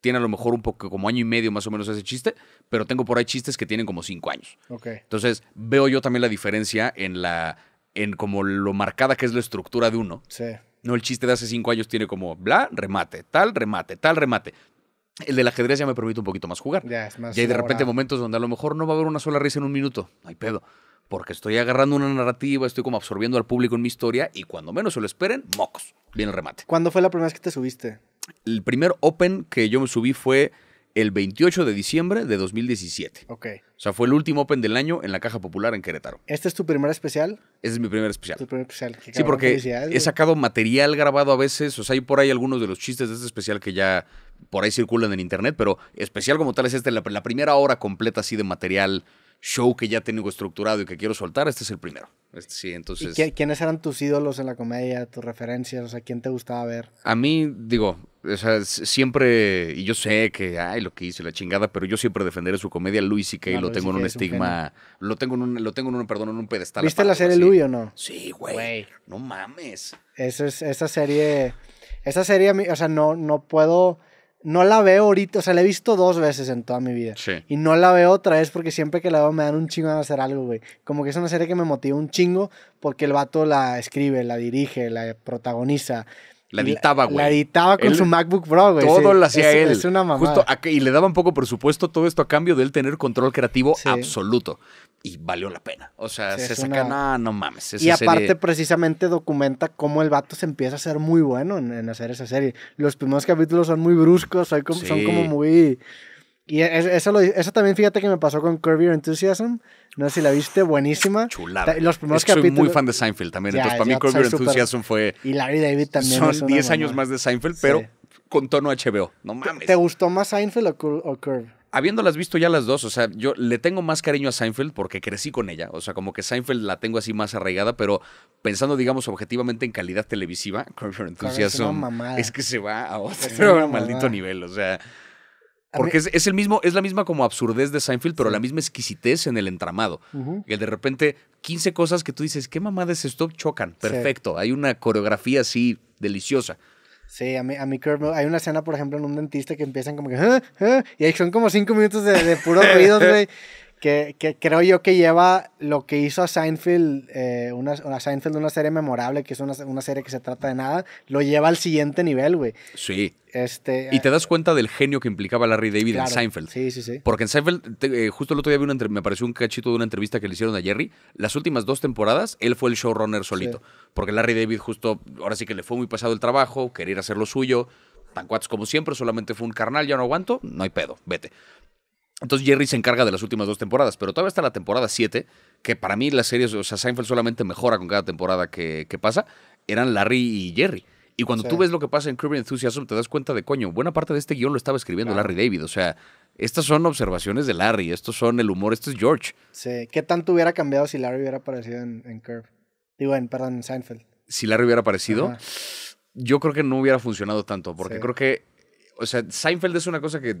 tiene a lo mejor un poco como año y medio más o menos ese chiste, pero tengo por ahí chistes que tienen como cinco años. Okay. Entonces veo yo también la diferencia en la en como lo marcada que es la estructura de uno. Sí. No, el chiste de hace cinco años tiene como bla, remate, tal, remate, tal, remate. El del ajedrez ya me permite un poquito más jugar. Ya, es más y hay de repente momentos donde a lo mejor no va a haber una sola risa en un minuto. No hay pedo. Porque estoy agarrando una narrativa, estoy como absorbiendo al público en mi historia y cuando menos se lo esperen, mocos. Viene el remate. ¿Cuándo fue la primera vez que te subiste? El primer Open que yo me subí fue el 28 de diciembre de 2017. Ok. O sea, fue el último Open del año en la Caja Popular en Querétaro. ¿Este es tu primer especial? Este es mi primer especial. Tu primer especial. sí, porque he sacado material grabado a veces. O sea, hay por ahí algunos de los chistes de este especial que ya por ahí circulan en internet, pero especial como tal es este, la primera hora completa así de material show que ya tengo estructurado y que quiero soltar, este es el primero. Este, sí, entonces... quiénes eran tus ídolos en la comedia, tus referencias? O sea, ¿quién te gustaba ver? A mí, digo, siempre, y yo sé que, ay, lo que hice, la chingada, pero yo siempre defenderé su comedia. Luis y que ah, lo, tengo en estigma, lo tengo en un estigma, lo tengo en un, perdón, en un pedestal. ¿Viste la serie Luis o no? Sí, güey. No mames. es, esa serie, esa serie, o sea, no, no puedo no la veo ahorita, o sea, la he visto dos veces en toda mi vida. Y no la veo otra vez porque siempre que la veo me dan un chingo de hacer algo, güey. Como que es una serie que me motiva un chingo porque el vato la escribe, la dirige, la protagoniza. La editaba, güey. La, editaba con su MacBook Pro, güey. Todo lo hacía él. y le daban poco por supuesto, todo esto a cambio de él tener control creativo absoluto. Y valió la pena. O sea, se saca, no, mames. y aparte, precisamente documenta cómo el vato se empieza a ser muy bueno en, hacer esa serie. Los primeros capítulos son muy bruscos, son como muy y e, eso, eso también fíjate que me pasó con Curb Your Enthusiasm. No sé si la viste, buenísima. Chulada. Los primeros Soy muy fan de Seinfeld también. entonces, para mí, Curb Your Enthusiasm fue. Y Larry David también. Son 10 años más de Seinfeld, pero con tono HBO. No mames. ¿Te gustó más Seinfeld o, Curb? habiéndolas visto ya las dos, o sea, yo le tengo más cariño a Seinfeld porque crecí con ella, o sea, como que Seinfeld la tengo así más arraigada, pero pensando, digamos, objetivamente en calidad televisiva, Curb Your Enthusiasm, es que se va a otro maldito nivel, o sea, porque es, el mismo, es la misma como absurdez de Seinfeld, pero la misma exquisitez en el entramado. Y El de repente, 15 cosas que tú dices, ¿qué mamadas ese stop Chocan. Perfecto. Hay una coreografía así deliciosa. Sí, a mi, a hay una escena, por ejemplo, en un dentista que empiezan como que, ah, ah", y ahí son como cinco minutos de, de puro <laughs> ruido, güey que, creo yo que lleva lo que hizo a Seinfeld, eh, una, una serie memorable, que es una, serie que se trata de nada, lo lleva al siguiente nivel, güey. Sí. Este, y te eh, das cuenta del genio que implicaba Larry David en Seinfeld. Sí, sí, sí. Porque en Seinfeld, eh, justo el otro día vi una, me pareció un cachito de una entrevista que le hicieron a Jerry. Las últimas dos temporadas, él fue el showrunner solito. Porque Larry David justo, ahora sí que le fue muy pesado el trabajo, quería ir hacer lo suyo tan cuates como siempre, solamente fue un carnal, ya no aguanto, no hay pedo, vete. Entonces Jerry se encarga de las últimas dos temporadas, pero todavía está la temporada 7, que para mí las series, o sea, Seinfeld solamente mejora con cada temporada que, pasa, eran Larry y Jerry. Y cuando tú ves lo que pasa en Kirby Enthusiasm, te das cuenta de, coño, buena parte de este guión lo estaba escribiendo Larry David. O sea, estas son observaciones de Larry, estos son el humor, esto es George. Sí, ¿qué tanto hubiera cambiado si Larry hubiera aparecido en, en Curve? Digo, en, perdón, en Seinfeld. Si Larry hubiera aparecido, yo creo que no hubiera funcionado tanto, porque creo que o sea, Seinfeld es una cosa que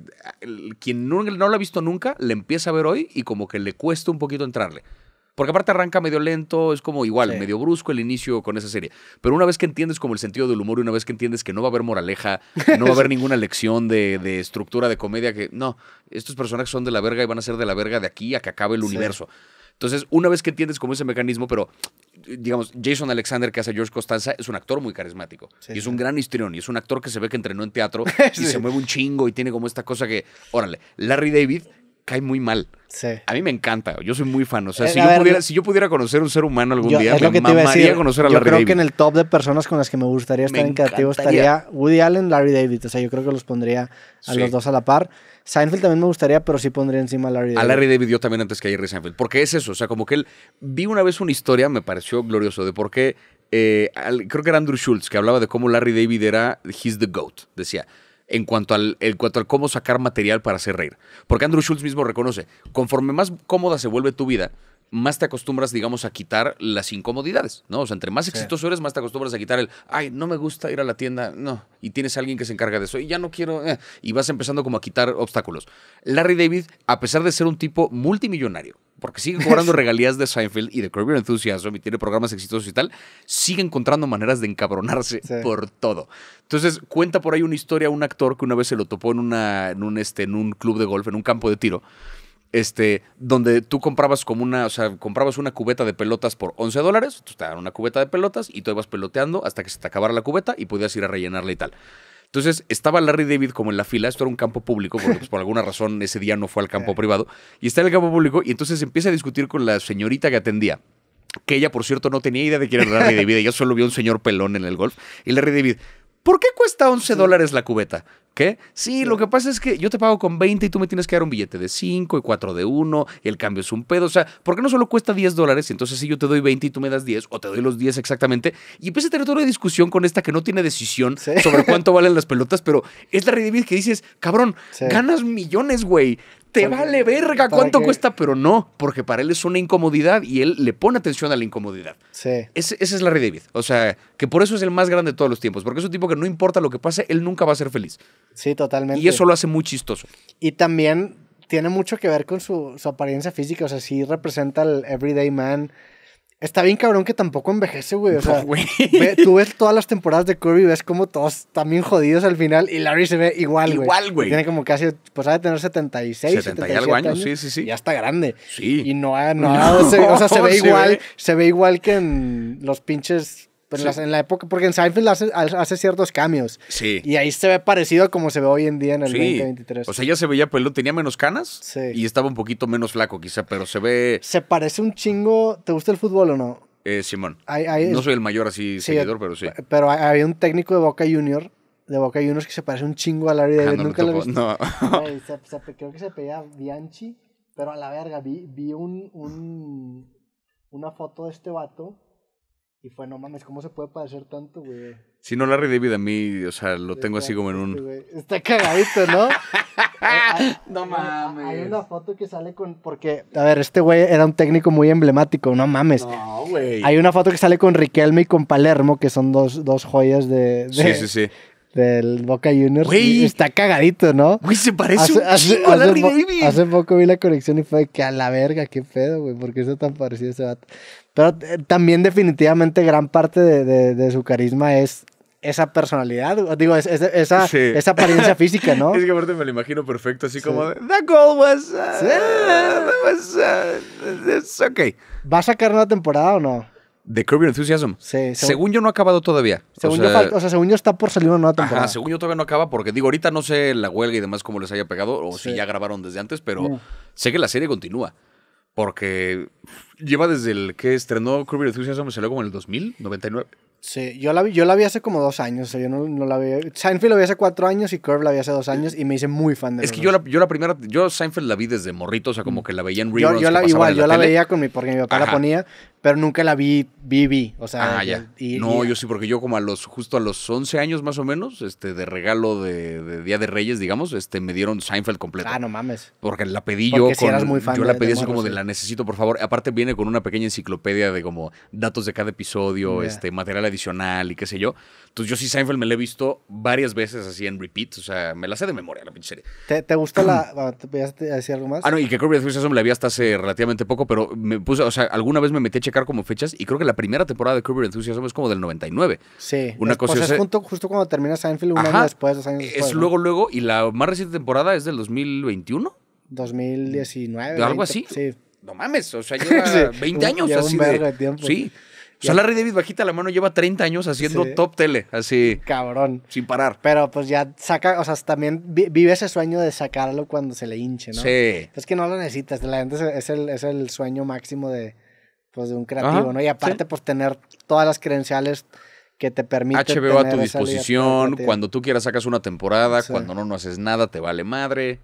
quien no, lo ha visto nunca, le empieza a ver hoy y como que le cuesta un poquito entrarle. Porque aparte arranca medio lento, es como igual, medio brusco el inicio con esa serie. Pero una vez que entiendes como el sentido del humor y una vez que entiendes que no va a haber moraleja, no va a haber <laughs> ninguna lección de, estructura de comedia, que no, estos personajes son de la verga y van a ser de la verga de aquí a que acabe el universo. Entonces, una vez que entiendes cómo ese mecanismo, pero digamos, Jason Alexander que hace George Costanza es un actor muy carismático y es un gran histrión y es un actor que se ve que entrenó en teatro <laughs> y se mueve un chingo y tiene como esta cosa que, órale, Larry David cae muy mal. A mí me encanta, yo soy muy fan. O sea, eh, si, yo pudiera, conocer un ser humano algún día, me mamaría conocer a Larry David. Yo creo que en el top de personas con las que me gustaría estar en creativo estaría Woody Allen, Larry David. O sea, yo creo que los pondría a los dos a la par. Seinfeld también me gustaría, pero sí pondría encima a Larry David. A Larry David yo también antes que a Seinfeld. Porque es eso, o sea, como que él... Vi una vez una historia, me pareció glorioso, de por qué... Eh, creo que era Andrew Schultz, que hablaba de cómo Larry David era... He's the GOAT, decía en cuanto al en cuanto al cómo sacar material para hacer reír. Porque Andrew Schultz mismo reconoce, conforme más cómoda se vuelve tu vida, más te acostumbras, digamos, a quitar las incomodidades, ¿no? O sea, entre más exitoso eres, más te acostumbras a quitar el, ay, no me gusta ir a la tienda, no, y tienes a alguien que se encarga de eso, y ya no quiero, eh, y vas empezando como a quitar obstáculos. Larry David, a pesar de ser un tipo multimillonario, porque sigue cobrando <laughs> regalías de Seinfeld y de Curb Your Enthusiasm y tiene programas exitosos y tal, sigue encontrando maneras de encabronarse por todo. Entonces, cuenta por ahí una historia un actor que una vez se lo topó en, en, un, este, en un club de golf, en un campo de tiro, este, donde tú comprabas como una, o sea, comprabas una cubeta de pelotas por 11 dólares, tú te daban una cubeta de pelotas y tú ibas peloteando hasta que se te acabara la cubeta y podías ir a rellenarla y tal. Entonces estaba Larry David como en la fila, esto era un campo público, porque pues, por alguna razón ese día no fue al campo <laughs> eh. privado, y está en el campo público y entonces empieza a discutir con la señorita que atendía que ella, por cierto, no tenía idea de quién era Larry David. Ella solo vio un señor pelón en el golf. Y Larry David, ¿por qué cuesta 11 dólares la cubeta? ¿Qué? Sí, lo que pasa es que yo te pago con 20 y tú me tienes que dar un billete de 5 y 4 de 1, el cambio es un pedo, o sea, ¿por qué no solo cuesta 10 dólares? Entonces si yo te doy 20 y tú me das 10 o te doy los 10 exactamente y empieza a tener toda una discusión con esta que no tiene decisión sobre cuánto valen las pelotas, pero es la realidad que dices, cabrón, ganas millones, güey, te vale verga cuánto cuesta, pero no, porque para él es una incomodidad y él le pone atención a la incomodidad. Sí. Es, la es David. O sea, que por eso es el más grande de todos los tiempos, porque es un tipo que no importa lo que pase, él nunca va a ser feliz. Sí, totalmente. Y eso lo hace muy chistoso. Y también tiene mucho que ver con su, su apariencia física, o sea, sí representa al everyday man Está bien cabrón que tampoco envejece, güey. O sea, tú ves todas las temporadas de Curry, ves como todos también jodidos al final y Larry se ve igual, güey. Igual, güey. Tiene como casi, pues ha de tener 76, y algo años, sí, sí, sí. Ya está grande. Sí. Y no ha, no, <laughs> o sea, se ve igual, se ve igual que en los pinches en, la época, porque en Seinfeld hace, ciertos cambios. Sí. Y ahí se ve parecido a como se ve hoy en día en el 2023. O sea, ya se veía pelón, tenía menos canas. Sí. Y estaba un poquito menos flaco, quizá, pero se ve. Se parece un chingo. ¿Te gusta el fútbol o no? Eh, Simón. no soy el mayor así seguidor, pero sí. Pero había un técnico de Boca Junior de Boca Juniors que se parece un chingo a Larry David. Nunca lo, No. creo que se pedía Bianchi, pero a la verga, vi, un, un, una foto de este vato y fue, no mames, ¿cómo se puede padecer tanto, güey? Si no, Larry David a mí, o sea, lo tengo así como en un... Está cagadito, ¿no? <laughs> no mames. Hay una foto que sale con... Porque, a ver, este güey era un técnico muy emblemático, no mames. No, güey. Hay una foto que sale con Riquelme y con Palermo, que son dos, dos joyas de, Sí, sí, sí del Boca Juniors. Güey. Está cagadito, ¿no? Güey, se parece hace, un hace, a Larry David. hace poco vi la conexión y fue que a la verga, qué pedo, güey. ¿Por qué está tan parecido ese vato? Pero eh, también definitivamente gran parte de, su carisma es esa personalidad, digo, esa, esa apariencia <laughs> física, ¿no? es que me lo imagino perfecto, así como, the goal was, uh, uh, it's okay. ¿Va a sacar una temporada o no? ¿The Curb Enthusiasm. Sí, según, yo no ha acabado todavía. Según o sea, yo, según yo está por salir una nueva temporada. Ajá, según yo todavía no acaba porque digo, ahorita no sé la huelga y demás cómo les haya pegado o si ya grabaron desde antes, pero sé que la serie continúa. Porque lleva desde el que estrenó Kirby Enthusiasm, salió como en el 2000, 99. Sí, yo la vi, yo la vi hace como dos años. O yo no, la vi. Seinfeld la vi hace cuatro años y Curve la vi hace dos años y me hice muy fan de Es que yo la, yo la, primera, yo Seinfeld la vi desde morrito, o sea, como mm. que la veía en reruns. Yo, la, igual, yo la veía con mi, porque mi papá la ponía, pero nunca la vi, vi, o sea. Ah, no, yo sí, porque yo como a los, justo a los 11 años más o menos, este, de regalo de, Día de Reyes, digamos, este, me dieron Seinfeld completo. Ah, no mames. Porque la pedí yo eras muy fan yo la pedí así como de la necesito, por favor. Aparte viene con una pequeña enciclopedia de como datos de cada episodio, este, material adicional y qué sé yo. Entonces yo sí Seinfeld me la he visto varias veces así en repeat, o sea, me la sé de memoria la pinche serie. ¿Te, te gustó la, <clears throat> ah, ¿te decir algo más? Ah, no, y que Kirby me la vi hasta hace relativamente poco, pero me puse, o sea, alguna vez me metí a checar como fechas. Y creo que la primera temporada de Curb Your Enthusiasm es como del 99. Sí. Una pues, cosa es eh, justo cuando termina Seinfeld, un año después, dos años Es luego, luego. Y la más reciente temporada es del 2021. 2019. Algo así. Sí. No mames, o sea, <laughs> lleva 20 años así. Un de, de tiempo. Sí. O sea, Larry David bajita la mano lleva 30 años haciendo top tele, así. Cabrón. Sin parar. Pero pues ya saca, o sea, también vive ese sueño de sacarlo cuando se le hinche, ¿no? Sí. Es que no lo necesitas, la gente es el sueño máximo de, pues, de un creativo, ¿no? Y aparte, pues tener todas las credenciales que te permiten. HBO a tu disposición, cuando tú quieras sacas una temporada, cuando no, no haces nada, te vale madre.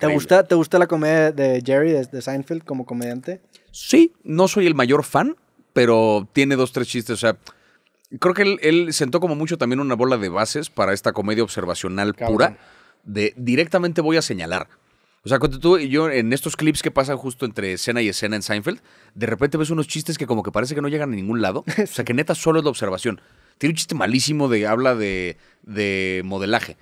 ¿Te gusta, ¿Te gusta la comedia de Jerry, de, Seinfeld, como comediante? Sí, no soy el mayor fan, pero tiene dos, tres chistes. O sea, creo que él, sentó como mucho también una bola de bases para esta comedia observacional pura de directamente voy a señalar. O sea, cuando tú y yo en estos clips que pasan justo entre escena y escena en Seinfeld, de repente ves unos chistes que como que parece que no llegan a ningún lado. <laughs> O sea, que neta solo es la observación. Tiene un chiste malísimo de habla de, de modelaje.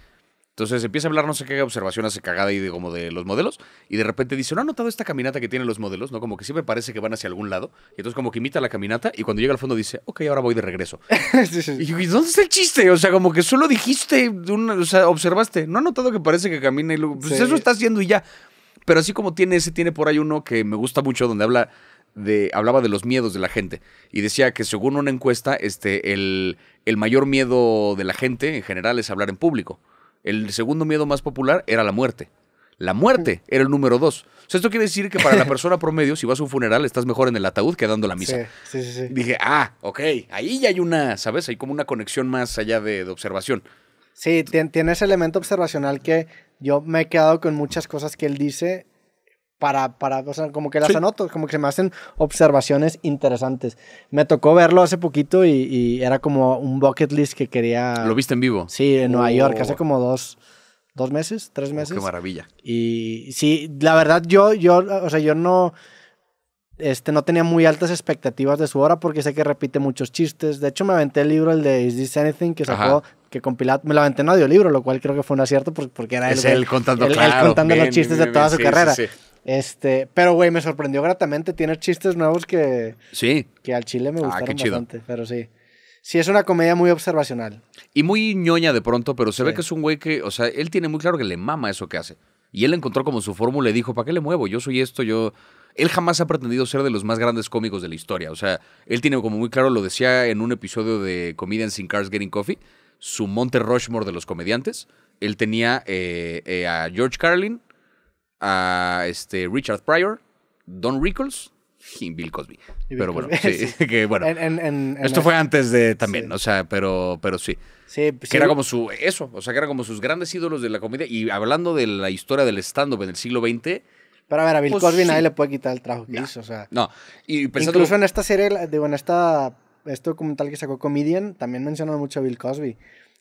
Entonces empieza a hablar no sé qué observación hace cagada y de como de los modelos y de repente dice, ¿no ha notado esta caminata que tienen los modelos? ¿No? Como que siempre parece que van hacia algún lado y entonces como que imita la caminata y cuando llega al fondo dice, ok, ahora voy de regreso. <laughs> Y ¿dónde está el chiste? O sea, como que solo dijiste, o sea, observaste, ¿no ha notado que parece que camina y luego, pues eso está haciendo y ya. Pero así como tiene ese, tiene por ahí uno que me gusta mucho donde habla de, hablaba de los miedos de la gente y decía que según una encuesta, este, el mayor miedo de la gente en general es hablar en público. El segundo miedo más popular era la muerte. La muerte era el número dos. esto quiere decir que para la <laughs> persona promedio, si vas a un funeral, estás mejor en el ataúd que dando la misa. Sí, sí, sí. Dije, ah, ok, ahí ya hay una, ¿sabes? Hay como una conexión más allá de, de observación. Sí, tiene ese elemento observacional que yo me he quedado con muchas cosas que él dice para, para, o como que las anoto, como que se me hacen observaciones interesantes. Me tocó verlo hace poquito y, era como un bucket list que quería... ¿Lo viste en vivo? Sí, en Nueva York, hace oh. como dos, meses, tres oh, meses. qué maravilla. Y sí, la verdad yo, yo, o sea, yo no... Este, no tenía muy altas expectativas de su hora porque sé que repite muchos chistes. De hecho, me aventé el libro, el de Is This Anything, que sacó, que compilado, me lo aventé en libro, lo cual creo que fue un acierto porque, era es él, contando, los chistes de toda su carrera. sí. Este, pero güey, me sorprendió gratamente. Tiene chistes nuevos que. Sí. Que al chile me ah, gustaron bastante. Pero sí. Sí, es una comedia muy observacional. Y muy ñoña de pronto, pero se ve que es un güey que. O sea, él tiene muy claro que le mama eso que hace. Y él encontró como su fórmula y dijo: ¿Para qué le muevo? Yo soy esto, yo. Él jamás ha pretendido ser de los más grandes cómicos de la historia. O sea, él tiene como muy claro, lo decía en un episodio de Comedians in Cars Getting Coffee, su Monte Rushmore de los comediantes. Él tenía eh, eh, a George Carlin, a este Richard Pryor, Don Rickles y Bill Cosby. pero bueno, sí, <laughs> <laughs> que bueno. esto fue antes de también, o sea, pero, pero sí. Sí, pues que era como su, eso, o sea, que era como sus grandes ídolos de la comedia. Y hablando de la historia del stand-up en el siglo XX, pero a ver, a Bill pues Cosby nadie le puede quitar el trabajo que hizo, o sea. No. incluso en esta serie, digo, en esta, este documental que sacó Comedian, también mencionó mucho a Bill Cosby. O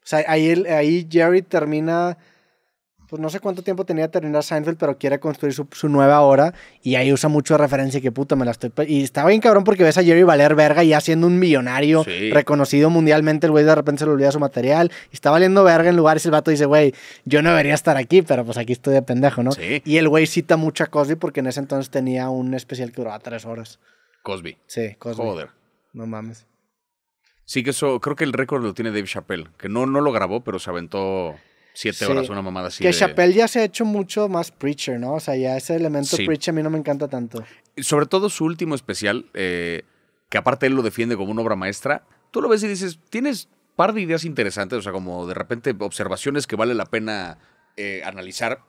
sea, ahí, ahí Jerry termina pues no sé cuánto tiempo tenía de terminar Seinfeld, pero quiere construir su, nueva hora y ahí usa mucho referencia y que puta, me la estoy... Y estaba bien cabrón porque ves a Jerry valer verga y ya siendo un millonario reconocido mundialmente, el güey de repente se le olvida su material y está valiendo verga en lugares el vato dice, güey, yo no debería estar aquí, pero pues aquí estoy de pendejo, ¿no? Sí. Y el güey cita mucho a Cosby porque en ese entonces tenía un especial que duraba tres horas. Cosby. Sí, Cosby. Joder. No mames. Sí, que eso, creo que el récord lo tiene Dave Chappelle, que no, no lo grabó, pero se aventó siete horas, una mamada así. Que Chappelle ya se ha hecho mucho más preacher, ¿no? O sea, ya ese elemento preacher a mí no me encanta tanto. Sobre todo su último especial, eh, que aparte él lo defiende como una obra maestra, tú lo ves y dices, tienes par de ideas interesantes, o sea, como de repente observaciones que vale la pena eh, analizar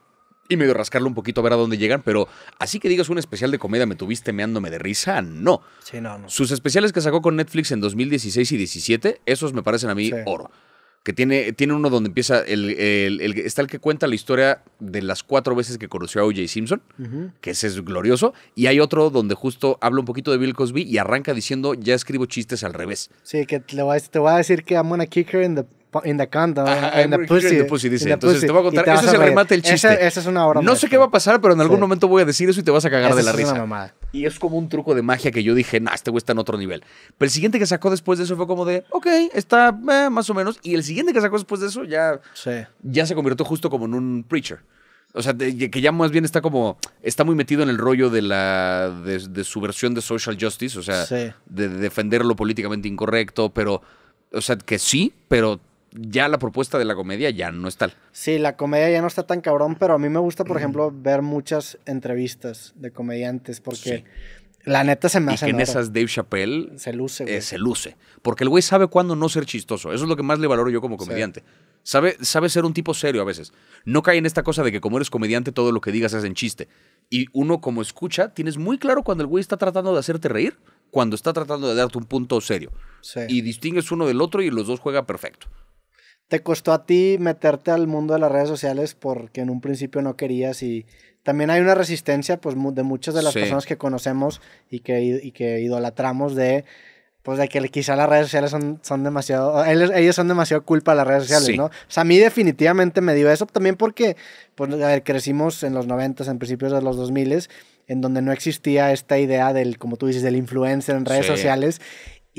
y medio rascarlo un poquito a ver a dónde llegan, pero así que digas un especial de comedia me tuviste meándome de risa, no. Sí, no, no. Sus especiales que sacó con Netflix en 2016 y 17, esos me parecen a mí oro que tiene, tiene uno donde empieza, el, está el que cuenta la historia de las cuatro veces que conoció a O.J. Simpson, que ese es glorioso, y hay otro donde justo habla un poquito de Bill Cosby y arranca diciendo, ya escribo chistes al revés. Sí, que te, voy a, te a decir que I'm gonna kick her in the En in, the pussy, dice. Entonces te voy a contar. Ese es el remate del chiste. Esa, es una obra No sé qué va a pasar, pero en algún momento voy a decir eso y te vas a cagar de la risa. Y es como un truco de magia que yo dije, nah, este güey está en otro nivel. Pero el siguiente que sacó después de eso fue como de, ok, está eh, más o menos. Y el siguiente que sacó después de eso ya, ya se convirtió justo como en un preacher. O sea, que ya más bien está como, está muy metido en el rollo de la, de, su versión de social justice, o sea, de defender lo políticamente incorrecto, pero, o sea, que sí, pero ya la propuesta de la comedia ya no es tal. Sí, la comedia ya no está tan cabrón, pero a mí me gusta, por ejemplo, ver muchas entrevistas de comediantes porque la neta se me hace. Y que en esas Dave Chappelle. Se luce, eh, se luce. Porque el güey sabe cuándo no ser chistoso. Eso es lo que más le valoro yo como comediante. Sabe, ser un tipo serio a veces. No cae en esta cosa de que como eres comediante todo lo que digas es en chiste. Y uno como escucha, tienes muy claro cuando el güey está tratando de hacerte reír, cuando está tratando de darte un punto serio. Y distingues uno del otro y los dos juega perfecto te costó a ti meterte al mundo de las redes sociales porque en un principio no querías y también hay una resistencia pues de muchas de las personas que conocemos y que, que idolatramos de pues de que quizá las redes sociales son, son demasiado, ellos son demasiado culpa a las redes sociales, ¿no? O sea, a mí definitivamente me dio eso también porque, pues, crecimos en los 90, en principios de los 2000, en donde no existía esta idea del, como tú dices, del influencer en redes sociales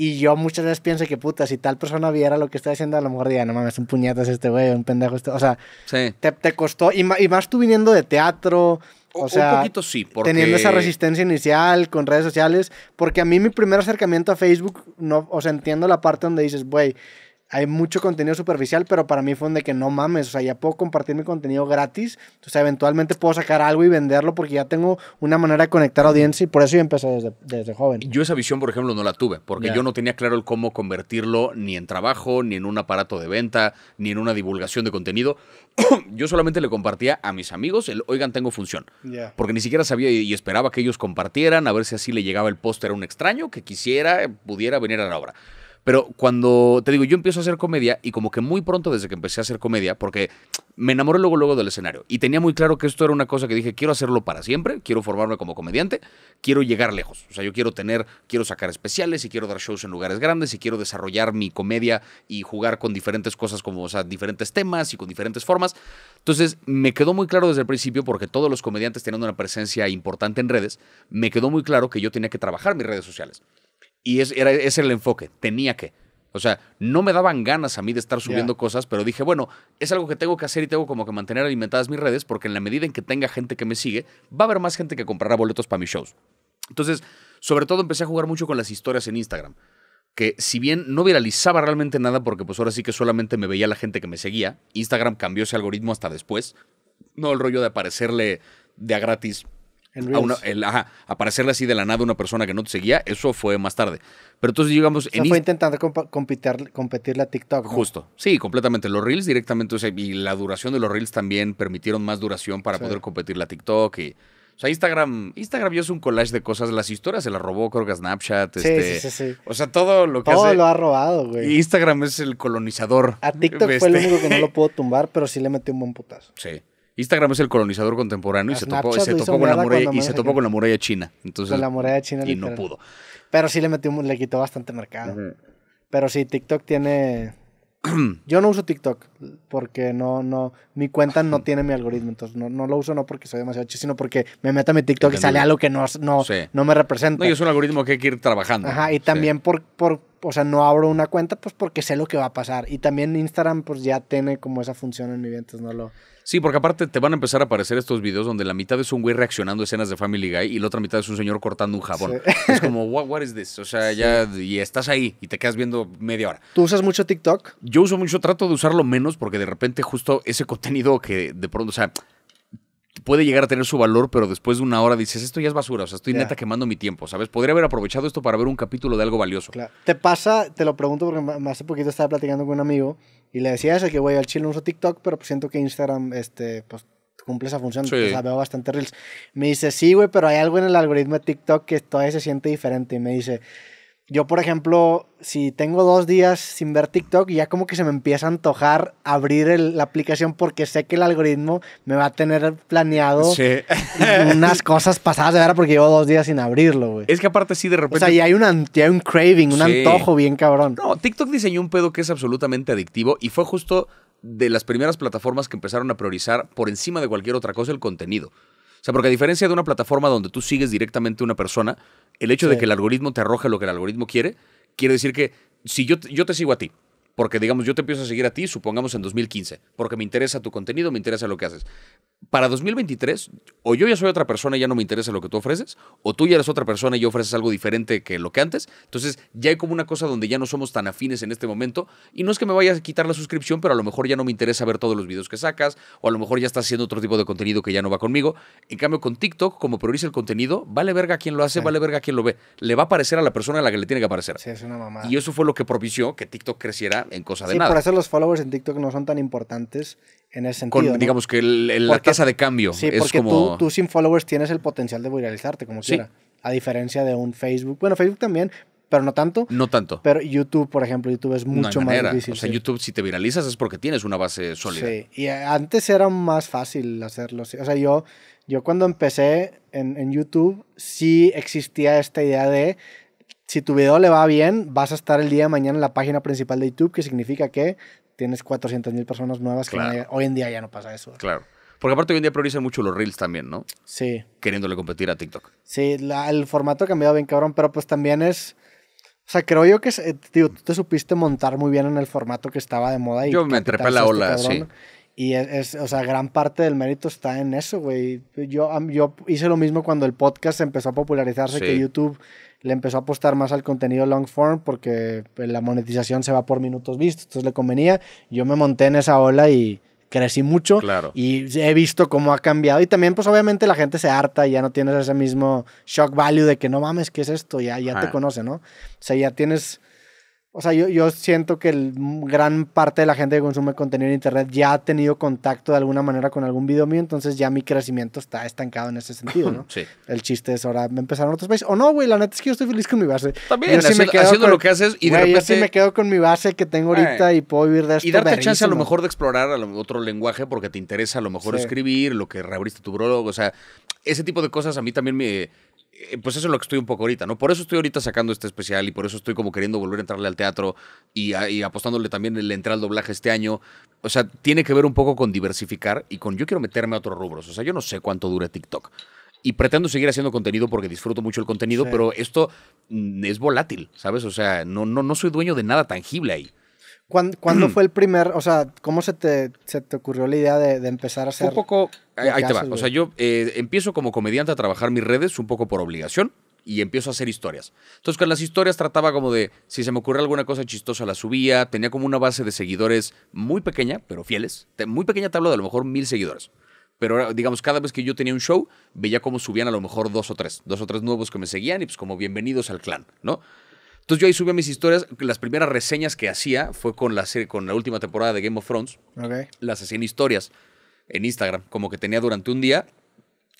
y yo muchas veces pienso que, puta, si tal persona viera lo que estoy haciendo, a lo mejor diría, no mames, un puñetas este güey, un pendejo este. O sea, sí. te, te, costó. Y, más tú viniendo de teatro. O, sea, un poquito sí, porque... teniendo esa resistencia inicial con redes sociales, porque a mí mi primer acercamiento a Facebook, no, o sea, entiendo la parte donde dices, güey, hay mucho contenido superficial, pero para mí fue de que no mames, o sea, ya puedo compartir mi contenido gratis, o sea, eventualmente puedo sacar algo y venderlo porque ya tengo una manera de conectar audiencia y por eso yo empecé desde, joven. Yo esa visión, por ejemplo, no la tuve, porque yo no tenía claro el cómo convertirlo ni en trabajo, ni en un aparato de venta, ni en una divulgación de contenido. <clears throat> yo solamente le compartía a mis amigos el, oigan, tengo función, porque ni siquiera sabía y esperaba que ellos compartieran, a ver si así le llegaba el póster a un extraño que quisiera, pudiera venir a la obra. Pero cuando te digo, yo empiezo a hacer comedia y como que muy pronto desde que empecé a hacer comedia, porque me enamoré luego luego del escenario y tenía muy claro que esto era una cosa que dije, quiero hacerlo para siempre, quiero formarme como comediante, quiero llegar lejos. O sea, yo quiero tener, quiero sacar especiales y quiero dar shows en lugares grandes y quiero desarrollar mi comedia y jugar con diferentes cosas como, o sea, diferentes temas y con diferentes formas. Entonces, me quedó muy claro desde el principio porque todos los comediantes tienen una presencia importante en redes, me quedó muy claro que yo tenía que trabajar mis redes sociales. Y es, ese era el enfoque, tenía que. O sea, no me daban ganas a mí de estar subiendo cosas, pero dije, bueno, es algo que tengo que hacer y tengo como que mantener alimentadas mis redes, porque en la medida en que tenga gente que me sigue, va a haber más gente que comprará boletos para mis shows. Entonces, sobre todo empecé a jugar mucho con las historias en Instagram, que si bien no viralizaba realmente nada, porque pues ahora sí que solamente me veía la gente que me seguía, Instagram cambió ese algoritmo hasta después, no el rollo de aparecerle de a gratis aparecerle así de la nada a una persona que no te seguía, eso fue más tarde. Pero entonces llegamos... fue intentando competir La TikTok. Justo, sí, completamente. Los reels directamente, o sea, y la duración de los reels también permitieron más duración para poder competir la TikTok y... O sea, Instagram, Instagram yo es un collage de cosas. Las historias se las robó, creo que Snapchat. Sí, sí, este, sí, O sea, todo lo que Todo lo ha robado, güey. Instagram es el colonizador. A TikTok fue el este. único que no lo <laughs> pudo tumbar, pero sí le metió un buen putazo. Sí. Instagram es el colonizador contemporáneo y se topó, con la muralla y se topó con la muralla china. Entonces, la muralla china. Y no pudo. Pero sí le metió, le quitó bastante mercado. Pero sí, TikTok tiene. <clears throat> Yo no uso TikTok porque no, no, mi cuenta no <clears throat> tiene mi algoritmo, entonces no, no lo uso no porque soy demasiado chido, sino porque me meto a mi TikTok y sale algo que no, no, me representa. No, y es un algoritmo que hay que ir trabajando. Ajá, y también por, por, o sea, no abro una cuenta pues porque sé lo que va a pasar. Y también Instagram pues ya tiene como esa función en mi vida, entonces no lo... Sí, porque aparte te van a empezar a aparecer estos videos donde la mitad es un güey reaccionando a escenas de Family Guy y la otra mitad es un señor cortando un jabón. Es como, what, is this? O sea, ya y estás ahí y te quedas viendo media hora. ¿Tú usas mucho TikTok? Yo uso mucho, trato de usarlo menos porque de repente justo ese contenido que de pronto, o sea, puede llegar a tener su valor, pero después de una hora dices, esto ya es basura, o sea, estoy neta quemando mi tiempo, ¿sabes? Podría haber aprovechado esto para ver un capítulo de algo valioso. Claro. ¿Te pasa, te lo pregunto porque hace poquito estaba platicando con un amigo y le decía eso, que güey, al chile no uso TikTok, pero pues siento que Instagram, este, pues cumple esa función, sí. o veo bastante reels. Me dice, sí, güey, pero hay algo en el algoritmo de TikTok que todavía se siente diferente. Y me dice, yo, por ejemplo, si tengo dos días sin ver TikTok, ya como que se me empieza a antojar abrir la aplicación porque sé que el algoritmo me va a tener planeado <laughs> unas cosas pasadas de verdad porque llevo dos días sin abrirlo, güey. Es que aparte sí, de repente... O sea, ya hay, un craving, un antojo bien cabrón. No, TikTok diseñó un pedo que es absolutamente adictivo y fue justo de las primeras plataformas que empezaron a priorizar por encima de cualquier otra cosa el contenido. O sea, porque a diferencia de una plataforma donde tú sigues directamente a una persona, el hecho de que el algoritmo te arroje lo que el algoritmo quiere, quiere decir que si yo, yo te sigo a ti, porque digamos, yo te empiezo a seguir a ti, supongamos en 2015, porque me interesa tu contenido, me interesa lo que haces para 2023, o yo ya soy otra persona y ya no me interesa lo que tú ofreces, o tú ya eres otra persona y yo ofreces algo diferente que lo que antes. Entonces, ya hay como una cosa donde ya no somos tan afines en este momento. Y no es que me vayas a quitar la suscripción, pero a lo mejor ya no me interesa ver todos los videos que sacas, o a lo mejor ya estás haciendo otro tipo de contenido que ya no va conmigo. En cambio, con TikTok, como prioriza el contenido, vale verga quien lo hace, vale verga quien lo ve. Le va a aparecer a la persona a la que le tiene que aparecer. Y eso fue lo que propició que TikTok creciera en cosa de sí, nada. Por eso los followers en TikTok no son tan importantes en ese sentido. Digamos que el, de cambio. Sí, es porque como... tú, sin followers tienes el potencial de viralizarte como sí. quiera. A diferencia de un Facebook. Bueno, Facebook también, pero no tanto. No tanto. Pero YouTube, por ejemplo, YouTube es mucho más difícil. O sea, YouTube, si te viralizas es porque tienes una base sólida. Sí, y antes era más fácil hacerlo. O sea, yo, yo cuando empecé en, YouTube, sí existía esta idea de si tu video le va bien, vas a estar el día de mañana en la página principal de YouTube, que significa que tienes 400.000 personas nuevas que hoy en día ya no pasa eso. Claro. Porque aparte hoy en día priorizan mucho los reels también, ¿no? Sí. Queriéndole competir a TikTok. Sí, el formato ha cambiado bien cabrón, pero pues también es... O sea, creo yo que, tío, eh, tú te supiste montar muy bien en el formato que estaba de moda. yo me trepé la ola, sí. Y es, o sea, gran parte del mérito está en eso, güey. Yo, yo hice lo mismo cuando el podcast empezó a popularizarse, que YouTube le empezó a apostar más al contenido long form porque pues, la monetización se va por minutos vistos, entonces le convenía. Yo me monté en esa ola y crecí mucho y he visto cómo ha cambiado. Y también, pues obviamente la gente se harta y ya no tienes ese mismo shock value de que no mames, ¿qué es esto? Ya, ya te conoce, ¿no? O sea, ya tienes o sea, yo, siento que el, gran parte de la gente que consume contenido en Internet ya ha tenido contacto de alguna manera con algún video mío, entonces ya mi crecimiento está estancado en ese sentido, ¿no? <laughs> Sí. El chiste es ahora empezar en otros países. O no, güey, la neta es que yo estoy feliz con mi base. También, sí haciendo, haciendo lo que haces y de repente... me quedo con mi base que tengo ahorita y puedo vivir de esto. Y darte chance a lo mejor de explorar otro lenguaje porque te interesa a lo mejor escribir, lo que reabriste tu blog, o sea, ese tipo de cosas a mí también me eh, pues eso es lo que estoy un poco ahorita, ¿no? Por eso estoy ahorita sacando este especial y por eso estoy como queriendo volver a entrarle al teatro ah, y, apostándole también el entrar al doblaje este año. O sea, tiene que ver un poco con diversificar y con yo quiero meterme a otros rubros. O sea, yo no sé cuánto dura TikTok. Y pretendo seguir haciendo contenido porque disfruto mucho el contenido, pero esto mm, es volátil, ¿sabes? O sea, no, no, no soy dueño de nada tangible ahí. ¿Cuándo, mm. fue el primer, o sea, cómo se te, se te ocurrió la idea de, empezar a hacer... Un poco, ahí te va, o sea, yo eh, empiezo como comediante a trabajar mis redes un poco por obligación y empiezo a hacer historias. Entonces con las historias trataba como de, si se me ocurre alguna cosa chistosa la subía, tenía como una base de seguidores muy pequeña, pero fieles, muy pequeña tabla de a lo mejor mil seguidores pero digamos, cada vez que yo tenía un show, veía cómo subían a lo mejor dos o tres, dos o tres nuevos que me seguían y pues como bienvenidos al clan, ¿no? Entonces yo ahí subí mis historias. Las primeras reseñas que hacía fue con la, serie, con la última temporada de Game of Thrones. Las hacía en historias en Instagram, como que tenía durante un día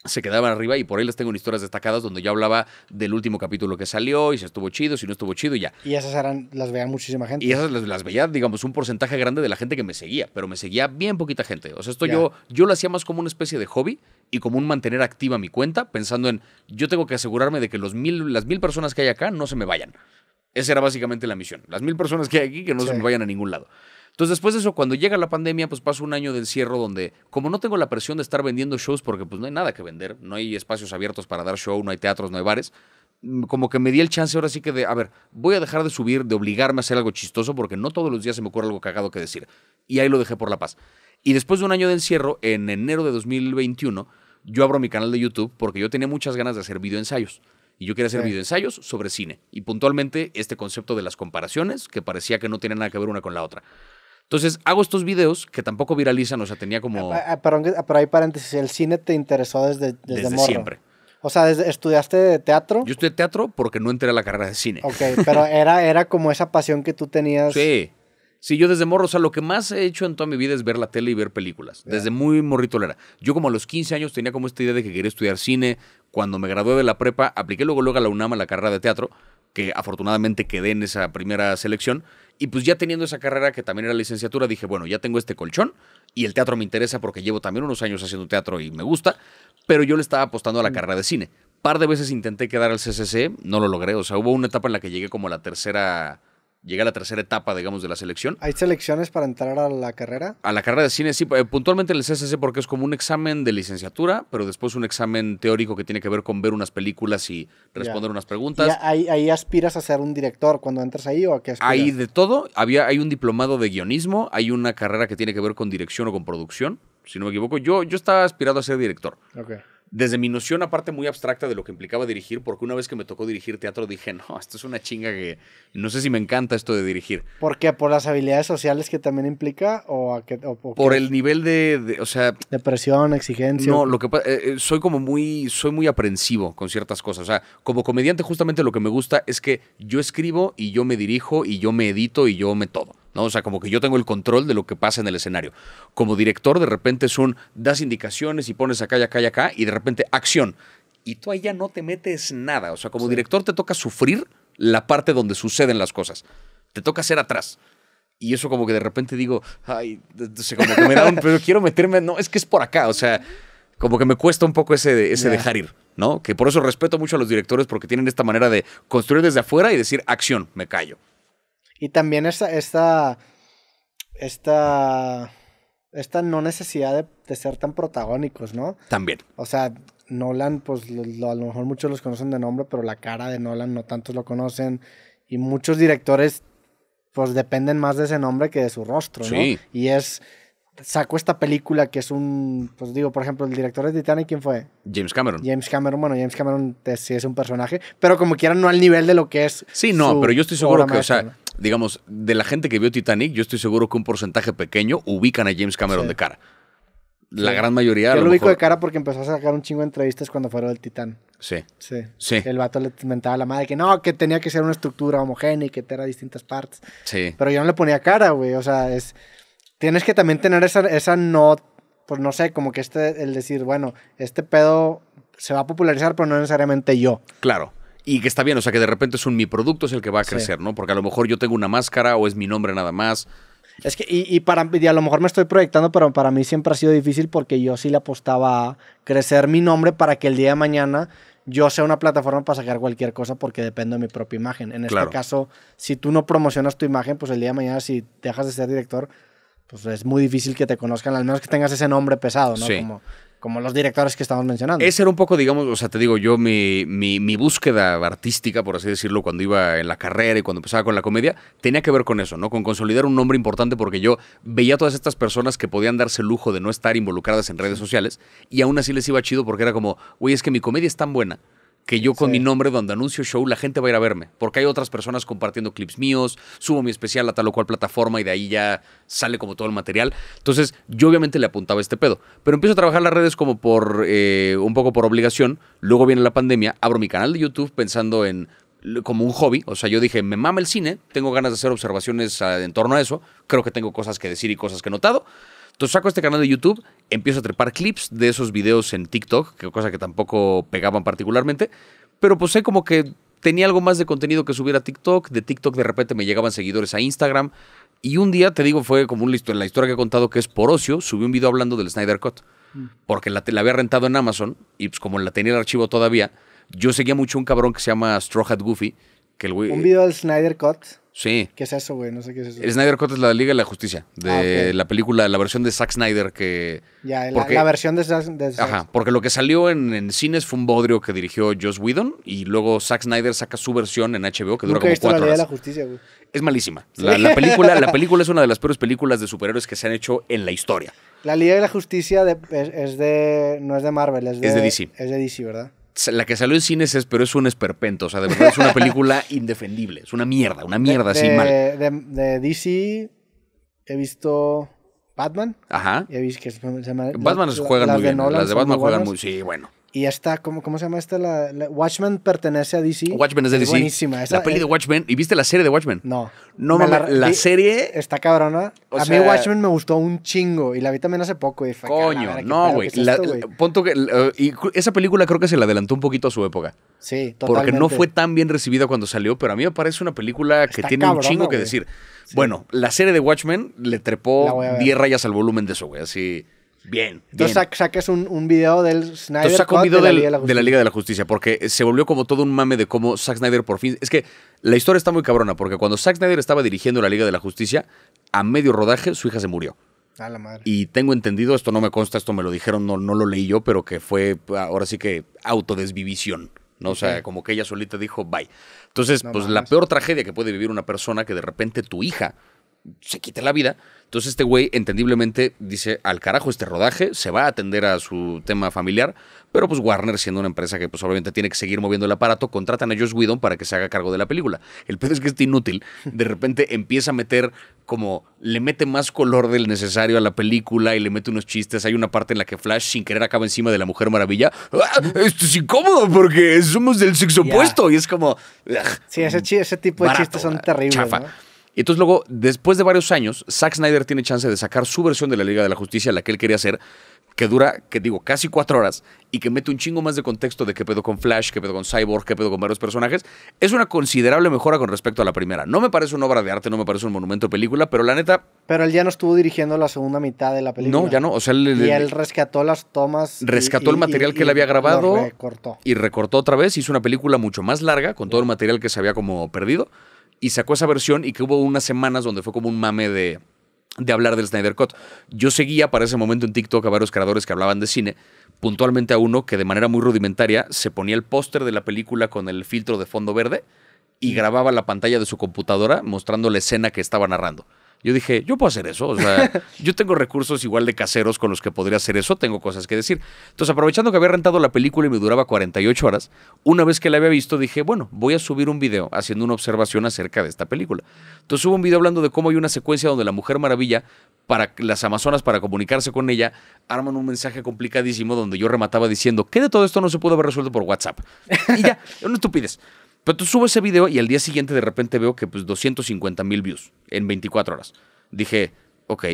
se quedaban arriba y por ahí les tengo historias destacadas donde yo hablaba del último capítulo que salió y si estuvo chido, si no estuvo chido y ya. Y esas eran, las veía muchísima gente. Y esas las, veía, digamos, un porcentaje grande de la gente que me seguía, pero me seguía bien poquita gente. O sea, esto yo, yo lo hacía más como una especie de hobby y como un mantener activa mi cuenta, pensando en yo tengo que asegurarme de que los mil, las mil personas que hay acá no se me vayan. Esa era básicamente la misión. Las mil personas que hay aquí que no se me vayan a ningún lado. Entonces, después de eso, cuando llega la pandemia, pues paso un año de encierro donde, como no tengo la presión de estar vendiendo shows porque pues no hay nada que vender, no hay espacios abiertos para dar show, no hay teatros, no hay bares, mm, como que me di el chance ahora sí que de, a ver, voy a dejar de subir, de obligarme a hacer algo chistoso porque no todos los días se me ocurre algo cagado que decir. Y ahí lo dejé por la paz. Y después de un año de encierro, en enero de 2021, yo abro mi canal de YouTube porque yo tenía muchas ganas de hacer videoensayos. ensayos y yo quería hacer videoensayos sobre cine. Y puntualmente este concepto de las comparaciones, que parecía que no tienen nada que ver una con la otra. Entonces hago estos videos que tampoco viralizan, o sea, tenía como... Ah, ah, Perdón, pero hay paréntesis, el cine te interesó desde, desde, desde siempre. O sea, ¿estudiaste teatro? Yo estudié teatro porque no entré a la carrera de cine. Ok, pero era, era como esa pasión que tú <laughs> tenías. Sí, Sí, yo desde morro, o sea, lo que más he hecho en toda mi vida es ver la tele y ver películas. Desde muy morrito era. Yo como a los 15 años tenía como esta idea de que quería estudiar cine. Cuando me gradué de la prepa, apliqué luego, luego a la UNAM a la carrera de teatro, que afortunadamente quedé en esa primera selección. Y pues ya teniendo esa carrera que también era licenciatura, dije, bueno, ya tengo este colchón y el teatro me interesa porque llevo también unos años haciendo teatro y me gusta, pero yo le estaba apostando a la mm. carrera de cine. Par de veces intenté quedar al CCC, no lo logré. O sea, hubo una etapa en la que llegué como a la tercera llegué a la tercera etapa, digamos, de la selección. ¿Hay selecciones para entrar a la carrera? A la carrera de cine, sí, eh, puntualmente en el CCC porque es como un examen de licenciatura, pero después un examen teórico que tiene que ver con ver unas películas y responder unas preguntas. ahí, aspiras a ser un director cuando entras ahí o a qué aspiras? Ahí de todo, había, hay un diplomado de guionismo, hay una carrera que tiene que ver con dirección o con producción, si no me equivoco. Yo, yo estaba aspirado a ser director. Ok desde mi noción aparte muy abstracta de lo que implicaba dirigir, porque una vez que me tocó dirigir teatro dije, no, esto es una chinga que no sé si me encanta esto de dirigir. ¿Por qué? ¿Por las habilidades sociales que también implica? ¿O, a Por el nivel de, o sea... Depresión, exigencia. No, lo que eh, eh, soy como muy, soy muy aprensivo con ciertas cosas. O sea, como comediante justamente lo que me gusta es que yo escribo y yo me dirijo y yo me edito y yo me todo. ¿no? O sea, como que yo tengo el control de lo que pasa en el escenario. Como director, de repente es un das indicaciones y pones acá y acá y acá, y de repente acción. Y tú ahí ya no te metes nada. O sea, como director te toca sufrir la parte donde suceden las cosas. Te toca ser atrás. Y eso como que de repente digo, ay, como que me da un, pero quiero meterme, no, es que es por acá, o sea, como que me cuesta un poco ese, ese dejar ir, ¿no? Que por eso respeto mucho a los directores porque tienen esta manera de construir desde afuera y decir, acción, me callo. Y también esta, esta, esta, esta no necesidad de, ser tan protagónicos, ¿no? También. O sea, Nolan, pues a lo mejor muchos los conocen de nombre, pero la cara de Nolan no tantos lo conocen. Y muchos directores, pues dependen más de ese nombre que de su rostro, ¿no? Sí. Y es sacó esta película que es un, pues digo, por ejemplo, el director de Titanic, ¿quién fue? James Cameron. James Cameron, bueno, James Cameron sí es un personaje, pero como quieran no al nivel de lo que es. Sí, no, pero yo estoy seguro que, digamos, de la gente que vio Titanic, yo estoy seguro que un porcentaje pequeño ubican a James Cameron de cara. La gran mayoría. Yo lo, lo ubico de cara porque empezó a sacar un chingo de entrevistas cuando fueron del Titán. Sí. sí. El vato le inventaba a la madre que no, que tenía que ser una estructura homogénea y que era distintas partes. Sí. Pero yo no le ponía cara, güey. O sea, es. Tienes que también tener esa, esa no. Pues no sé, como que este, el decir, bueno, este pedo se va a popularizar, pero no necesariamente yo. Claro y que está bien, o sea, que de repente es un mi producto es el que va a crecer, ¿no? Porque a lo mejor yo tengo una máscara o es mi nombre nada más. Es que, y, y para, a lo mejor me estoy proyectando, pero para mí siempre ha sido difícil porque yo sí le apostaba a crecer mi nombre para que el día de mañana yo sea una plataforma para sacar cualquier cosa porque dependo de mi propia imagen. En este caso, si tú no promocionas tu imagen, pues el día de mañana, si dejas de ser director, pues es muy difícil que te conozcan, al menos que tengas ese nombre pesado, ¿no? Como como los directores que estamos mencionando. Ese era un poco, digamos, o sea, te digo yo, mi, mi, búsqueda artística, por así decirlo, cuando iba en la carrera y cuando empezaba con la comedia, tenía que ver con eso, ¿no? Con consolidar un nombre importante porque yo veía a todas estas personas que podían darse el lujo de no estar involucradas en redes sociales y aún así les iba chido porque era como, uy es que mi comedia es tan buena que yo con mi nombre donde anuncio show, la gente va a ir a verme, porque hay otras personas compartiendo clips míos, subo mi especial a tal o cual plataforma y de ahí ya sale como todo el material. Entonces, yo obviamente le apuntaba este pedo, pero empiezo a trabajar las redes como por, eh, un poco por obligación, luego viene la pandemia, abro mi canal de YouTube pensando en como un hobby, o sea, yo dije, me mama el cine, tengo ganas de hacer observaciones ah, en torno a eso, creo que tengo cosas que decir y cosas que he notado, saco este canal de YouTube, empiezo a trepar clips de esos videos en TikTok, que cosa que tampoco pegaban particularmente, pero pues sé como que tenía algo más de contenido que subir a TikTok, de TikTok de repente me llegaban seguidores a Instagram, y un día, te digo, fue como un listo, en la historia que he contado que es por ocio, subí un video hablando del Snyder Cut, mm. porque la, había rentado en Amazon, y pues como la tenía el archivo todavía, yo seguía mucho un cabrón que se llama Straw Hat Goofy, un video del Snyder Cut. Sí. ¿Qué es eso, güey? No sé qué es eso. El Snyder Cut es la Liga de la Justicia, de ah, la película, la versión de Zack Snyder que... Ya, la, versión de Zack Ajá, porque lo que salió en, cines fue un bodrio que dirigió Joss Whedon y luego Zack Snyder saca su versión en HBO que dura como visto cuatro la Liga de la Justicia, güey. Es malísima. La, película, la <laughs> película es una de las peores películas de superhéroes que se han hecho en la historia. La Liga de la Justicia es, de... no es de Marvel, es de... Es de DC. Es de DC, ¿verdad? la que salió en cines es, pero es un esperpento. O sea, de verdad es una <laughs> película indefendible. Es una mierda, una mierda de, así mal. De, DC he visto Batman. Ajá. He visto se llama, Batman juegan muy bien. las de Batman juegan muy, sí, bueno. Y esta, ¿cómo, se llama esta? La, Watchmen pertenece a DC. Watchmen es de DC. Buenísima. la peli eh. de Watchmen. ¿Y viste la serie de Watchmen? No. No, me la, serie. Está cabrona. a mí Watchmen me gustó un chingo. Y la vi también hace poco. coño, no, güey. que. Y esa película creo que se la adelantó un poquito a su época. Sí, totalmente. Porque no fue tan bien recibida cuando salió. Pero a mí me parece una película que tiene un chingo que decir. Bueno, la serie de Watchmen le trepó 10 rayas al volumen de eso, güey. Así. Bien. Entonces saques un, un, video del Snyder de, la Liga de, la Justicia, porque se volvió como todo un mame de cómo Zack Snyder por fin. Es que la historia está muy cabrona, porque cuando Zack Snyder estaba dirigiendo la Liga de la Justicia, a medio rodaje su hija se murió. A la madre. Y tengo entendido, esto no me consta, esto me lo dijeron, no, no lo leí yo, pero que fue ahora sí que autodesvivisión ¿no? O sea, como que ella solita dijo bye. Entonces, pues la peor tragedia que puede vivir una persona que de repente tu hija se quite la vida entonces este güey entendiblemente dice, al carajo este rodaje, se va a atender a su tema familiar, pero pues Warner siendo una empresa que pues obviamente tiene que seguir moviendo el aparato, contratan a Josh Whedon para que se haga cargo de la película. El pedo es que este inútil de repente empieza a meter como le mete más color del necesario a la película y le mete unos chistes. Hay una parte en la que Flash sin querer acaba encima de la Mujer Maravilla. Ah, esto es incómodo porque somos del sexo opuesto y es como... Sí, ese, tipo de chistes son terribles. Y entonces luego, después de varios años, Zack Snyder tiene chance de sacar su versión de la Liga de la Justicia, la que él quería hacer, que dura, que digo, casi cuatro horas y que mete un chingo más de contexto de qué pedo con Flash, qué pedo con Cyborg, qué pedo con varios personajes. Es una considerable mejora con respecto a la primera. No me parece una obra de arte, no me parece un monumento de película, pero la neta... Pero él ya no estuvo dirigiendo la segunda mitad de la película. No, ya no. O sea, él, y él rescató las tomas. Rescató el material que le él había grabado. Y recortó otra vez. Hizo una película mucho más larga con todo el material que se había como perdido y sacó esa versión y que hubo unas semanas donde fue como un mame de, de hablar del Snyder Cut. Yo seguía para ese momento en TikTok a varios creadores que hablaban de cine, puntualmente a uno que de manera muy rudimentaria se ponía el póster de la película con el filtro de fondo verde y grababa la pantalla de su computadora mostrando la escena que estaba narrando. Yo dije, yo puedo hacer eso. O sea, <laughs> yo tengo recursos igual de caseros con los que podría hacer eso. Tengo cosas que decir. Entonces, aprovechando que había rentado la película y me duraba 48 horas, una vez que la había visto, dije, bueno, voy a subir un video haciendo una observación acerca de esta película. Entonces, subo un video hablando de cómo hay una secuencia donde la Mujer Maravilla, para las Amazonas, para comunicarse con ella, arman un mensaje complicadísimo donde yo remataba diciendo, ¿qué de todo esto no se pudo haber resuelto por WhatsApp? Y ya, no estupidez. Pero tú subo ese video y al día siguiente de repente veo que pues 250 mil views en 24 horas. Dije, ok,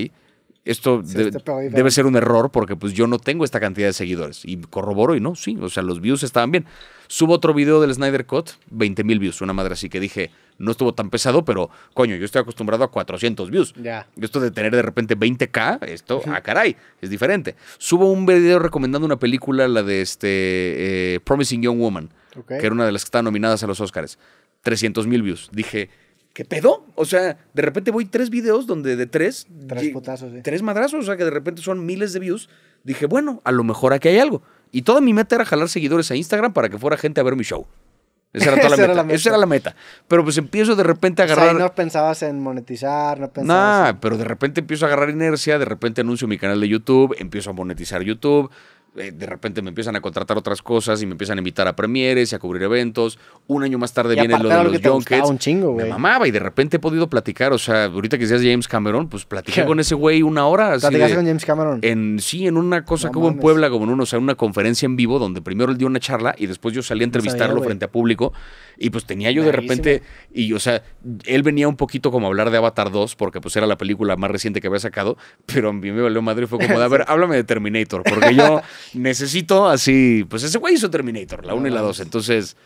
esto debe, ser un error porque pues yo no tengo esta cantidad de seguidores. Y corroboro y no, sí, o sea, los views estaban bien. Subo otro video del Snyder Cut, 20 mil views, una madre así que dije, no estuvo tan pesado, pero coño, yo estoy acostumbrado a 400 views. Ya. Esto de tener de repente 20k, esto, ah, caray, es diferente. Subo un video recomendando una película, la de este eh, Promising Young Woman que era una de las que estaban nominadas a los Oscars. 300 mil views. Dije, ¿qué pedo? O sea, de repente voy tres videos donde de tres. Tres potazos, Tres madrazos, o sea, que de repente son miles de views. Dije, bueno, a lo mejor aquí hay algo. Y toda mi meta era jalar seguidores a Instagram para que fuera gente a ver mi show. Esa era <laughs> toda la, meta. Esa era la meta. Pero pues empiezo de repente a agarrar. O sea, no pensabas en monetizar, no pensabas. Nah, pero de repente empiezo a agarrar inercia, de repente anuncio mi canal de YouTube, empiezo a monetizar YouTube eh, de repente me empiezan a contratar otras cosas y me empiezan a invitar a premieres y a cubrir eventos. Un año más tarde viene lo de los Junkets. me mamaba y de repente he podido platicar. O sea, ahorita que seas James Cameron, pues platicé <laughs> con ese güey una hora. ¿Platicaste con James Cameron? En, sí, en una cosa como que hubo en Puebla, como en uno, o sea, una conferencia en vivo donde primero él dio una charla y después yo salí a entrevistarlo frente a público. Y pues tenía yo de repente, y o sea, él venía un poquito como a hablar de Avatar 2, porque pues era la película más reciente que había sacado, pero a mí me valió madre, fue como, a <laughs> ver, háblame de Terminator, porque yo necesito así, pues ese güey hizo Terminator, la 1 y la 2, entonces...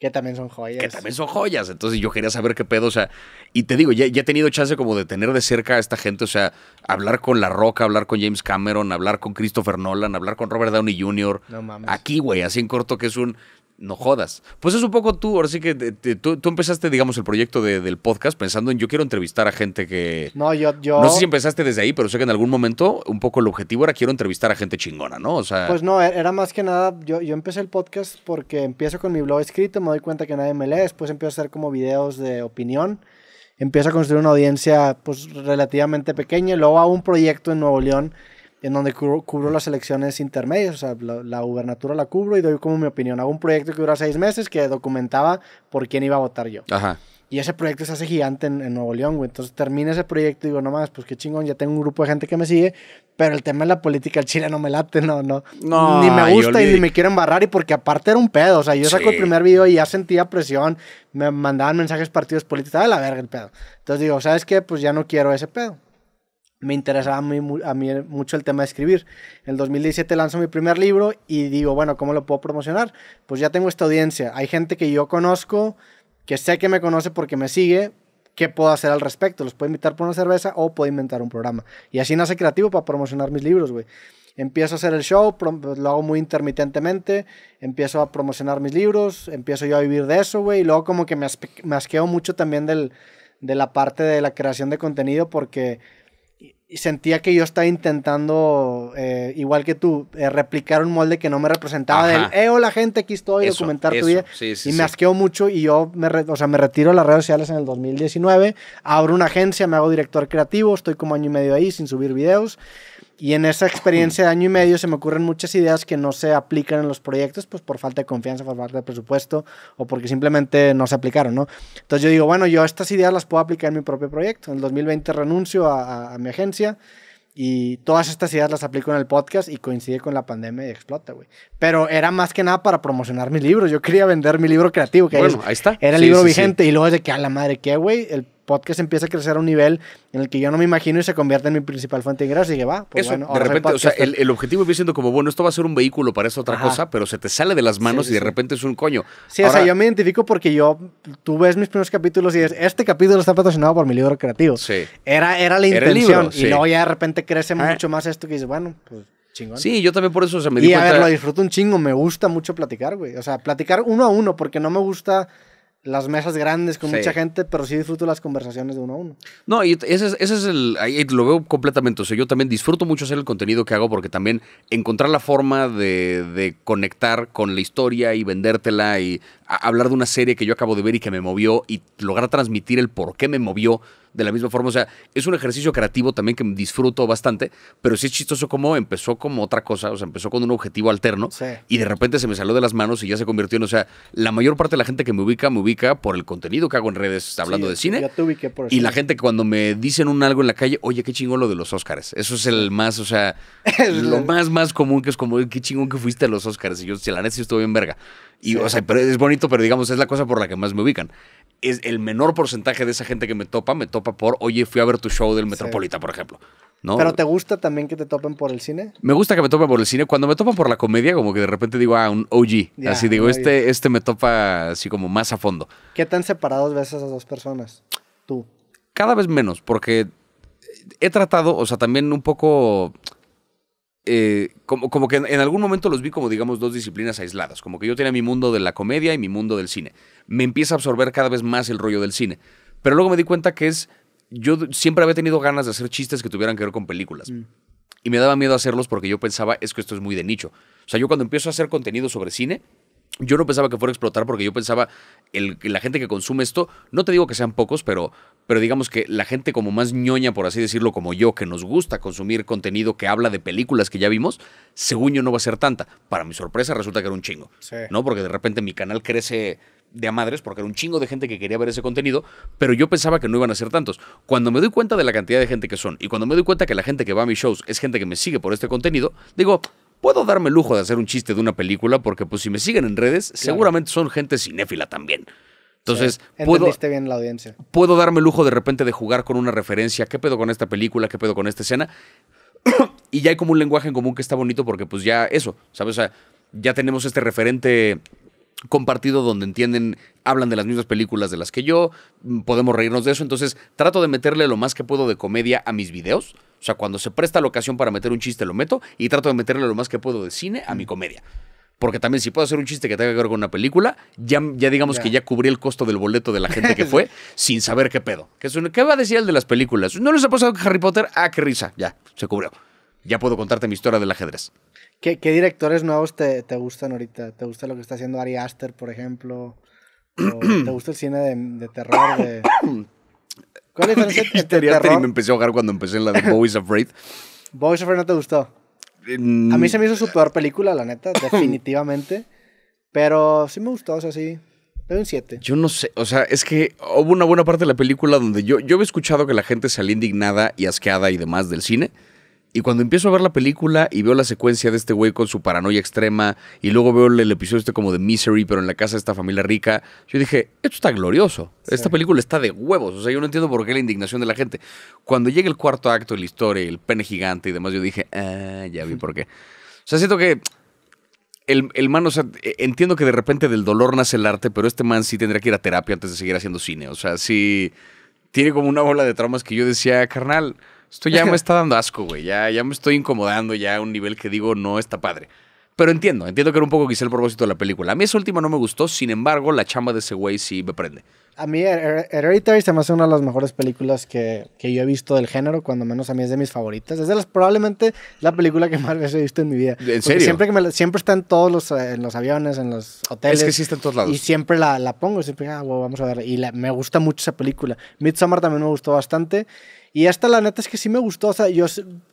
Que también son joyas. Que también son joyas. Entonces yo quería saber qué pedo, o sea, y te digo, ya, ya, he tenido chance como de tener de cerca a esta gente, o sea, hablar con La Roca, hablar con James Cameron, hablar con Christopher Nolan, hablar con Robert Downey Jr. No mames. Aquí, güey, así en corto que es un no jodas. Pues es un poco tú, ahora sí que tú, empezaste, digamos, el proyecto de, del podcast pensando en yo quiero entrevistar a gente que... No, yo, yo... No sé si empezaste desde ahí, pero sé que en algún momento un poco el objetivo era quiero entrevistar a gente chingona, ¿no? O sea... Pues no, e, era más que nada, yo, yo empecé el podcast porque empiezo con mi blog escrito, me doy cuenta que nadie me lee, después empiezo a hacer como videos de opinión, empiezo a construir una audiencia pues relativamente pequeña, y luego hago un proyecto en Nuevo León en donde cubro, las elecciones intermedias, o sea, la, gubernatura la cubro y doy como mi opinión. Hago un proyecto que dura seis meses que documentaba por quién iba a votar yo. Ajá. Y ese proyecto se hace gigante en, Nuevo León, güey. Entonces termina ese proyecto y digo, no más, pues qué chingón, ya tengo un grupo de gente que me sigue, pero el tema de la política el Chile no me late, no, no. ni me gusta y ni me quiero embarrar, y porque aparte era un pedo. O sea, yo saco el primer video y ya sentía presión, me mandaban mensajes partidos políticos, estaba la verga el pedo. Entonces digo, ¿sabes qué? Pues ya no quiero ese pedo me interesaba a mí, mucho el tema de escribir. En el 2017 lanzo mi primer libro y digo, bueno, ¿cómo lo puedo promocionar? Pues ya tengo esta audiencia. Hay gente que yo conozco, que sé que me conoce porque me sigue. ¿Qué puedo hacer al respecto? ¿Los puedo invitar por una cerveza o puedo inventar un programa? Y así nace Creativo para promocionar mis libros, güey. Empiezo a hacer el show, pues, lo hago muy intermitentemente, empiezo a promocionar mis libros, empiezo yo a vivir de eso, güey. Y luego como que me, asqueo mucho también de la parte de la creación de contenido porque sentía que yo estaba intentando, eh, igual que tú, eh, replicar un molde que no me representaba del, eh, hola gente, aquí estoy, documentar tu vida. y me asqueó mucho y yo me, me retiro a las redes sociales en el 2019, abro una agencia, me hago director creativo, estoy como año y medio ahí sin subir videos. Y en esa experiencia de año y medio se me ocurren muchas ideas que no se aplican en los proyectos, pues por falta de confianza, por falta de presupuesto o porque simplemente no se aplicaron, ¿no? Entonces yo digo, bueno, yo estas ideas las puedo aplicar en mi propio proyecto. En el 2020 renuncio a, mi agencia y todas estas ideas las aplico en el podcast y coincide con la pandemia y explota, güey. Pero era más que nada para promocionar mi libro. Yo quería vender mi libro creativo, que bueno, ahí está. era el libro vigente y luego es de que a la madre, ¿qué, güey? El podcast empieza a crecer a un nivel en el que yo no me imagino y se convierte en mi principal fuente de ingresos. Y que va, pues Eso, De repente, o sea, el, objetivo empieza siendo como, bueno, esto va a ser un vehículo para esta otra cosa, pero se te sale de las manos y de repente es un coño. Sí, o sea, yo me identifico porque yo, tú ves mis primeros capítulos y dices, este capítulo está patrocinado por mi libro creativo. Sí. Era, era la intención. Y luego ya de repente crece ah. mucho más esto que dices, bueno, pues. Chingón. Sí, yo también por eso o se me dio. Y a ver, lo disfruto un chingo, me gusta mucho platicar, güey. O sea, platicar uno a uno, porque no me gusta las mesas grandes con mucha gente, pero sí disfruto las conversaciones de uno a uno. No, y ese es, ese es el. lo veo completamente. O sea, yo también disfruto mucho hacer el contenido que hago porque también encontrar la forma de, de conectar con la historia y vendértela y hablar de una serie que yo acabo de ver y que me movió y lograr transmitir el por qué me movió de la misma forma. O sea, es un ejercicio creativo también que disfruto bastante, pero sí es chistoso como empezó como otra cosa, o sea, empezó con un objetivo alterno y de repente se me salió de las manos y ya se convirtió en, o sea, la mayor parte de la gente que me ubica, me ubica por el contenido que hago en redes hablando de cine. y la gente que cuando me dicen un algo en la calle, oye, qué chingón lo de los Oscars. Eso es el más, o sea, <laughs> lo más, más común que es como, qué chingón que fuiste a los óscar Y yo, si la neta, sí bien verga. Y, O sea, es bonito, pero digamos, es la cosa por la que más me ubican. Es el menor porcentaje de esa gente que me topa, me topa por, oye, fui a ver tu show del Metropolita, por ejemplo. ¿No? ¿Pero te gusta también que te topen por el cine? Me gusta que me topen por el cine. Cuando me topan por la comedia, como que de repente digo, ah, un OG. así digo, este, este me topa así como más a fondo. ¿Qué tan separados ves esas dos personas? Tú. Cada vez menos, porque he tratado, o sea, también un poco eh, como, como, que en, algún momento los vi como, digamos, dos disciplinas aisladas. Como que yo tenía mi mundo de la comedia y mi mundo del cine. Me empieza a absorber cada vez más el rollo del cine. Pero luego me di cuenta que es. Yo siempre había tenido ganas de hacer chistes que tuvieran que ver con películas. Mm. Y me daba miedo hacerlos porque yo pensaba, es que esto es muy de nicho. O sea, yo cuando empiezo a hacer contenido sobre cine, yo no pensaba que fuera a explotar porque yo pensaba, la gente que consume esto, no te digo que sean pocos, pero, pero digamos que la gente como más ñoña, por así decirlo, como yo, que nos gusta consumir contenido que habla de películas que ya vimos, según yo no va a ser tanta. Para mi sorpresa resulta que era un chingo, ¿no? Porque de repente mi canal crece de a madres porque era un chingo de gente que quería ver ese contenido, pero yo pensaba que no iban a ser tantos. Cuando me doy cuenta de la cantidad de gente que son y cuando me doy cuenta que la gente que va a mis shows es gente que me sigue por este contenido, digo, puedo darme lujo de hacer un chiste de una película porque pues si me siguen en redes, seguramente son gente cinéfila también. Entonces, puedo, la audiencia. puedo darme lujo de repente de jugar con una referencia, qué pedo con esta película, qué pedo con esta escena. <coughs> y ya hay como un lenguaje en común que está bonito porque pues ya eso, ¿sabes? O sea, ya tenemos este referente compartido donde entienden, hablan de las mismas películas de las que yo, mm, podemos reírnos de eso, entonces trato de meterle lo más que puedo de comedia a mis videos o sea, cuando se presta la ocasión para meter un chiste, lo meto y trato de meterle lo más que puedo de cine a mi comedia. Porque también si puedo hacer un chiste que tenga que ver con una película, ya, ya digamos que ya cubrí el costo del boleto de la gente que <laughs> fue sin saber qué pedo. ¿Qué, va a decir el de las películas? ¿No les ha pasado Harry Potter? Ah, qué risa. Ya, se cubrió. Ya puedo contarte mi historia del ajedrez. ¿Qué, directores nuevos te, gustan ahorita? ¿Te gusta lo que está haciendo Ari Aster, por ejemplo? ¿O ¿Te gusta el cine de, terror? De... <coughs> ¿Cuál es <laughs> me empecé a ahogar cuando empecé la de Boys Afraid. Boys Afraid no te gustó. Mm. A mí se me hizo su peor película, la neta, <laughs> definitivamente. Pero sí me gustó, o sea, sí. Pero un 7. Yo no sé, o sea, es que hubo una buena parte de la película donde yo, yo he escuchado que la gente salía indignada y asqueada y demás del cine. Y cuando empiezo a ver la película y veo la secuencia de este güey con su paranoia extrema, y luego veo el, episodio este como de Misery, pero en la casa de esta familia rica, yo dije, esto está glorioso. Esta película está de huevos. O sea, yo no entiendo por qué la indignación de la gente. Cuando llega el cuarto acto de la historia, el pene gigante y demás, yo dije, ah, ya vi por qué. O sea, siento que el, man, o sea, e, entiendo que de repente del dolor nace el arte, pero este man sí tendría que ir a terapia antes de seguir haciendo cine. O sea, sí tiene como una bola de traumas que yo decía, carnal esto ya me <laughs> está dando asco, güey. Ya, ya me estoy incomodando ya a un nivel que digo no está padre. Pero entiendo, entiendo que era un poco quizá el propósito de la película. A mí esa última no me gustó, sin embargo, la chamba de ese güey sí me prende. A mí Hereditary se me hace una de las mejores películas que, que, yo he visto del género, cuando menos a mí es de mis favoritas. Es de las, probablemente la película que más veces he visto en mi vida. ¿En serio? Siempre, que siempre está en todos los, eh, en los aviones, en los hoteles. Es que sí está en todos lados. Y siempre la, la pongo, siempre, ah, vamos a ver. Y me gusta mucho esa película. Midsommar también me gustó bastante. Y esta la neta es que sí me gustó, o sea, yo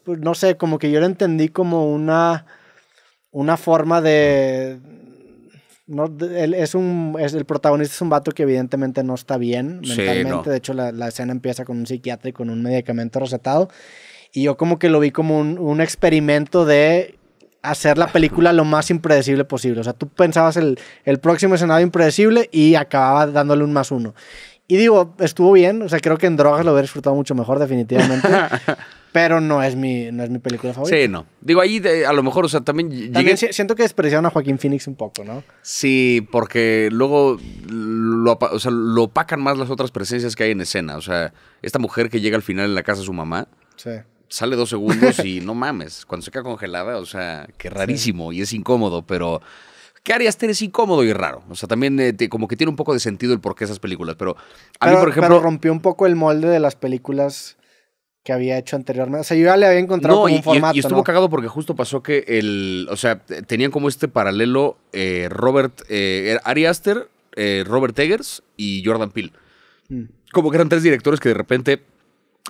pues, no sé, como que yo lo entendí como una, una forma de... No, es un, es, el protagonista es un vato que evidentemente no está bien mentalmente, de hecho la, la, escena empieza con un psiquiatra y con un medicamento recetado, y yo como que lo vi como un, un experimento de hacer la película lo más impredecible posible. O sea, tú pensabas el, el próximo escenario impredecible y acababa dándole un más uno. Y digo, estuvo bien, o sea, creo que en drogas lo hubiera disfrutado mucho mejor, definitivamente. <laughs> pero no es, mi, no es mi película favorita. Sí, no. Digo, ahí a lo mejor, o sea, también. También siento que despreciaron a Joaquín Phoenix un poco, ¿no? Sí, porque luego lo, opacan más las otras presencias que hay en escena. O sea, esta mujer que llega al final en la casa de su mamá. Sí. Sale dos segundos y <laughs> no mames. Cuando se queda congelada, o sea, que rarísimo y es incómodo, pero. Ari Aster es incómodo y raro. O sea, también eh, como que tiene un poco de sentido el porqué esas películas. Pero a mí, por ejemplo. Pero rompió un poco el molde de las películas que había hecho anteriormente. O sea, yo ya le había encontrado como un formato. Y, estuvo cagado porque justo pasó que el. O sea, tenían como este paralelo eh, Robert. Eh, Ari Aster, Robert Eggers y Jordan Peele. Mm. Como que eran tres directores que de repente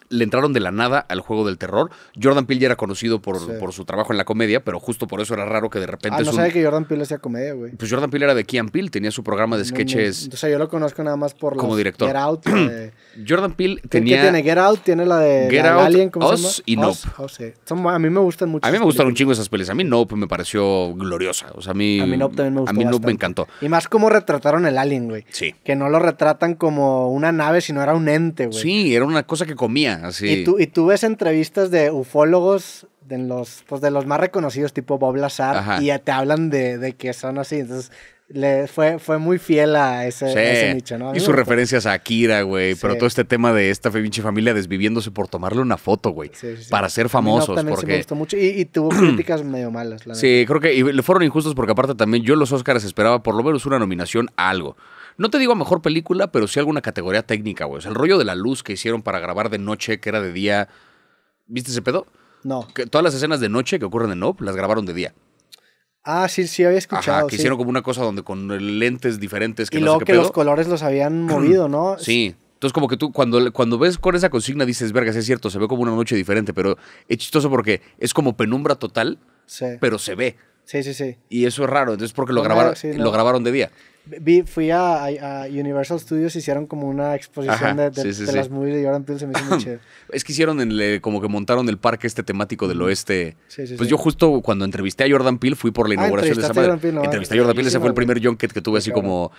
le entraron de la nada al juego del terror. Jordan Peele ya era conocido por, por su trabajo en la comedia, pero justo por eso era raro que de repente. Ah, no sabe sabía que Jordan Peele hacía comedia, güey. Pues Jordan Peele era de Kean Peele, tenía su programa de sketches. o sea, yo lo conozco nada más por. Como los director. Get Out. <clears throat> Jordan Peele tenía. ¿Qué tiene? Get Out, tiene la de Alien, ¿cómo Us y Nope. a mí me gustan mucho. A mí me gustaron un chingo esas pelis. A mí Nope me pareció gloriosa. O sea, a mí. A mí Nope también me gustó. A mí Nope me encantó. Y más cómo retrataron el Alien, güey. Sí. Que no lo retratan como una nave, sino era un ente, güey. Sí, era una cosa que comía. Ah, y, tú, y tú ves entrevistas de ufólogos de los, pues de los más reconocidos, tipo Bob Lazar, y te hablan de, de, que son así. Entonces, le, fue, fue muy fiel a ese, nicho, y sus referencias a Akira, güey. Pero todo este tema de esta pinche familia desviviéndose por tomarle una foto, güey. para ser famosos. porque... Y, tuvo <clears throat> críticas medio malas, Sí, creo que le fueron injustos porque aparte también yo los Oscars esperaba por lo menos una nominación a algo. No te digo a mejor película, pero sí alguna categoría técnica, güey. O sea, el rollo de la luz que hicieron para grabar de noche, que era de día. ¿Viste ese pedo? No. Que todas las escenas de noche que ocurren en Nope las grabaron de día. Ah, sí, sí, había escuchado. Ajá, que hicieron como una cosa donde con lentes diferentes que y no luego que los colores los habían <clears throat> movido, ¿no? Sí. Entonces, como que tú, cuando, cuando ves con esa consigna, dices, sí es cierto, se ve como una noche diferente, pero es chistoso porque es como penumbra total, pero se ve. Sí, sí, sí. Y eso es raro, entonces porque lo, grabaron, lo grabaron de día. Vi, fui a, Universal Studios, hicieron como una exposición de, de, las movies de Jordan Peele, se me hizo muy <laughs> Es que hicieron, en eh, como que montaron el parque este temático del oeste. pues yo justo cuando entrevisté a Jordan Peele, fui por la ah, inauguración de esa madre. Peele, entrevisté a Jordan Peele, ese fue el primer junket que tuve así como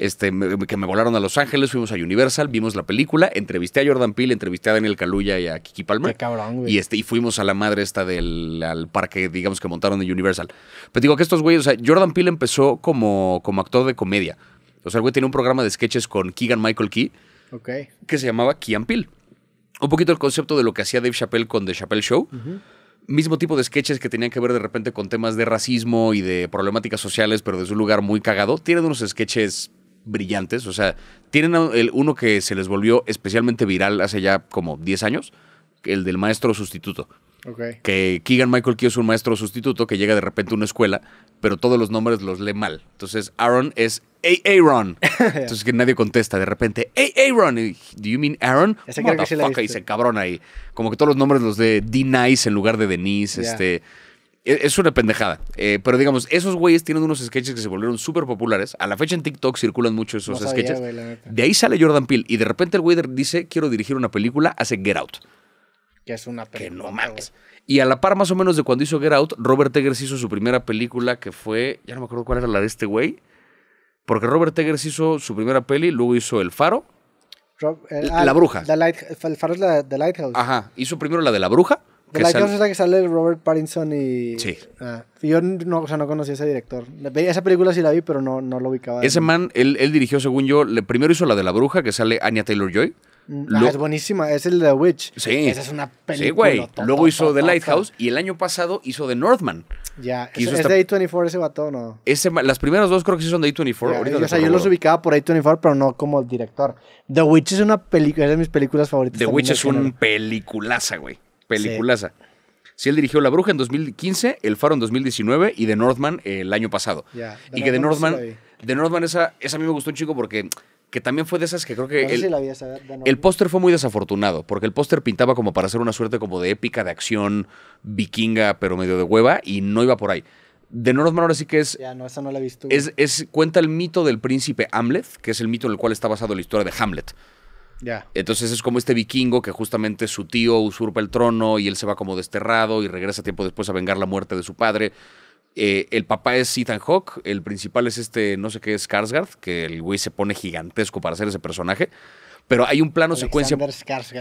este, que me volaron a Los Ángeles, fuimos a Universal, vimos la película, entrevisté a Jordan Peele, entrevisté a Daniel Kaluuya y a Kiki Palmer. Qué cabrón, güey. Y, este, y fuimos a la madre esta del parque, digamos, que montaron de Universal. Pero digo que estos güeyes, o sea, Jordan Peele empezó como, como actor de comedia. O sea, el güey tiene un programa de sketches con Keegan Michael Key. Que se llamaba Key Peele. Un poquito el concepto de lo que hacía Dave Chappelle con The Chappelle Show. mismo tipo de sketches que tenían que ver de repente con temas de racismo y de problemáticas sociales, pero desde un lugar muy cagado. Tienen unos sketches brillantes. O sea, tienen el, uno que se les volvió especialmente viral hace ya como 10 años, el del maestro sustituto. Que Keegan Michael Key es un maestro sustituto que llega de repente a una escuela, pero todos los nombres los lee mal. Entonces, Aaron es Aaron. <laughs> Entonces que nadie contesta. De repente, Aaron. ¿Do you mean Aaron? Ese que y se cabrona Y como que todos los nombres los de D-Nice en lugar de Denise. Este e-, es una pendejada. Eh, pero digamos, esos güeyes tienen unos sketches que se volvieron súper populares. A la fecha en TikTok circulan mucho esos sketches. de ahí sale Jordan Peele y de repente el güey dice, quiero dirigir una película, hace Get Out. Que es una película. Que no mames. Y a la par más o menos de cuando hizo Get Out, Robert Eggers hizo su primera película que fue, ya no me acuerdo cuál era la de este güey, porque Robert Eggers hizo su primera peli, luego hizo El Faro. la, ah, Bruja. el Faro es la de Lighthouse. Ajá, hizo primero la de La Bruja de la que es la que sale Robert Pattinson y. Sí. Ah, yo no, o sea, no conocía a ese director. Esa película sí la vi, pero no, no lo ubicaba. Ese man, él, él dirigió, según yo, primero hizo la de la bruja, que sale Anya Taylor Joy. Mm, ah, es buenísima, es el de The Witch. Sí. Esa es una película. Sí, güey. Luego hizo The Lighthouse y el año pasado hizo The Northman. Ya, es, de A24 ese vato, ¿no? Ese, las primeras dos creo que sí son de A24. o sea, yo los ubicaba por A24, pero no como director. The Witch es una película, es de mis películas favoritas. The Witch es un peliculaza, güey. Peliculaza. Si él dirigió La Bruja en 2015, El Faro en 2019 y The Northman el año pasado. y que The Northman, The Northman esa, a mí me gustó un chico porque que también fue de esas que creo que el, póster fue muy desafortunado porque el póster pintaba como para hacer una suerte como de épica de acción vikinga pero medio de hueva y no iba por ahí. The Northman ahora sí que es. Ya, no, esa no la he visto. Es, es, cuenta el mito del príncipe Hamlet, que es el mito en el cual está basado la historia de Hamlet. Entonces es como este vikingo que justamente su tío usurpa el trono y él se va como desterrado y regresa tiempo después a vengar la muerte de su padre. Eh, el papá es Ethan Hawk, el principal es este, no sé qué, es Skarsgård, que el güey se pone gigantesco para hacer ese personaje. Pero hay un plano secuencia.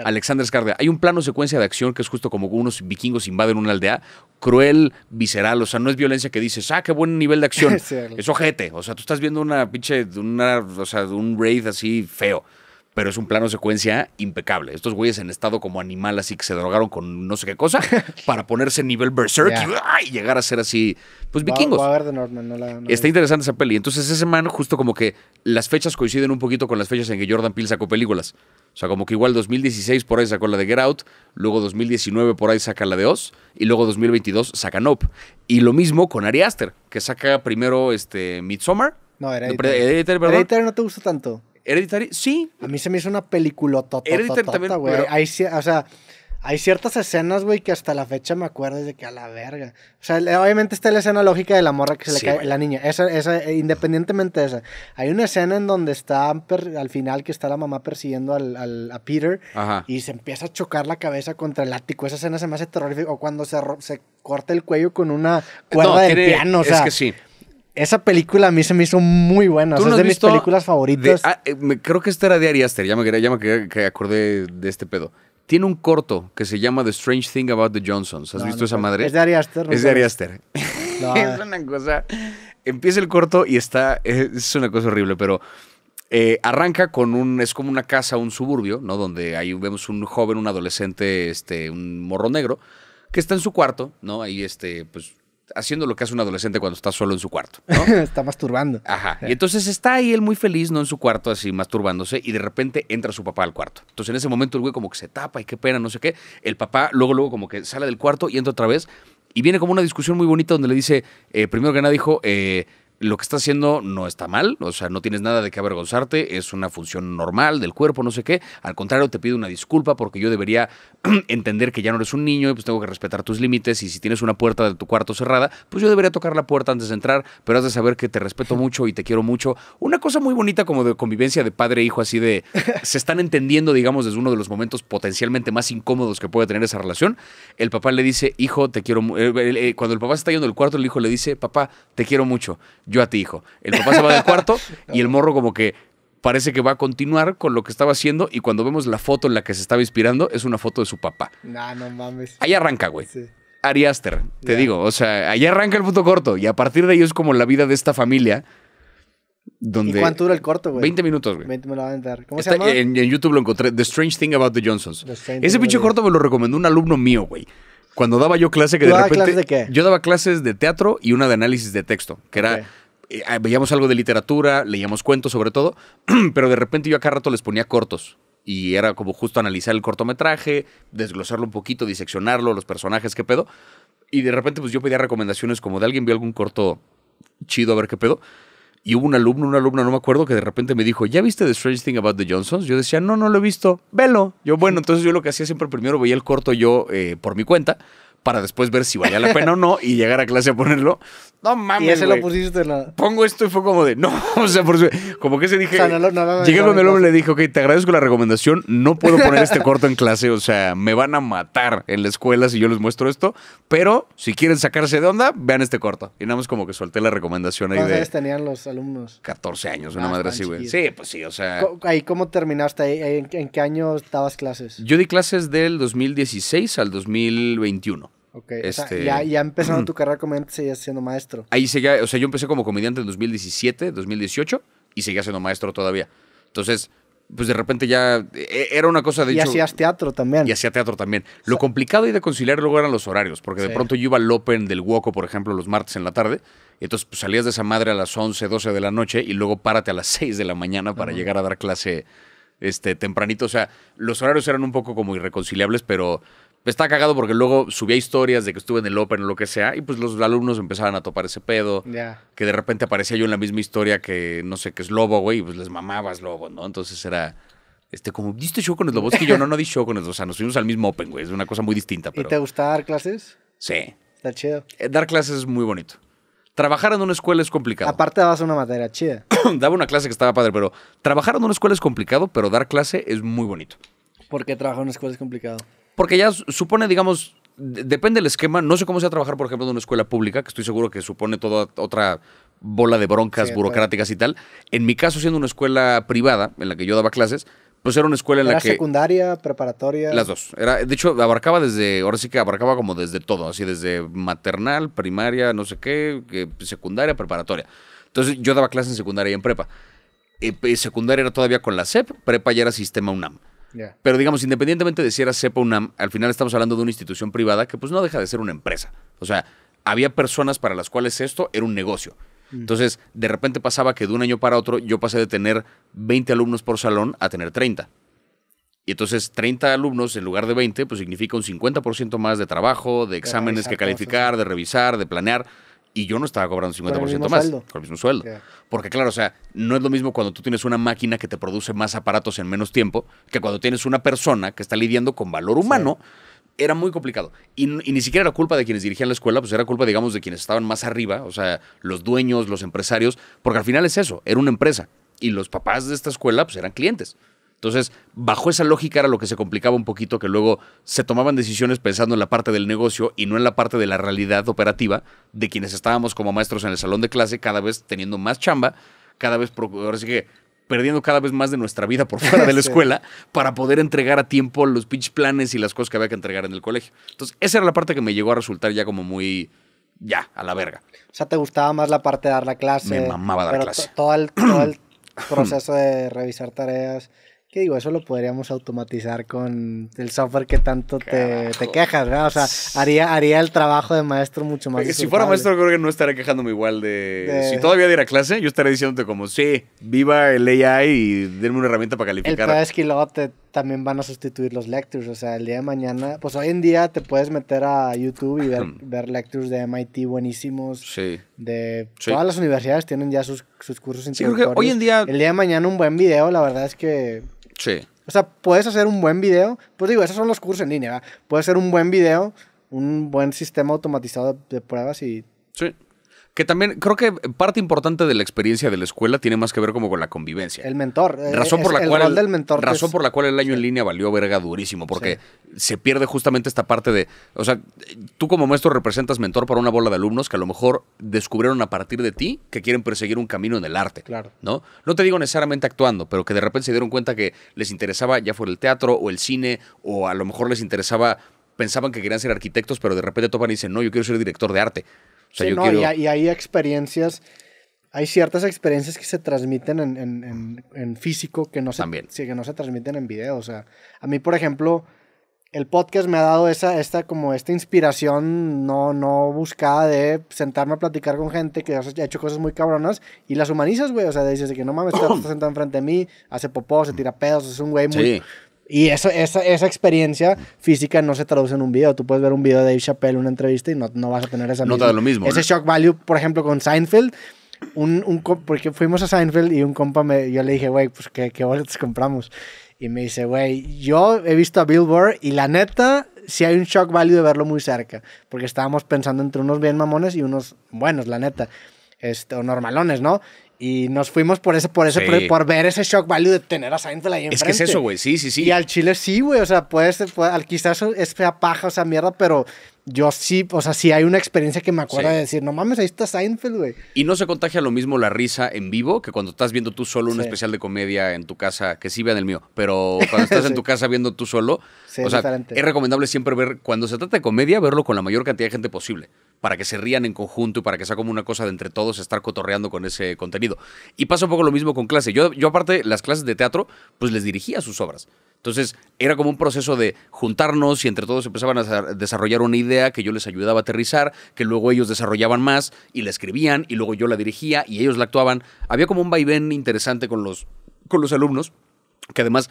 Alexander Skarsgård. Hay un plano secuencia de acción que es justo como unos vikingos invaden una aldea cruel, visceral. O sea, no es violencia que dices, ah, qué buen nivel de <laughs> acción. es ojete. O sea, tú estás viendo una pinche, una, o sea, un raid así feo pero es un plano secuencia impecable. Estos güeyes en estado como animal, así que se drogaron con no sé qué cosa, <laughs> para ponerse en nivel berserk y, llegar a ser así, pues vikingos. Está interesante esa peli. Entonces, ese man, justo como que las fechas coinciden un poquito con las fechas en que Jordan Peele sacó películas. O sea, como que igual 2016 por ahí sacó la de Get Out, luego 2019 por ahí saca la de Oz, y luego 2022 saca Nope. Y lo mismo con Ari Aster, que saca primero este, Midsommar. No, era Hereditary. Hereditary, no te gusta tanto. Hereditary, sí. A mí se me hizo una película Hereditary también, Hay, o sea, hay ciertas escenas, güey, que hasta la fecha me acuerdo de que a la verga. O sea, obviamente está la escena lógica de la morra que se le cae a la niña. Esa, eh, independientemente de esa. Hay una escena en donde está al final que está la mamá persiguiendo al, a Peter y se empieza a chocar la cabeza contra el ático. Esa escena se me hace terrorífica. O cuando se, se corta el cuello con una cuerda del de piano. O sea, es que sí. Esa película a mí se me hizo muy buena. es de mis películas favoritas. Ah, eh, creo que esta era de Ari Ya me, ya que, acordé de este pedo. Tiene un corto que se llama The Strange Thing About the Johnsons. ¿Has visto esa madre? Es de Ari es de Ari <laughs> <laughs> es una cosa... Empieza el corto y está... Es una cosa horrible, pero... Eh, arranca con un, es como una casa, un suburbio, ¿no? Donde ahí vemos un joven, un adolescente, este, un morro negro, que está en su cuarto, ¿no? Ahí, este, pues, haciendo lo que hace un adolescente cuando está solo en su cuarto. <laughs> está masturbando. Ajá. Y entonces está ahí él muy feliz, ¿no? En su cuarto, así masturbándose, y de repente entra su papá al cuarto. Entonces en ese momento el güey como que se tapa y qué pena, no sé qué. El papá luego, luego como que sale del cuarto y entra otra vez. Y viene como una discusión muy bonita donde le dice, eh, primero que nada dijo, eh, lo que estás haciendo no está mal, o sea, no tienes nada de qué avergonzarte, es una función normal del cuerpo, no sé qué. Al contrario, te pido una disculpa porque yo debería <clears throat> entender que ya no eres un niño y pues tengo que respetar tus límites y si tienes una puerta de tu cuarto cerrada, pues yo debería tocar la puerta antes de entrar, pero has de saber que te respeto <laughs> mucho y te quiero mucho. Una cosa muy bonita como de convivencia de padre e hijo, así de se están entendiendo, digamos, desde uno de los momentos potencialmente más incómodos que puede tener esa relación. El papá le dice, hijo, te quiero... Eh, eh, cuando el papá se está yendo del cuarto, el hijo le dice, papá, te quiero mucho yo a ti, hijo. El papá se va del cuarto y el morro como que parece que va a continuar con lo que estaba haciendo y cuando vemos la foto en la que se estaba inspirando es una foto de su papá. Nah, no mames. Ahí arranca, güey. Sí. te digo, o sea, ahí arranca el puto corto y a partir de ahí es como la vida de esta familia. Donde ¿Y cuánto dura el corto, güey? 20 minutos, güey. me lo van a ¿Cómo En, YouTube lo encontré. The Strange Thing About the Johnsons. Ese pinche corto me lo recomendó un alumno mío, güey. Cuando daba yo clase que de daba repente. de qué? Yo daba clases de teatro y una de análisis de texto, que era. Eh, ah, veíamos algo de literatura, leíamos cuentos sobre todo, <clears throat> pero de repente yo acá rato les ponía cortos. Y era como justo analizar el cortometraje, desglosarlo un poquito, diseccionarlo, los personajes, qué pedo. Y de repente pues yo pedía recomendaciones como de alguien vio algún corto chido, a ver qué pedo. Y hubo un alumno, una alumna, no me acuerdo, que de repente me dijo, ¿ya viste The Strange Thing About the Johnsons? Yo decía, no, no lo he visto, velo. Yo, bueno, entonces yo lo que hacía siempre primero veía el corto yo eh, por mi cuenta para después ver si valía la pena o no y llegar a clase a ponerlo. No mames. Y se lo pusiste. nada. Pongo esto y fue como de, no, <laughs> o sea, por su... como que se dije. no, llegué el hombre y le dijo ok, te agradezco la recomendación, no puedo poner este <laughs> corto en clase, o sea, me van a matar en la escuela si yo les muestro esto, pero si quieren sacarse de onda, vean este corto. Y nada más como que solté la recomendación ahí de. tenían los alumnos? 14 años, una ah, madre así, güey. Sí, pues sí, o sea. ¿Ahí cómo terminaste? ¿En, ¿En qué año estabas clases? Yo di clases del 2016 al 2021. Ok, este, ya, ya empezando tu <clears throat> carrera como comediante, seguías siendo maestro. Ahí seguía, o sea, yo empecé como comediante en 2017, 2018, y seguía siendo maestro todavía. Entonces, pues de repente ya e, era una cosa de... Y hacías teatro también. Y hacía teatro también. Lo complicado y de conciliar luego eran los horarios, porque de pronto yo iba al Open del Woco, por ejemplo, los martes en la tarde, y entonces pues, salías de esa madre a las 11, 12 de la noche y luego párate a las 6 <laughs> de la mañana para llegar a dar clase este, tempranito. O sea, los horarios eran un poco como irreconciliables, pero está cagado porque luego subía historias de que estuve en el Open o lo que sea, y pues los alumnos empezaban a topar ese pedo. Ya Que de repente aparecía yo en la misma historia que, no sé, qué es Lobo, güey, y pues les mamabas Lobo, ¿no? Entonces era. Este, como, ¿diste show con el Lobo? Es que yo no, no di show con el Lobo. O sea, nos fuimos al mismo Open, güey. Es una cosa muy distinta. Pero... te gusta dar clases? Sí. Está chido. Eh, dar clases es muy bonito. Trabajar en una escuela es complicado. Aparte dabas una materia chida. <clears throat> Daba una clase que estaba padre, pero trabajar en una escuela es complicado, pero dar clase es muy bonito. ¿Por qué trabajar en una escuela es complicado? Porque ya supone, digamos, depende del esquema. No sé cómo sea trabajar, por ejemplo, en una escuela pública, que estoy seguro que supone toda otra bola de broncas burocráticas y tal. En mi caso, siendo una escuela privada en la que yo daba clases, pues era una escuela en la que. secundaria, preparatoria? Las dos. Era, de hecho, abarcaba desde. Ahora sí que abarcaba como desde todo, así desde maternal, primaria, no sé qué, secundaria, preparatoria. Entonces yo daba clases en secundaria y en prepa. Eh, secundaria era todavía con la SEP, prepa ya era sistema UNAM. Pero digamos, independientemente de si era CEPA o UNAM, al final estamos hablando de una institución privada que pues no deja de ser una empresa. O sea, había personas para las cuales esto era un negocio. Mm. Entonces, de repente pasaba que de un año para otro yo pasé de tener 20 alumnos por salón a tener 30. Y entonces 30 alumnos en lugar de 20, pues significa un 50% más de trabajo, de exámenes que calificar, de revisar, de planear y yo no estaba cobrando 50% más con el mismo sueldo. Porque claro, o sea, no es lo mismo cuando tú tienes una máquina que te produce más aparatos en menos tiempo que cuando tienes una persona que está lidiando con valor humano. Era muy complicado. Y, y, ni siquiera era culpa de quienes dirigían la escuela, pues era culpa, digamos, de quienes estaban más arriba, o sea, los dueños, los empresarios, porque al final es eso, era una empresa. Y los papás de esta escuela, pues eran clientes. Entonces, bajo esa lógica era lo que se complicaba un poquito, que luego se tomaban decisiones pensando en la parte del negocio y no en la parte de la realidad operativa de quienes estábamos como maestros en el salón de clase, cada vez teniendo más chamba, cada vez, que perdiendo cada vez más de nuestra vida por fuera de la <laughs> escuela para poder entregar a tiempo los pitch planes y las cosas que había que entregar en el colegio. Entonces, esa era la parte que me llegó a resultar ya como muy, ya, a la verga. O sea, ¿te gustaba más la parte de dar la clase? Me mamaba dar pero clase. Todo el, todo el <clears throat> proceso de revisar tareas. ¿Qué digo, eso lo podríamos automatizar con el software que tanto te, quejas, ¿verdad? O sea, haría, haría el trabajo de maestro mucho más. Porque si fuera maestro, creo que no estaría quejándome igual de... Si todavía diera clase, yo estaría diciéndote como, sí, viva el AI y denme una herramienta para calificar. El es luego también van a sustituir los lectures. O sea, el día de mañana, pues hoy en día te puedes meter a YouTube y ver, lectures de MIT buenísimos. Sí. De todas las universidades tienen ya sus, sus cursos sí, Creo que hoy en día. El día de mañana, un buen video, la verdad es que Sí. O sea, puedes hacer un buen video. Pues digo, esos son los cursos en línea. Puedes hacer un buen video, un buen sistema automatizado de pruebas y. Sí. Que también creo que parte importante de la experiencia de la escuela tiene más que ver como con la convivencia. El mentor. Eh, razón, por la, el cual el, del mentor razón pues, por la cual el año en línea valió verga durísimo, porque se pierde justamente esta parte de, o sea, tú como maestro representas mentor para una bola de alumnos que a lo mejor descubrieron a partir de ti que quieren perseguir un camino en el arte. Claro. ¿no? no te digo necesariamente actuando, pero que de repente se dieron cuenta que les interesaba ya fuera el teatro o el cine, o a lo mejor les interesaba pensaban que querían ser arquitectos, pero de repente topan y dicen, no, yo quiero ser director de arte no, y, hay, experiencias, hay ciertas experiencias que se transmiten en, físico que no, se, que no se transmiten en video. O sea, a mí, por ejemplo, el podcast me ha dado esa, esta, como esta inspiración no, no buscada de sentarme a platicar con gente que ha hecho cosas muy cabronas y las humanizas, güey. O sea, dices de que no mames, este está, <clears throat> sentado enfrente de mí, hace popó, se tira pedos, es un güey muy, y eso, esa, esa experiencia física no se traduce en un video. Tú puedes ver un video de Dave Chappelle, una entrevista, y no, no vas a tener esa nota de lo mismo. Ese shock value, por ejemplo, con Seinfeld, un, un, porque fuimos a Seinfeld y un compa me, yo le dije, güey, pues qué, qué boletos compramos. Y me dice, güey, yo he visto a Billboard y la neta, sí hay un shock value de verlo muy cerca, porque estábamos pensando entre unos bien mamones y unos buenos, la neta, este, o normalones, ¿no? Y nos fuimos por ese, por ese, por, ver ese shock value de tener a Seinfeld ahí enfrente. Es que es eso, güey, sí, sí, sí. Y al chile sí, güey, o sea, puede es fea paja, o sea, mierda, pero yo sí, o sea, sí hay una experiencia que me acuerda de decir, no mames, ahí está Seinfeld, güey. Y no se contagia lo mismo la risa en vivo que cuando estás viendo tú solo un especial de comedia en tu casa, que sí vean el mío, pero cuando <laughs> estás en tu casa viendo tú solo, es recomendable siempre ver, cuando se trata de comedia, verlo con la mayor cantidad de gente posible, para que se rían en conjunto y para que sea como una cosa de entre todos estar cotorreando con ese contenido. Y pasa un poco lo mismo con clase. Yo, yo aparte, las clases de teatro, pues les dirigía sus obras. Entonces era como un proceso de juntarnos y entre todos empezaban a desarrollar una idea que yo les ayudaba a aterrizar, que luego ellos desarrollaban más y la escribían y luego yo la dirigía y ellos la actuaban. Había como un vaivén interesante con los, con los alumnos, que además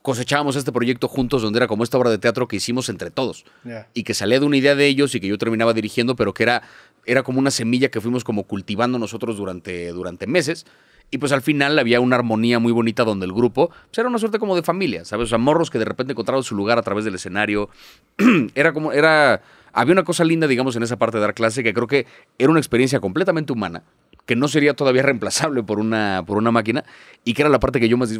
cosechábamos este proyecto juntos donde era como esta obra de teatro que hicimos entre todos y que salía de una idea de ellos y que yo terminaba dirigiendo, pero que era, era como una semilla que fuimos como cultivando nosotros durante, durante meses y pues al final había una armonía muy bonita donde el grupo pues era una suerte como de familia, ¿sabes? O sea, morros que de repente encontraron su lugar a través del escenario. <clears throat> era como, era, había una cosa linda, digamos, en esa parte de dar clase que creo que era una experiencia completamente humana, que no sería todavía reemplazable por una, por una máquina y que era la parte que yo más,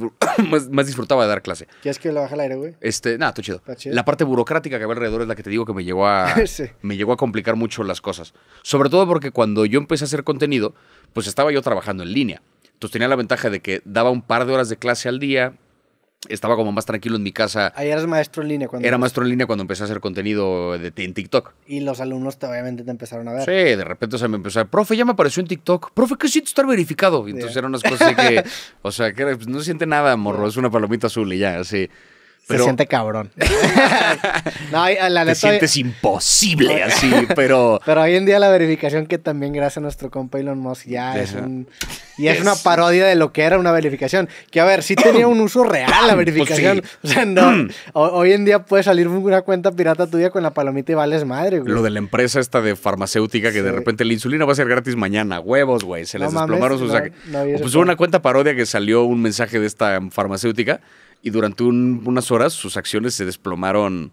<clears throat> más, disfrutaba de dar clase. ¿Quieres que lo baja el aire, güey? Este, nada, está chido. La parte burocrática que había alrededor es la que te digo que me llegó a, <laughs> me llegó a complicar mucho las cosas. Sobre todo porque cuando yo empecé a hacer contenido, pues estaba yo trabajando en línea. Entonces tenía la ventaja de que daba un par de horas de clase al día, estaba como más tranquilo en mi casa. Ahí eras maestro en línea cuando. Era maestro en línea cuando empecé a hacer contenido de, en TikTok. Y los alumnos te, obviamente te empezaron a ver. Sí, de repente se me empezó a profe, ya me apareció en TikTok. Profe, ¿qué siento estar verificado? entonces eran unas cosas que, <laughs> o sea, que pues, no siente nada, morro, es una palomita azul y ya, así. Se siente cabrón. <laughs> no, la Te sientes imposible así, pero. Pero hoy en día la verificación que también, gracias a nuestro compa Elon Musk, ya es, un... y es, una parodia de lo que era una verificación. Que a ver, sí tenía un uso real la <coughs> pues verificación. O sea, no. <clears throat> hoy en día puede salir una cuenta pirata tuya con la palomita y vales madre, güey. Lo de la empresa esta de farmacéutica que de repente la insulina va a ser gratis mañana. Huevos, güey. Se les desplomaron o sea, pues hubo una cuenta parodia que salió un mensaje de esta farmacéutica y durante unas horas sus acciones se desplomaron.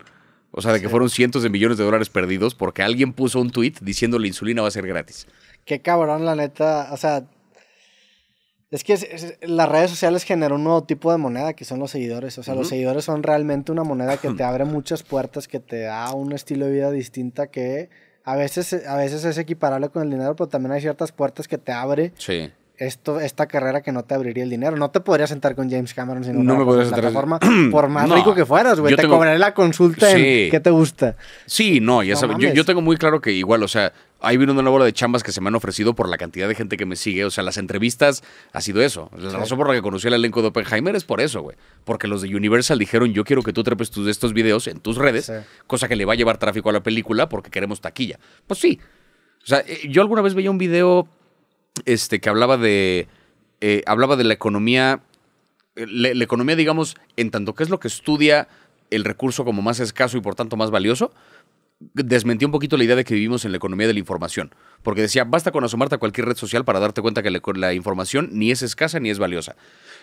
O sea, de que fueron cientos de millones de dólares perdidos porque alguien puso un tweet diciendo la insulina va a ser gratis. Qué cabrón, la neta. O sea, es que las redes sociales generan un nuevo tipo de moneda que son los seguidores. O sea, los seguidores son realmente una moneda que te <clears throat> abre muchas puertas, que te da un estilo de vida distinta que a veces, a veces es equiparable con el dinero, pero también hay ciertas puertas que te abre sí esta carrera que no te abriría el dinero. No te podrías sentar con James Cameron sin no me plataforma. <clears throat> por más rico que fueras, güey. Te cobraré la consulta en qué te gusta. Sí, no, ya Yo, tengo muy claro que igual, o sea, hay vino una bola de chambas que se me han ofrecido por la cantidad de gente que me sigue. O sea, las entrevistas ha sido eso. La razón por la que conocí el elenco de Oppenheimer es por eso, güey. Porque los de Universal dijeron, yo quiero que tú trepes tus, estos videos en tus redes, cosa que le va a llevar tráfico a la película porque queremos taquilla. Pues sí. O sea, eh, yo alguna vez veía un video este, que hablaba de, eh, hablaba de la economía, eh, la, economía, digamos, en tanto que es lo que estudia el recurso como más escaso y por tanto más valioso, desmentió un poquito la idea de que vivimos en la economía de la información porque decía, basta con asomarte a cualquier red social para darte cuenta que la, información ni es escasa ni es valiosa.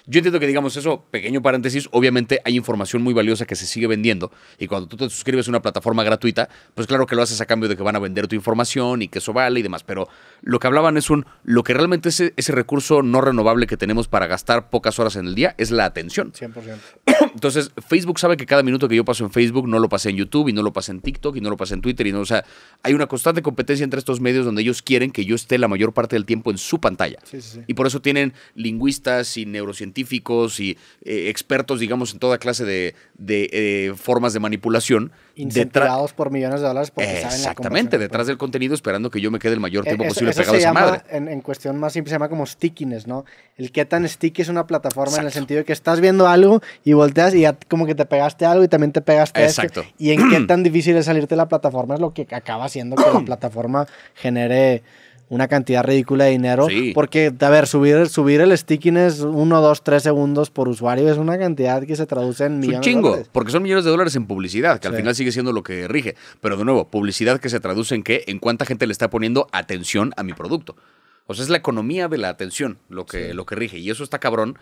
Yo entiendo que digamos eso, pequeño paréntesis, obviamente hay información muy valiosa que se sigue vendiendo y cuando tú te suscribes a una plataforma gratuita, pues claro que lo haces a cambio de que van a vender tu información y que eso vale y demás, pero lo que hablaban es un, lo que realmente es ese recurso no renovable que tenemos para gastar pocas horas en el día es la atención. 100%. <coughs> Entonces, Facebook sabe que cada minuto que yo paso en Facebook no lo pasé en YouTube y no lo pasé en TikTok y no lo pasé en Twitter y no, o sea, hay una constante competencia entre estos medios donde yo quieren que yo esté la mayor parte del tiempo en su pantalla. Y por eso tienen lingüistas y neurocientíficos y eh, expertos, digamos, en toda clase de, eh, formas de manipulación Incentivados por millones de dólares porque Exactamente, saben la detrás del contenido esperando que yo me quede el mayor e-, tiempo posible pegado a esa madre. En, en, cuestión más simple se llama como stickiness, ¿no? El qué tan sticky es una plataforma en el sentido de que estás viendo algo y volteas y ya como que te pegaste algo y también te pegaste Exacto. y en qué <clears throat> tan difícil es salirte de la plataforma es lo que acaba siendo que la <clears throat> plataforma genere una cantidad ridícula de dinero. Porque, a ver, subir, subir el stickiness uno, dos, tres segundos por usuario es una cantidad que se traduce en millones. Es un chingo, porque son millones de dólares en publicidad, que al final sigue siendo lo que rige. Pero de nuevo, publicidad que se traduce en qué, en cuánta gente le está poniendo atención a mi producto. O sea, es la economía de la atención lo que, lo que rige. Y eso está cabrón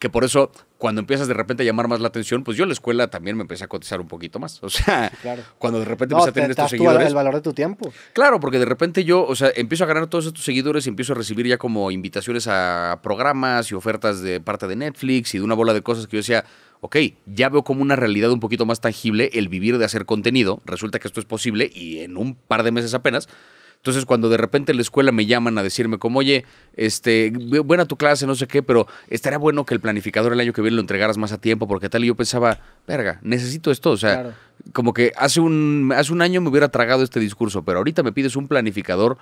que por eso cuando empiezas de repente a llamar más la atención, pues yo en la escuela también me empecé a cotizar un poquito más. <laughs> O sea, cuando de repente empecé a tener estos seguidores. el valor de tu tiempo. Claro, porque de repente yo, o sea, empiezo a ganar todos estos seguidores y empiezo a recibir ya como invitaciones a programas y ofertas de parte de Netflix y de una bola de cosas que yo decía, ok, ya veo como una realidad un poquito más tangible el vivir de hacer contenido. Resulta que esto es posible y en un par de meses apenas entonces, cuando de repente en la escuela me llaman a decirme como, oye, este, buena tu clase, no sé qué, pero estaría bueno que el planificador el año que viene lo entregaras más a tiempo, porque tal, y yo pensaba, verga, necesito esto, o sea, como que hace un, hace un año me hubiera tragado este discurso, pero ahorita me pides un planificador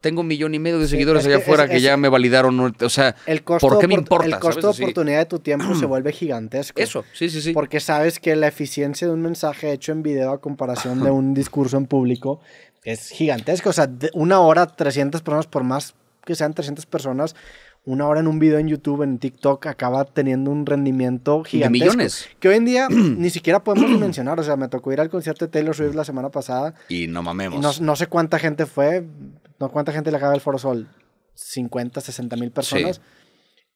tengo un millón y medio de seguidores allá afuera que ya me validaron. O sea, el ¿por qué me importa? El costo de oportunidad de tu tiempo se mm. vuelve gigantesco. Eso, sí, sí, sí. Porque sabes que la eficiencia de un mensaje hecho en video a comparación de <laughs> un discurso en público es gigantesco. O sea, una hora, 300 personas, por más que sean 300 personas, una hora en un video en YouTube, en TikTok, acaba teniendo un rendimiento gigantesco. De millones. Que hoy en día <clears throat> ni siquiera podemos mencionar. O sea, me tocó ir al concierto de Taylor Swift la semana pasada. Y no mamemos. no, no, sé cuánta gente fue, no cuánta gente le acaba el Foro Sol. 50, 60 mil personas. Sí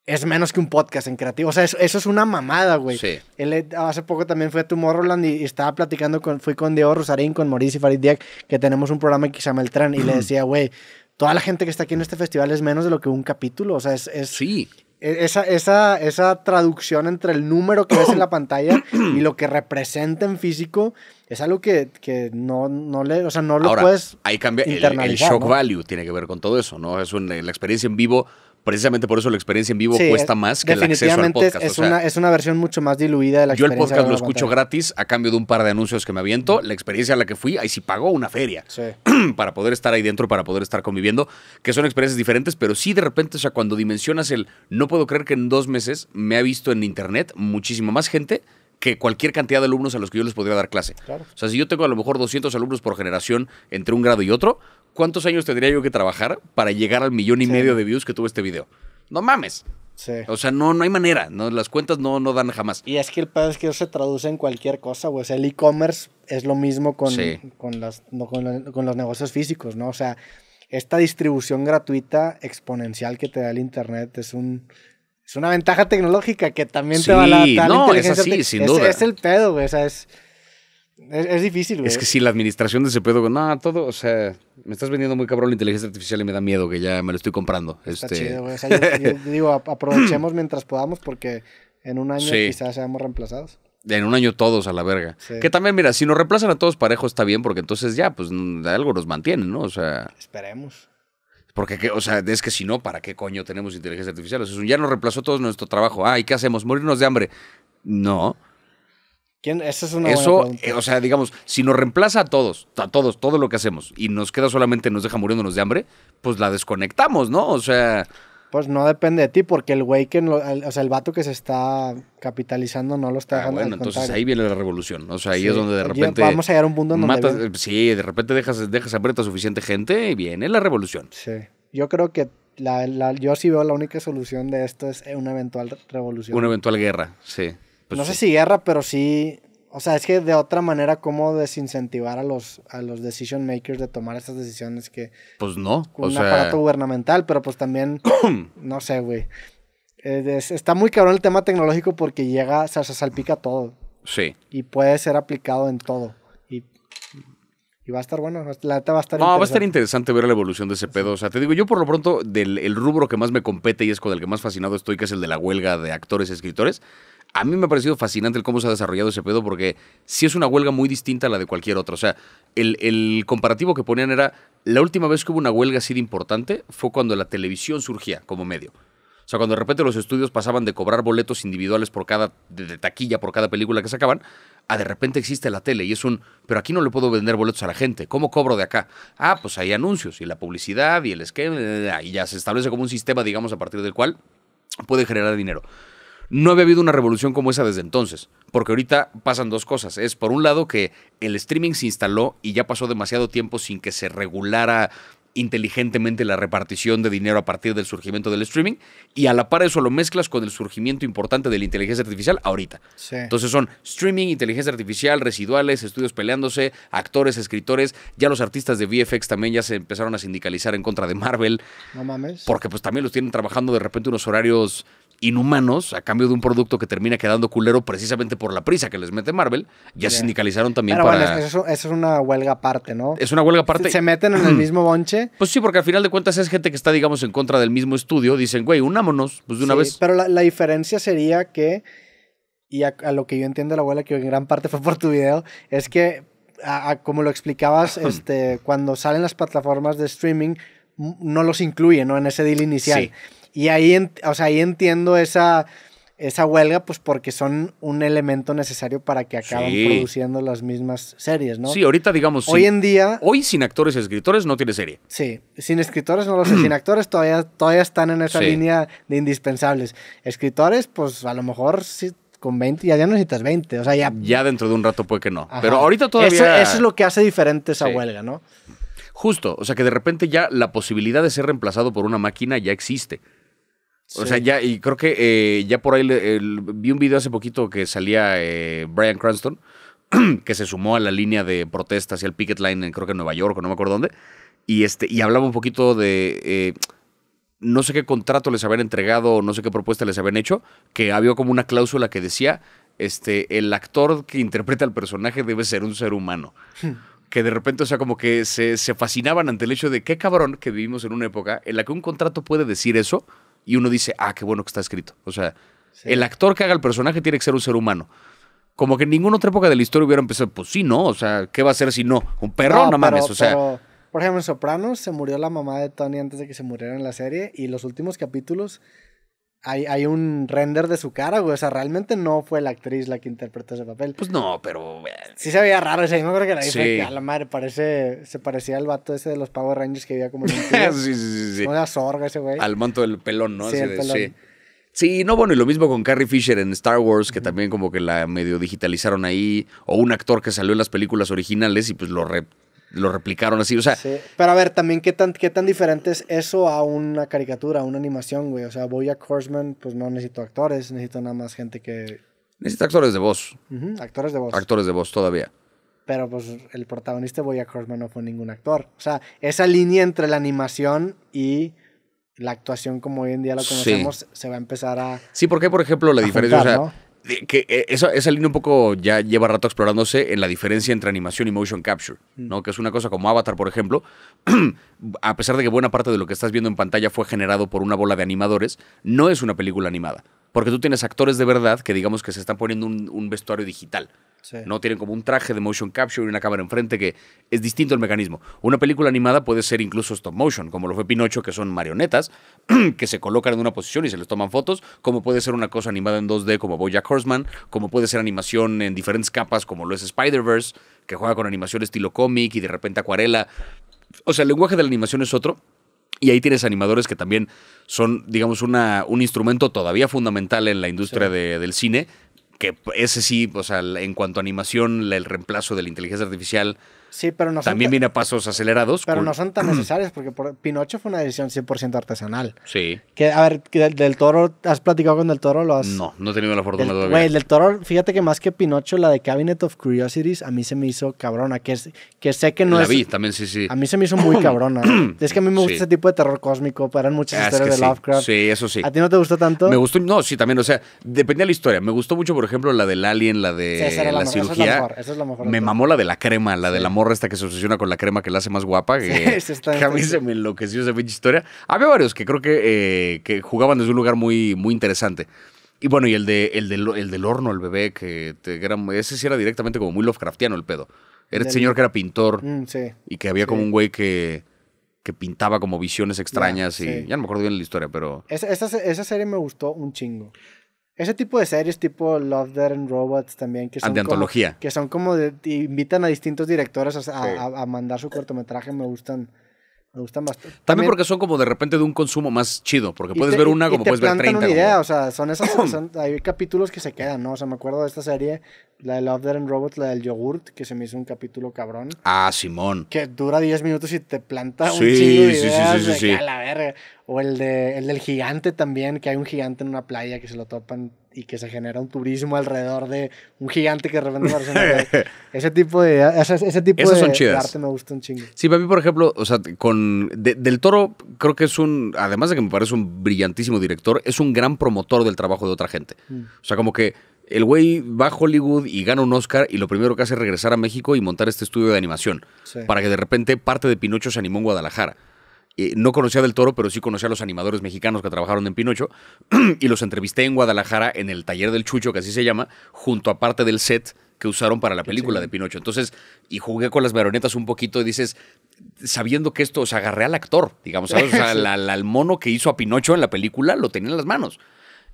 es menos que un podcast en creativo. O sea, eso, es una mamada, güey. Sí. Eh, hace poco también fue a Tomorrowland y, y, estaba platicando con, fui con Diego Rosarín, con Mauricio y Farid Diak, que tenemos un programa que se llama El Tran, y le decía, güey, toda la gente que está aquí en este festival es menos de lo que un capítulo. O sea, es. sí. E, esa, esa, traducción entre el número que ves en la pantalla y lo que representa en físico es algo que, no, no le, o sea, no lo Ahora, puedes. Ahí cambia el, shock value, tiene que ver con todo eso, ¿no? Es una, la experiencia en vivo precisamente por eso la experiencia en vivo cuesta eh, más que el acceso al podcast. Es, una, es una versión mucho más diluida de la yo experiencia. Yo el podcast lo escucho gratis a cambio de un par de anuncios que me aviento. La experiencia a la que fui, ahí sí pagó una feria <clears throat> para poder estar ahí dentro, para poder estar conviviendo, que son experiencias diferentes, pero sí de repente, o sea, cuando dimensionas el no puedo creer que en dos meses me ha visto en internet muchísima más gente que cualquier cantidad de alumnos a los que yo les podría dar clase. O sea, si yo tengo a lo mejor 200 alumnos por generación entre un grado y otro, ¿cuántos años tendría yo que trabajar para llegar al millón y medio de views que tuvo este video? No mames. Sí. O sea, no, no hay manera, ¿no? las cuentas no, no dan jamás. Y es que el pedo es que eso se traduce en cualquier cosa, güey. O sea, el e-commerce es lo mismo con, con, las, no, con, con los negocios físicos, ¿no? O sea, esta distribución gratuita exponencial que te da el Internet es un, es una ventaja tecnológica que también te va a la, no, es así, sin duda. es el pedo, güey. O sea, es, es, difícil, güey. Es que si la administración de ese pedo, no, todo, o sea, me estás vendiendo muy cabrón la inteligencia artificial y me da miedo que ya me lo estoy comprando. Está este. chido, güey. <laughs> digo, aprovechemos mientras podamos porque en un año quizás seamos reemplazados. En un año todos a la verga. Que también, mira, si nos reemplazan a todos parejos está bien, porque entonces ya, pues algo nos mantienen, ¿no? O sea. Esperemos. Porque, o sea, es que si no, ¿para qué coño tenemos inteligencia artificial? O sea, ya nos reemplazó todo nuestro trabajo. Ah, ¿y qué hacemos? ¿Morirnos de hambre? No es una Eso, eh, o sea, digamos, si nos reemplaza a todos, a todos, todo lo que hacemos, y nos queda solamente, nos deja muriéndonos de hambre, pues la desconectamos, ¿no? O sea. Pues no depende de ti, porque el güey que, o sea, el vato que se está capitalizando no lo está ah, dejando. bueno, entonces ahí viene la revolución. O sea, ahí es donde de repente. Vamos a llegar a un punto donde. Eh, sí, de repente dejas, dejas abierta suficiente gente y viene la revolución. Sí. Yo creo que yo sí veo la única solución de esto es una eventual revolución. Una eventual guerra, sí. Pues no sé si guerra, pero sí. O sea, es que de otra manera, ¿cómo desincentivar a los, a los decision makers de tomar esas decisiones que. Pues no. O un aparato gubernamental, pero pues también. <clears throat> no sé, güey. está muy cabrón el tema tecnológico porque llega, o sea, se salpica todo. Sí. Y puede ser aplicado en todo. Y, y va a estar bueno. La neta va a estar No, va a estar interesante ver la evolución de ese pedo. O sea, te digo, yo por lo pronto, del el rubro que más me compete y es con el que más fascinado estoy, que es el de la huelga de actores y escritores a mí me ha parecido fascinante el cómo se ha desarrollado ese pedo porque sí es una huelga muy distinta a la de cualquier otra. O sea, el, el, comparativo que ponían era, la última vez que hubo una huelga así de importante fue cuando la televisión surgía como medio. O sea, cuando de repente los estudios pasaban de cobrar boletos individuales por cada, de taquilla por cada película que sacaban, a de repente existe la tele y es un, pero aquí no le puedo vender boletos a la gente, ¿cómo cobro de acá? Ah, pues hay anuncios y la publicidad y el esquema, y ya se establece como un sistema, digamos, a partir del cual puede generar dinero no había habido una revolución como esa desde entonces, porque ahorita pasan dos cosas. Es por un lado que el streaming se instaló y ya pasó demasiado tiempo sin que se regulara inteligentemente la repartición de dinero a partir del surgimiento del streaming y a la par eso lo mezclas con el surgimiento importante de la inteligencia artificial ahorita. Entonces son streaming, inteligencia artificial, residuales, estudios peleándose, actores, escritores, ya los artistas de VFX también ya se empezaron a sindicalizar en contra de Marvel. No mames. Porque pues también los tienen trabajando de repente unos horarios inhumanos a cambio de un producto que termina quedando culero precisamente por la prisa que les mete Marvel, ya sindicalizaron también Pero para... Bueno, eso, es una huelga aparte, ¿no? Es una huelga aparte. ¿Se meten en el <clears throat> mismo bonche? Pues sí, porque al final de cuentas es gente que está, digamos, en contra del mismo estudio. Dicen, güey, unámonos, pues de una vez. Pero la, diferencia sería que, y a, lo que yo entiendo, la abuela, que en gran parte fue por tu video, es que, como lo explicabas, <clears throat> este, cuando salen las plataformas de streaming, no los incluye, ¿no? En ese deal inicial. Sí. Y ahí, o sea, ahí entiendo esa, esa huelga, pues porque son un elemento necesario para que acaben produciendo las mismas series, ¿no? Sí, ahorita digamos. Hoy en día. Hoy sin actores y escritores no tiene serie. Sí, sin escritores no lo sé. sin <clears throat> actores todavía, todavía están en esa línea de indispensables. Escritores, pues a lo mejor sí. Con 20, ya, ya necesitas 20, o sea, ya... Ya dentro de un rato puede que no, pero ahorita todavía... eso, es lo que hace diferente esa huelga, ¿no? Justo, o sea, que de repente ya la posibilidad de ser reemplazado por una máquina ya existe. O sea, ya, y creo que eh, ya por ahí vi un video hace poquito que salía eh, Brian Cranston, <clears throat> que se sumó a la línea de protesta hacia el picket line, en, creo que en Nueva York, o no me acuerdo dónde, y, este, y hablaba un poquito de... Eh, no sé qué contrato les habían entregado, no sé qué propuesta les habían hecho, que había como una cláusula que decía, este, el actor que interpreta al personaje debe ser un ser humano. Hmm. que de repente, o sea, como que se, se, fascinaban ante el hecho de qué cabrón que vivimos en una época en la que un contrato puede decir eso y uno dice, ah, qué bueno que está escrito. O sea, el actor que haga el personaje tiene que ser un ser humano. Como que en ninguna otra época de la historia hubiera empezado, pues sí, no, o sea, ¿qué va a ser si no? Un perro, no, o sea. por ejemplo, en Sopranos se murió la mamá de Tony antes de que se muriera en la serie y los últimos capítulos hay, hay, un render de su cara, güey. O sea, realmente no fue la actriz la que interpretó ese papel. Pues no, pero. Eh, sí se veía raro. ese yo creo que la dije a la madre parece. Se parecía al vato ese de los Power Rangers que había como. <laughs> sí, sí, sí, Una sorga ese güey. Al manto del pelón, ¿no? Sí, Sí. Sí, no, bueno, y lo mismo con Carrie Fisher en Star Wars, que también como que la medio digitalizaron ahí, o un actor que salió en las películas originales y pues lo, re, lo replicaron así, o sea... Pero a ver, también, ¿qué tan, ¿qué tan diferente es eso a una caricatura, a una animación, güey? O sea, voy a Horseman, pues no necesito actores, necesito nada más gente que... Necesito actores de voz. Actores de voz. Actores de voz todavía. Pero pues el protagonista voy a Horseman no fue ningún actor. O sea, esa línea entre la animación y la actuación como hoy en día la conocemos se va a empezar a... Sí, porque por ejemplo la diferencia... o sea, eh, esa, línea un poco ya lleva rato explorándose en la diferencia entre animación y motion capture, mm. ¿no? Que es una cosa como Avatar, por ejemplo, <clears throat> a pesar de que buena parte de lo que estás viendo en pantalla fue generado por una bola de animadores, no es una película animada, porque tú tienes actores de verdad que digamos que se están poniendo un, un vestuario digital. No tienen como un traje de motion capture y una cámara enfrente que es distinto el mecanismo. Una película animada puede ser incluso stop motion, como lo fue Pinocho, que son marionetas <clears throat> que se colocan en una posición y se les toman fotos, como puede ser una cosa animada en 2D como Bojack Horseman, como puede ser animación en diferentes capas como lo es Spider-Verse, que juega con animación estilo cómic y de repente acuarela. O sea, el lenguaje de la animación es otro, y ahí tienes animadores que también son, digamos, un instrumento todavía fundamental en la industria del cine que ese sí, o sea, en cuanto a animación, el reemplazo de la inteligencia artificial Sí, pero no También viene a pasos acelerados. Pero no son tan <clears throat> necesarias porque Pinocho fue una decisión 100% artesanal. Sí. Que, a ver, del, Toro, ¿has platicado con Del Toro? Lo has... No, no he tenido la fortuna del, todavía. Güey, Del Toro, fíjate que más que Pinocho, la de Cabinet of Curiosities, a mí se me hizo cabrona. Que, sé que no es... La vi, también sí, sí. A mí se me hizo muy <clears throat> cabrona. es que a mí me gusta ese tipo de terror cósmico, eran muchas ah, historias de Lovecraft. Sí, eso sí. ¿A ti no te gustó tanto? Me gustó, no, sí, también, o sea, dependía de la historia. Me gustó mucho, por ejemplo, la del alien, la de la, cirugía. la mejor, la Me mamó la de la crema, la del amor resta que se obsesiona con la crema que la hace más guapa. <laughs> Que, a mí se me enloqueció esa pinche historia. Había varios que creo que, eh, que jugaban desde un lugar muy, muy interesante. Y bueno, y el, de, el, del, horno, el bebé, que, era, ese sí era directamente como muy Lovecraftiano el pedo. Era el señor que era pintor mm, y que había como un güey que, que pintaba como visiones extrañas y ya no me acuerdo bien la historia, pero... esa, serie me gustó un chingo. Ese tipo de series tipo Love, Dead and Robots también. Que ah, son de antología. Que son como de, invitan a distintos directores a, mandar su cortometraje, me gustan. Me gustan bastante. También, porque son como de repente de un consumo más chido, porque puedes ver una como puedes ver 30. una idea, o sea, son esas, <clears throat> hay capítulos que se quedan, ¿no? O sea, me acuerdo de esta serie la de Love, Dead and Robots, la del yogurt, que se me hizo un capítulo cabrón. Ah, Simón. Que dura 10 minutos y te planta un chingo de a la verga. O el, de, el del gigante también, que hay un gigante en una playa que se lo topan y que se genera un turismo alrededor de un gigante que de repente aparece <laughs> Ese tipo de, ese, ese tipo de, arte me gusta un chingo. Sí, para mí, por ejemplo, o sea, con Del Toro creo que es un, además de que me parece un brillantísimo director, es un gran promotor del trabajo de otra gente. Mm. O sea, como que el güey va a Hollywood y gana un Oscar y lo primero que hace es regresar a México y montar este estudio de animación. Para que de repente parte de Pinocho se animó en Guadalajara. Eh, no conocía del toro, pero sí conocía a los animadores mexicanos que trabajaron en Pinocho <clears throat> y los entrevisté en Guadalajara en el taller del Chucho, que así se llama, junto a parte del set que usaron para la película de Pinocho. Entonces, y jugué con las baronetas un poquito y dices, sabiendo que esto, o sea, agarré al actor, digamos, O sea, <laughs> al mono que hizo a Pinocho en la película lo tenía en las manos.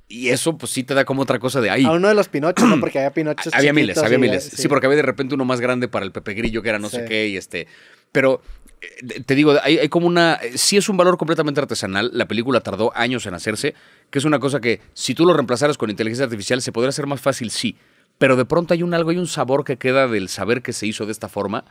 Y eso, pues sí te da como otra cosa de ahí. A uno de los Pinochos, ¿no? Porque había Pinochos. <clears throat> había miles, había miles. Sí. porque había de repente uno más grande para el Pepe Grillo, que era no sé qué, y este. Pero eh, te digo, hay, hay, como una. Eh, sí es un valor completamente artesanal. La película tardó años en hacerse, que es una cosa que si tú lo reemplazaras con inteligencia artificial se podría hacer más fácil, sí. Pero de pronto hay un algo, hay un sabor que queda del saber que se hizo de esta forma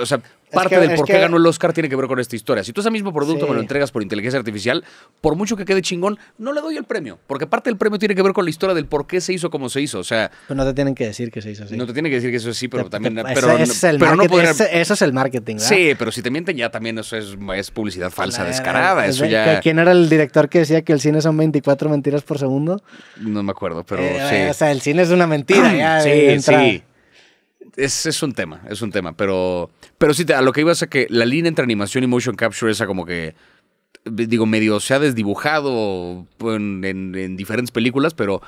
o sea, parte del por qué ganó el Oscar tiene que ver con esta historia. Si tú ese mismo producto me lo entregas por inteligencia artificial, por mucho que quede chingón, no le doy el premio, porque parte del premio tiene que ver con la historia del por qué se hizo como se hizo, o sea... Pero no te tienen que decir que se hizo así. No te tienen que decir que eso es así, pero también... pero, eso es el marketing, Sí, pero si te mienten ya también eso es, es publicidad falsa, descarada, pues eso ya... ¿Quién era el director que decía que el cine son 24 mentiras por segundo? No me acuerdo, pero eh, sí. O sea, el cine es una mentira <clears throat> Sí, sí es, un tema, es un tema. Pero, pero sí, a lo que iba a que la línea entre animación y motion capture esa como que, digo, medio se ha desdibujado pues, en, diferentes películas, pero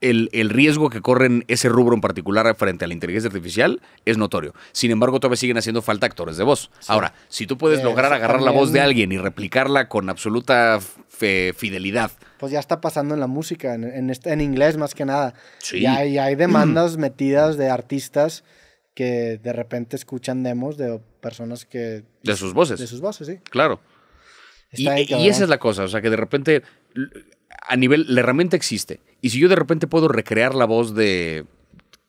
el, riesgo que corren ese rubro en particular frente a la inteligencia artificial es notorio. Sin embargo, todavía siguen haciendo falta actores de voz. Ahora, si tú puedes eh, lograr agarrar la voz de alguien y replicarla con absoluta fidelidad pues ya está pasando en la música, en, en, inglés más que nada. Sí. Y hay, hay demandas <clears throat> metidas de artistas que de repente escuchan demos de personas que... De sus voces. De sus voces, sí. Claro. Y, y, esa es la cosa, o sea, que de repente, a nivel, la herramienta existe. Y si yo de repente puedo recrear la voz de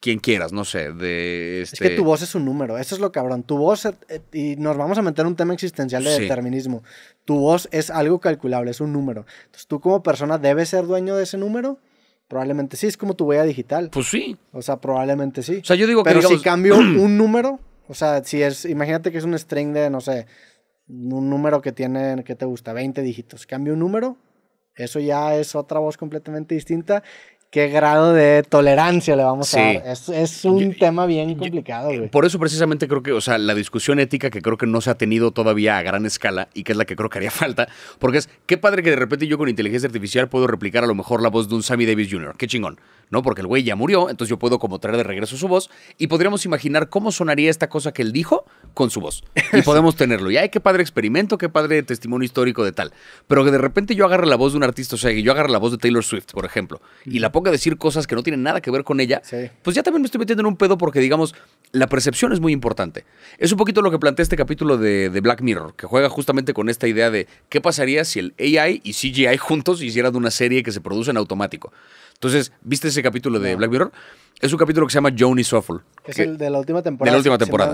quien quieras, no sé, de... Es que tu este voz es un número, eso es lo cabrón. Tu voz, eh, eh, y nos vamos a meter en un tema existencial de determinismo, tu voz es algo calculable, es un número. Entonces tú como persona debes ser dueño de ese número. Probablemente sí, es como tu huella digital. Pues sí. O sea, probablemente sí. O sea, yo digo que... Pero si cambio <clears throat> un número, o sea, si es, imagínate que es un string de, no sé, un número que tiene, que te gusta? 20 dígitos. Cambio un número, eso ya es otra voz completamente distinta qué grado de tolerancia le vamos a dar. Es, un tema bien complicado, güey. Por eso precisamente creo que, o sea, la discusión ética que creo que no se ha tenido todavía a gran escala y que es la que creo que haría <laughs> falta, porque es, qué padre que de repente yo con inteligencia artificial puedo replicar a lo mejor la voz de un Sammy Davis Jr., qué chingón, ¿no? Porque el güey ya murió, entonces yo puedo como traer de regreso su voz y podríamos imaginar cómo sonaría esta cosa que él dijo con su voz. Y <laughs> podemos tenerlo. Y hay qué padre experimento, qué padre testimonio histórico de tal. Pero que de repente yo agarre la voz de un artista, o sea, que yo agarre la voz de Taylor Swift, por ejemplo, y la decir cosas que no tienen nada que ver con ella, pues ya también me estoy metiendo en un pedo porque, digamos, la percepción es muy importante. Es un poquito lo que plantea este capítulo de, Black Mirror, que juega justamente con esta idea de qué pasaría si el AI y CGI juntos hicieran una serie que se produce en automático. Entonces, ¿viste ese capítulo de Black Mirror? Es un capítulo que se llama Johnny Shuffle. Que es el de la última temporada. la última temporada.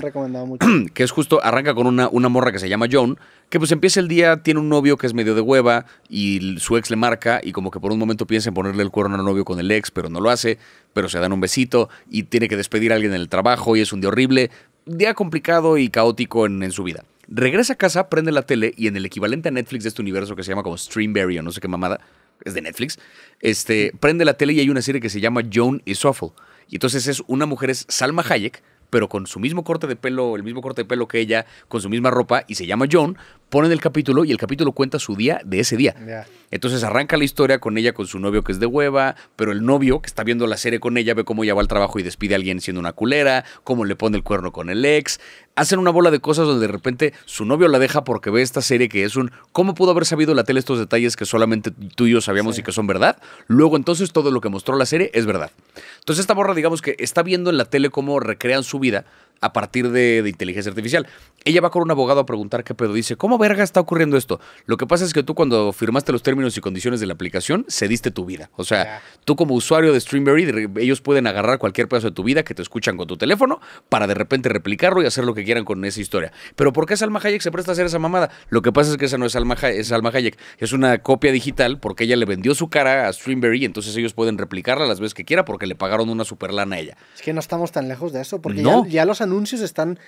<clears throat> Que, es justo, arranca con una, una morra que se llama Joan, que pues empieza el día, tiene un novio que es medio de hueva y su ex le marca y como que por un momento piensa en ponerle el cuerno al novio con el ex, pero no lo hace, pero se dan un besito y tiene que despedir a alguien en el trabajo y es un día horrible, día complicado y caótico en, en su vida. Regresa a casa, prende la tele y en el equivalente a Netflix de este universo que se llama como Streamberry o no sé qué mamada, es de Netflix, este, prende la tele y hay una serie que se llama Joan is Awful Y entonces es una mujer, es Salma Hayek, pero con su mismo corte de pelo, el mismo corte de pelo que ella, con su misma ropa, y se llama Joan, ponen el capítulo y el capítulo cuenta su día de ese día. Entonces arranca la historia con ella, con su novio que es de hueva, pero el novio que está viendo la serie con ella ve cómo ella va al trabajo y despide a alguien siendo una culera, cómo le pone el cuerno con el ex. Hacen una bola de cosas donde de repente su novio la deja porque ve esta serie que es un ¿cómo pudo haber sabido la tele estos detalles que solamente tú y yo sabíamos y que son verdad? Luego entonces todo lo que mostró la serie es verdad. Entonces esta borra digamos que está viendo en la tele cómo recrean su vida, a partir de, inteligencia artificial. Ella va con un abogado a preguntar qué pedo. Dice, ¿cómo verga está ocurriendo esto? Lo que pasa es que tú cuando firmaste los términos y condiciones de la aplicación, cediste tu vida. O sea, tú como usuario de Streamberry, ellos pueden agarrar cualquier pedazo de tu vida que te escuchan con tu teléfono para de repente replicarlo y hacer lo que quieran con esa historia. Pero ¿por qué Salma Hayek se presta a hacer esa mamada? Lo que pasa es que esa no es Salma, Hayek, es es una copia digital porque ella le vendió su cara a Streamberry y entonces ellos pueden replicarla las veces que quiera porque le pagaron una super lana a ella. Es que no estamos tan lejos de eso porque ya, ya los anuncios están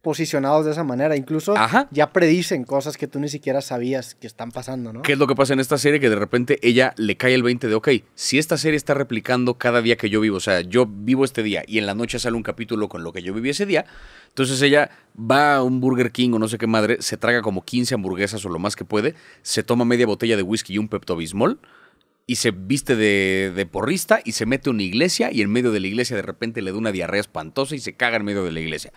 posicionados de esa manera. Incluso ya predicen cosas que tú ni siquiera sabías que están pasando, ¿no? ¿Qué es lo que pasa en esta serie? Que de repente ella le cae el 20 de, ok, si esta serie está replicando cada día que yo vivo, o sea, yo vivo este día y en la noche sale un capítulo con lo que yo viví ese día, entonces ella va a un Burger King o no sé qué madre, se traga como 15 hamburguesas o lo más que puede, se toma media botella de whisky y un Pepto Bismol y se viste de, porrista y se mete a una iglesia y en medio de la iglesia de repente le da una diarrea espantosa y se caga en medio de la iglesia.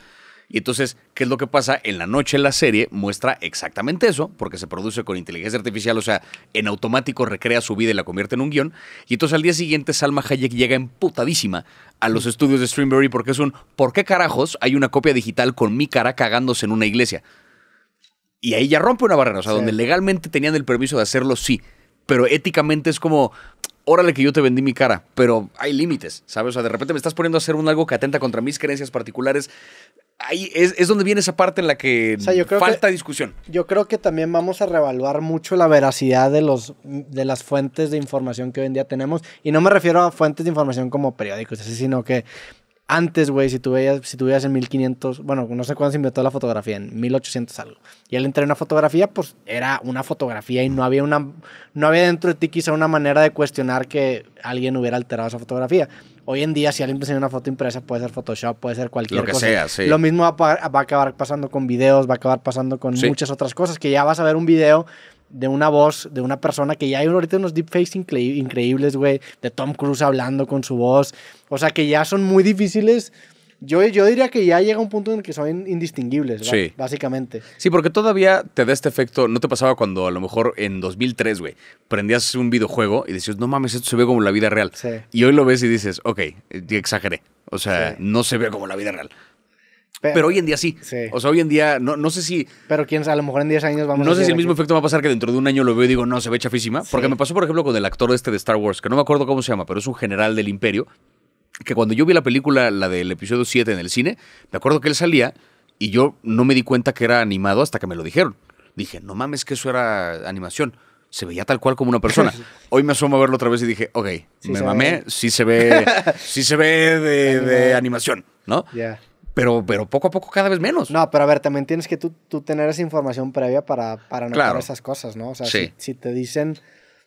Y entonces, ¿qué es lo que pasa? En la noche la serie muestra exactamente eso, porque se produce con inteligencia artificial, o sea, en automático recrea su vida y la convierte en un guión. Y entonces al día siguiente Salma Hayek llega emputadísima a los estudios de Streamberry porque es un ¿por qué carajos hay una copia digital con mi cara cagándose en una iglesia? Y ahí ya rompe una barrera, o sea, donde legalmente tenían el permiso de hacerlo, sí pero éticamente es como, órale que yo te vendí mi cara, pero hay límites, ¿sabes? O sea, de repente me estás poniendo a hacer un algo que atenta contra mis creencias particulares. Ahí es, donde viene esa parte en la que falta discusión. Yo creo que también vamos a revaluar mucho la veracidad de, los, de las fuentes de información que hoy en día tenemos. Y no me refiero a fuentes de información como periódicos, sino que antes, güey, si tú veías, si tuvieras en 1500, bueno, no sé cuándo se inventó la fotografía, en 1800 algo. Y él entrar en una fotografía, pues era una fotografía y no había una, no había dentro de ti quizá una manera de cuestionar que alguien hubiera alterado esa fotografía. Hoy en día, si alguien sale una foto impresa, puede ser Photoshop, puede ser cualquier cosa. Lo que sea, sí. Lo mismo va a, acabar pasando con videos, va a acabar pasando con muchas otras cosas, que ya vas a ver un video de una voz de una persona que ya hay ahorita unos deepfakes increíbles, güey, de Tom Cruise hablando con su voz. O sea, que ya son muy difíciles. Yo, yo diría que ya llega un punto en el que son indistinguibles, básicamente. Sí, porque todavía te da este efecto. ¿No te pasaba cuando a lo mejor en 2003, güey, prendías un videojuego y decías, no mames, esto se ve como la vida real? Y hoy lo ves y dices, ok, eh, exageré. O sea, no se ve como la vida real. Pero, hoy en día sí. O sea, hoy en día, no, no sé si. Pero quién sabe, a lo mejor en 10 años vamos no a. No sé si el mismo efecto va a pasar que dentro de un año lo veo y digo, no, se ve chafísima. Porque me pasó, por ejemplo, con el actor este de Star Wars, que no me acuerdo cómo se llama, pero es un general del Imperio. Que cuando yo vi la película, la del episodio 7 en el cine, me acuerdo que él salía y yo no me di cuenta que era animado hasta que me lo dijeron. Dije, no mames, que eso era animación se veía tal cual como una persona. <laughs> Hoy me asomo a verlo otra vez y dije, ok, me mamé, sí se ve, sí se ve de, <laughs> animación, ¿no? ya pero, pero poco a poco cada vez menos. No, pero a ver, también tienes que tú, tú tener esa información previa para, para notar esas cosas, ¿no? O sea, si, te dicen,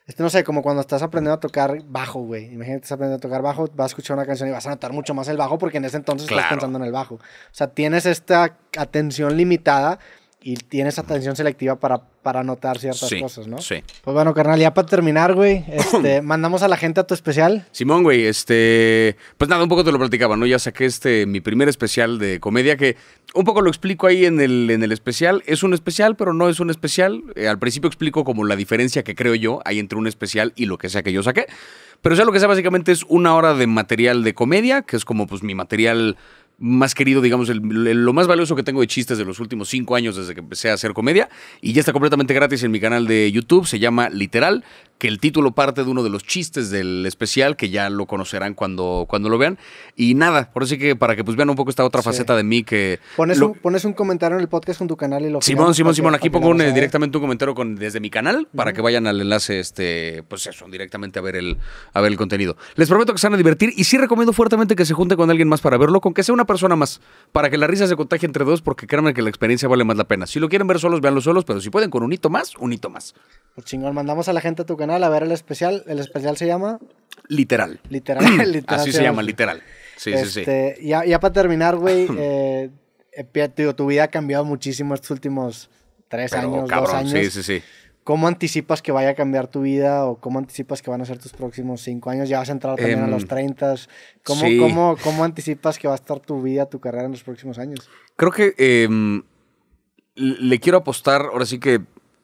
este, no sé, como cuando estás aprendiendo a tocar bajo, güey. Imagínate, estás aprendiendo a tocar bajo, vas a escuchar una canción y vas a notar mucho más el bajo porque en ese entonces estás pensando en el bajo. O sea, tienes esta atención limitada y tienes atención selectiva para, para notar ciertas cosas, ¿no? Sí. Pues bueno, carnal, ya para terminar, güey, <clears throat> este, mandamos a la gente a tu especial. Simón, güey, este, pues nada, un poco te lo platicaba, ¿no? Ya saqué este, mi primer especial de comedia que un poco lo explico ahí en el, en el especial. Es un especial, pero no es un especial. Eh, al principio explico como la diferencia que creo yo hay entre un especial y lo que sea que yo saqué. Pero sea lo que sea, básicamente es una hora de material de comedia, que es como pues mi material más querido, digamos, lo más valioso que tengo de chistes de los últimos cinco años desde que empecé a hacer comedia. Y ya está completamente gratis en mi canal de YouTube. Se llama Literal, que el título parte de uno de los chistes del especial, que ya lo conocerán cuando, cuando lo vean. Y nada, por así que para que pues vean un poco esta otra faceta de mí que... Pones, un, pones un comentario en el podcast con tu canal y lo... Simón, Simón, Simón, aquí pongo eh, ¿eh? directamente un comentario con, desde mi canal para que vayan al enlace, este, pues eso, directamente a ver, el, a ver el contenido. Les prometo que se van a divertir y sí recomiendo fuertemente que se junten con alguien más para verlo, con que sea una persona más para que la risa se contagie entre dos, porque créanme que la experiencia vale más la pena. Si lo quieren ver solos, veanlo solos, pero si pueden con un hito más, un hito más. Pues chingón, mandamos a la gente a tu canal a ver el especial. El especial se llama. Literal. Literal. <clears throat> Así se, llama, literal. Sí, sí, sí. Este, ya, para terminar, güey, <clears throat> eh, eh, tu vida ha cambiado muchísimo estos últimos tres años, cabrón, dos Sí, sí, sí. ¿Cómo anticipas que vaya a cambiar tu vida o cómo anticipas que van a ser tus próximos cinco años? Ya vas a entrar también a los 30. Em, ¿Cómo, cómo, anticipas que va a estar tu vida, tu carrera en los próximos años? Creo que em, le quiero apostar, ahora sí que,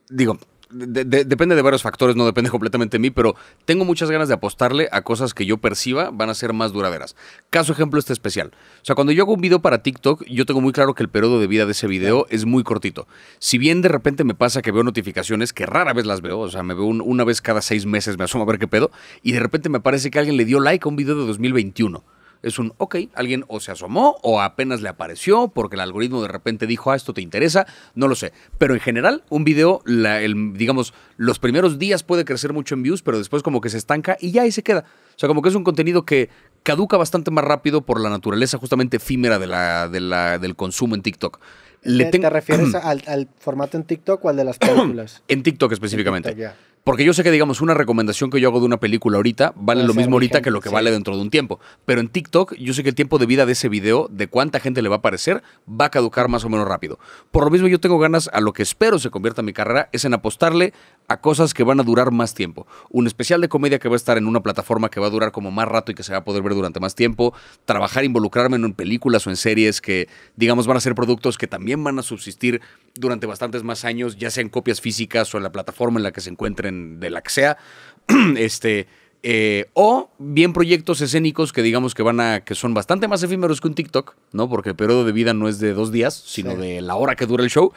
digo, depende de varios factores, no depende completamente de mí, pero tengo muchas ganas de apostarle a cosas que yo perciba van a ser más duraderas. Caso ejemplo este especial. O sea, cuando yo hago un video para TikTok, yo tengo muy claro que el periodo de vida de ese video es muy cortito. Si bien de repente me pasa que veo notificaciones, que rara vez las veo, o sea, me veo una vez cada seis meses, me asomo a ver qué pedo, y de repente me parece que alguien le dio like a un video de 2021 es un ok, alguien o se asomó o apenas le apareció porque el algoritmo de repente dijo, ah, esto te interesa, no lo sé. Pero en general, un video, la, el, digamos, los primeros días puede crecer mucho en views, pero después como que se estanca y ya ahí se queda. O sea, como que es un contenido que caduca bastante más rápido por la naturaleza justamente efímera de la, la, del consumo en TikTok. ¿Te, refieres <clears throat> al, formato en TikTok o al de las películas? <clears throat> en TikTok específicamente. Porque yo sé que, digamos, una recomendación que yo hago de una película ahorita vale lo mismo ahorita que lo que vale dentro de un tiempo. Pero en TikTok, yo sé que el tiempo de vida de ese video, de cuánta gente le va a aparecer, va a caducar más o menos rápido. Por lo mismo, yo tengo ganas a lo que espero se convierta en mi carrera, es en apostarle a cosas que van a durar más tiempo. Un especial de comedia que va a estar en una plataforma que va a durar como más rato y que se va a poder ver durante más tiempo. Trabajar, involucrarme en películas o en series que, digamos, van a ser productos que también van a subsistir durante bastantes más años, ya sea en copias físicas o en la plataforma en la que se encuentren de la que sea, <clears throat> este, eh, o bien proyectos escénicos que digamos que van a, que son bastante más efímeros que un TikTok, ¿no? Porque el periodo de vida no es de dos días, sino de la hora que dura el show.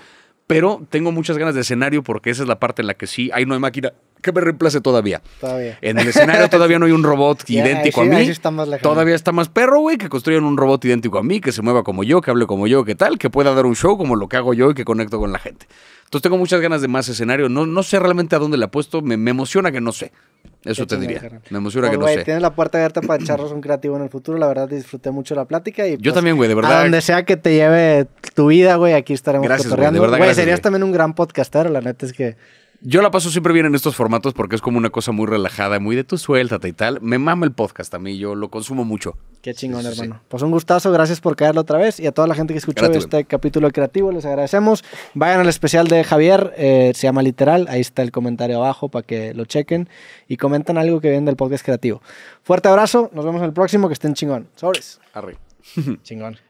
Pero tengo muchas ganas de escenario porque esa es la parte en la que sí, ahí no hay máquina que me reemplace todavía. Todavía. En el escenario todavía no hay un robot <laughs> idéntico a mí. todavía está más perro, güey, que construyan un robot idéntico a mí, que se mueva como yo, que hable como yo, que tal, que pueda dar un show como lo que hago yo y que conecto con la gente. Entonces tengo muchas ganas de más escenario. No, no sé realmente a dónde le apuesto. Me, me emociona que no sé. Eso te diría. Me emociona que pues, no sé. Tienes la puerta abierta para echarnos un creativo en el futuro. La verdad, disfruté mucho la plática. y Yo pues, también, güey, de verdad. A donde sea que te lleve tu vida, güey, aquí estaremos Gracias, güey, serías también un gran podcaster, La neta es que yo la paso siempre bien en estos formatos porque es como una cosa muy relajada, muy de tu suelta y tal. Me mama el podcast a mí, yo lo consumo mucho. Qué chingón, hermano. Pues un gustazo, gracias por caerlo otra vez y a toda la gente que escuchó este capítulo creativo, les agradecemos. Vayan al especial de Javier, eh, se llama Literal, ahí está el comentario abajo para que lo chequen y comentan algo que ven del podcast creativo. Fuerte abrazo, nos vemos en el próximo, que estén chingón. Sobres. arriba, chingón. <laughs>